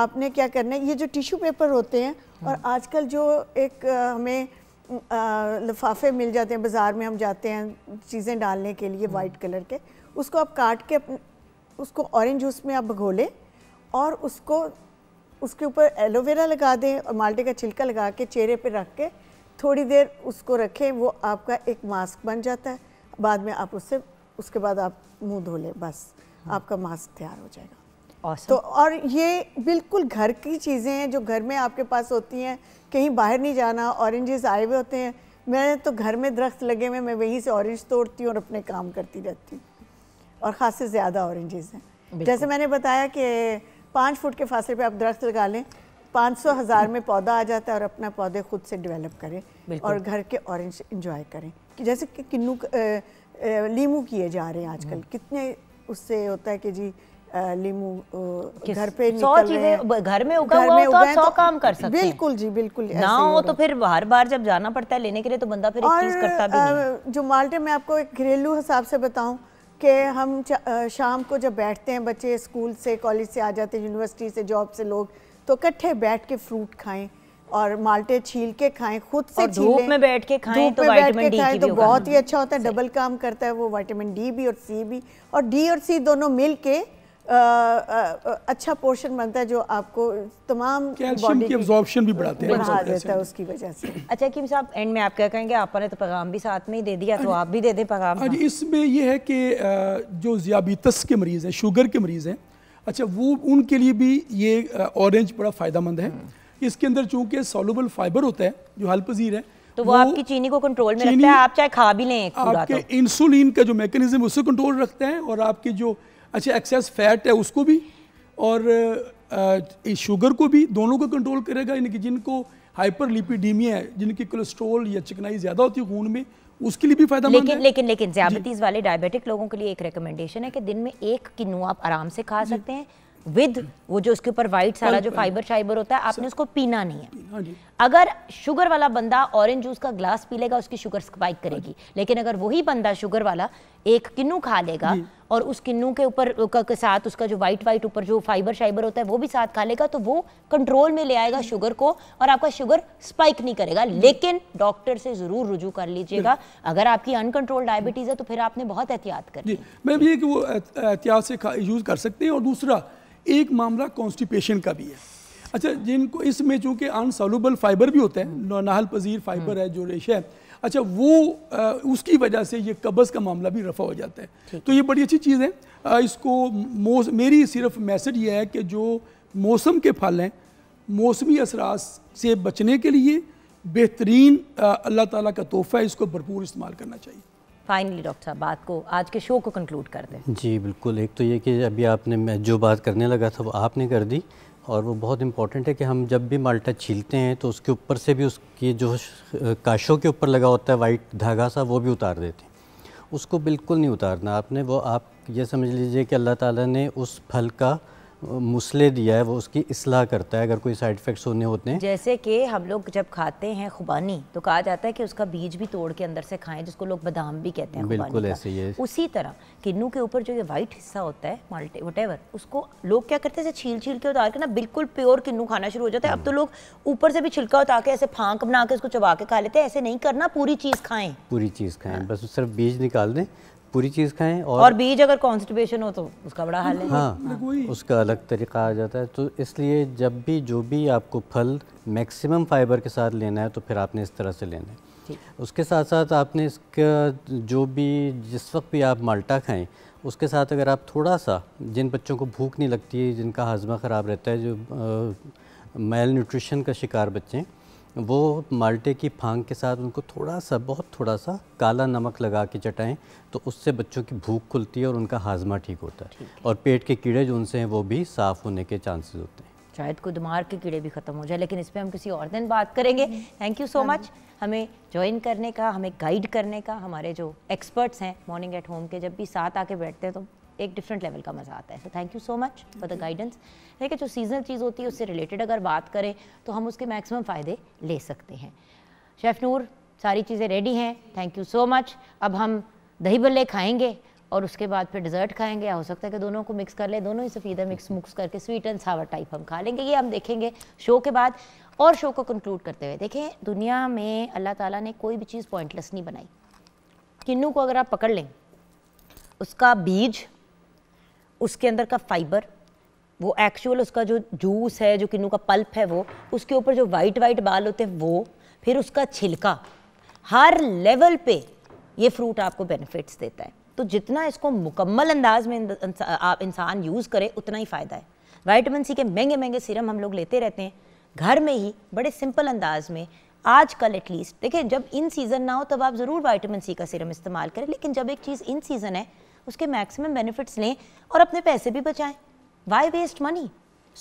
आपने क्या करना है ये जो टिश्यू पेपर होते हैं और आजकल जो एक हमें लिफाफे मिल जाते हैं बाज़ार में हम जाते हैं चीज़ें डालने के लिए वाइट हम्म। कलर के उसको आप काट के उसको ऑरेंज जूस में आप भगोलें और उसको उसके ऊपर एलोवेरा लगा दें और माल्टे का छिलका लगा के चेहरे पे रख के थोड़ी देर उसको रखें वो आपका एक मास्क बन जाता है बाद में आप उससे उसके बाद आप मुंह धो लें बस हम्म। आपका मास्क तैयार हो जाएगा awesome. तो और ये बिल्कुल घर की चीज़ें हैं जो घर में आपके पास होती हैं कहीं बाहर नहीं जाना औरेंजेस आए हुए होते हैं मैं तो घर में दरख्त लगे हुए मैं वहीं से औरेंज तोड़ती हूँ और अपने काम करती रहती हूँ और ख़ास से ज़्यादा ऑरेंजेस हैं जैसे मैंने बताया कि पाँच फुट के फासले पे आप दरख्त लगा लें पाँच सौ हज़ार में पौधा आ जाता है और अपना पौधे खुद से डेवलप करें और घर के ऑरेंज इंजॉय करें कि जैसे कि किन्नू लीमू किए जा रहे हैं आजकल हम्म। कितने उससे होता है कि जी लीमू घर पे सौ चीजें घर में उगा हुआ हो तो आप सौ काम कर सकते बिल्कुल जी बिल्कुल ना हो तो फिर बाहर बार जब जाना पड़ता है लेने के लिए तो बंदा फिर एक चीज करता भी नहीं जो माल्टे में आपको एक घरेलू हिसाब से बताऊं कि हम शाम को जब बैठते हैं बच्चे स्कूल से कॉलेज से आ जाते हैं यूनिवर्सिटी से जॉब से लोग तो इकट्ठे बैठ के फ्रूट खाएं और माल्टे छील के खाएं खुद से धूप में बैठ के खाएं तो विटामिन डी की तो बहुत ही अच्छा होता है डबल काम करता है वो विटामिन डी भी और सी भी और डी और सी दोनों मिलके अच्छा पोर्शन बनता है जो आपको तमाम बॉडी की भी बढ़ाते हैं बढ़ा देता है उसकी वजह से अच्छा किम साहब एंड में आप क्या कहेंगे आपा ने तो पैगाम भी साथ में ही दे दिया तो आप भी दे दें पैगाम इसमें यह है कि जो जियाबीतस के मरीज़ हैं शुगर के मरीज़ हैं अच्छा वो उनके लिए भी ये ऑरेंज बड़ा फ़ायदा है हम्म। इसके अंदर चूंकि सोलबल फाइबर होता है जो हल पजीर है तो वो, वो आपकी चीनी को कंट्रोल में रखता है आप चाहे खा भी लें आपके तो। इंसुलिन का जो मैकेनिज्म उसे कंट्रोल रखता है और आपके जो अच्छा एक्सेस फैट है उसको भी और शुगर को भी दोनों को कंट्रोल करेगा यानी कि जिनको हाइपर लिपिडीमिया है जिनकी कोलेस्ट्रोल या चिकनाई ज़्यादा होती है खून में उसके लिए भी फायदा लेकिन है। लेकिन लेकिन डायबिटीज़ वाले डायबिटिक लोगों के लिए एक रिकमेंडेशन है कि दिन में एक किन्नू आप आराम से खा सकते हैं विद वो जो उसके ऊपर वाइट सारा जो फाइबर शाइबर होता है आपने उसको पीना नहीं है हाँ अगर शुगर वाला बंदा ऑरेंज जूस का ग्लास पी लेगा उसकी शुगर स्पाइक करेगी हाँ लेकिन अगर वही बंदा शुगर वाला एक किन्नू खा लेगा और उस किन्नू के ऊपर के साथ उसका जो वाइट वाइट ऊपर जो फाइबर शाइबर होता है वो भी साथ खा लेगा तो वो कंट्रोल में ले आएगा शुगर को और आपका शुगर स्पाइक नहीं करेगा लेकिन डॉक्टर से ज़रूर रुजू कर लीजिएगा अगर आपकी अनकंट्रोल डायबिटीज़ है तो फिर आपने बहुत एहतियात कर मैं ये कि वो एहतियात से यूज़ कर सकते हैं और दूसरा एक मामला कॉन्स्टिपेशन का भी है अच्छा जिनको इसमें चूंकि अनसॉलूबल फाइबर भी होते हैं नाहल पजीर फाइबर हम्म। है जो रेशा है अच्छा वो आ, उसकी वजह से ये कब्ज़ का मामला भी रफा हो जाता है तो ये बड़ी अच्छी चीज़ है आ, इसको मेरी सिर्फ मैसेज ये है कि जो मौसम के फल हैं मौसमी असरा से बचने के लिए बेहतरीन अल्लाह ताला का तोहफ़ा है इसको भरपूर इस्तेमाल करना चाहिए फाइनली डॉक्टर साहब बात को आज के शो को कंक्लूड कर दें जी बिल्कुल एक तो ये कि अभी आपने मैं जो बात करने लगा था वो आपने कर दी और वो बहुत इम्पॉर्टेंट है कि हम जब भी माल्टा छीलते हैं तो उसके ऊपर से भी उसकी जो काशों के ऊपर लगा होता है वाइट धागा सा वो भी उतार देते हैं उसको बिल्कुल नहीं उतारना आपने वो आप ये समझ लीजिए कि अल्लाह ताला ने उस फल का मुसले दिया है वो उसकी असलाह करता है अगर कोई साइड इफ़ेक्ट्स होने होते हैं जैसे कि हम लोग जब खाते हैं खुबानी तो कहा जाता है कि उसका बीज भी तोड़ के अंदर से खाएं जिसको लोग बादाम भी कहते हैं बिल्कुल ऐसे ही है उसी तरह किन्नू के ऊपर जो ये वाइट हिस्सा होता है माल्टे वटेवर उसको लोग क्या करते हैं छील छील के उतार के ना बिल्कुल प्योर किन्नू खाना शुरू हो जाता है अब तो हम्म। लोग ऊपर से भी छिलका उतार के ऐसे फांक बना के उसको चबा के खा लेते हैं ऐसे नहीं करना पूरी चीज़ खाएं पूरी चीज़ खाएं हाँ। बस सिर्फ बीज निकाल दें पूरी चीज़ खाएं और और बीज अगर कॉन्स्टिपेशन हो तो उसका बड़ा हाल है हाँ, हाँ उसका अलग तरीका आ जाता है तो इसलिए जब भी जो भी आपको फल मैक्सिमम फाइबर के साथ लेना है तो फिर आपने इस तरह से लेना है उसके साथ साथ आपने इसका जो भी जिस वक्त भी आप माल्टा खाएं उसके साथ अगर आप थोड़ा सा जिन बच्चों को भूख नहीं लगती जिनका हाजमा ख़राब रहता है जो मेल न्यूट्रिशन का शिकार बच्चे हैं वो माल्टे की फांग के साथ उनको थोड़ा सा बहुत थोड़ा सा काला नमक लगा के चटाएं तो उससे बच्चों की भूख खुलती है और उनका हाजमा ठीक होता है और पेट के कीड़े जो उनसे हैं वो भी साफ़ होने के चांसेस होते हैं शायद को दिमाग के कीड़े भी ख़त्म हो जाए लेकिन इस पर हम किसी और दिन बात करेंगे थैंक यू सो मच हमें ज्वाइन करने का हमें गाइड करने का हमारे जो एक्सपर्ट्स हैं मॉर्निंग एट होम के जब भी साथ आके बैठते हैं तो एक डिफरेंट लेवल का मज़ा आता है so thank you so much for the guidance देखिए जो सीजनल चीज़ होती है उससे रिलेटेड अगर बात करें तो हम उसके मैक्सिमम फ़ायदे ले सकते हैं शेफ़ नूर सारी चीज़ें रेडी हैं थैंक यू सो मच अब हम दही बल्ले खाएंगे और उसके बाद फिर डिज़र्ट खाएंगे या हो सकता है कि दोनों को मिक्स कर ले दोनों ही सफ़ीदा मिक्स मुक्स करके स्वीट एंड सावर टाइप हम खा लेंगे ये हम देखेंगे शो के बाद और शो को कंक्लूड करते हुए देखें दुनिया में अल्लाह ताला ने कोई भी चीज़ पॉइंटलेस नहीं बनाई किन्नू को अगर आप पकड़ लें उसका बीज उसके अंदर का फाइबर वो एक्चुअल उसका जो जूस है जो किन्नू का पल्प है वो उसके ऊपर जो वाइट वाइट बाल होते हैं वो फिर उसका छिलका हर लेवल पे ये फ्रूट आपको बेनिफिट्स देता है तो जितना इसको मुकम्मल अंदाज में आप इंसान यूज़ करे उतना ही फ़ायदा है वाइटमिन सी के महंगे महंगे सीरम हम लोग लेते रहते हैं घर में ही बड़े सिंपल अंदाज में आज कल एटलीस्ट देखिए जब इन सीज़न ना हो तब आप ज़रूर वाइटामिन सी का सीरम इस्तेमाल करें लेकिन जब एक चीज़ इन सीज़न है उसके मैक्सिमम बेनिफिट्स लें और अपने पैसे भी बचाएं वाई वेस्ट मनी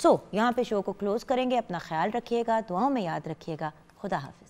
सो यहाँ पे शो को क्लोज़ करेंगे अपना ख्याल रखिएगा दुआओं में याद रखिएगा खुदा हाफि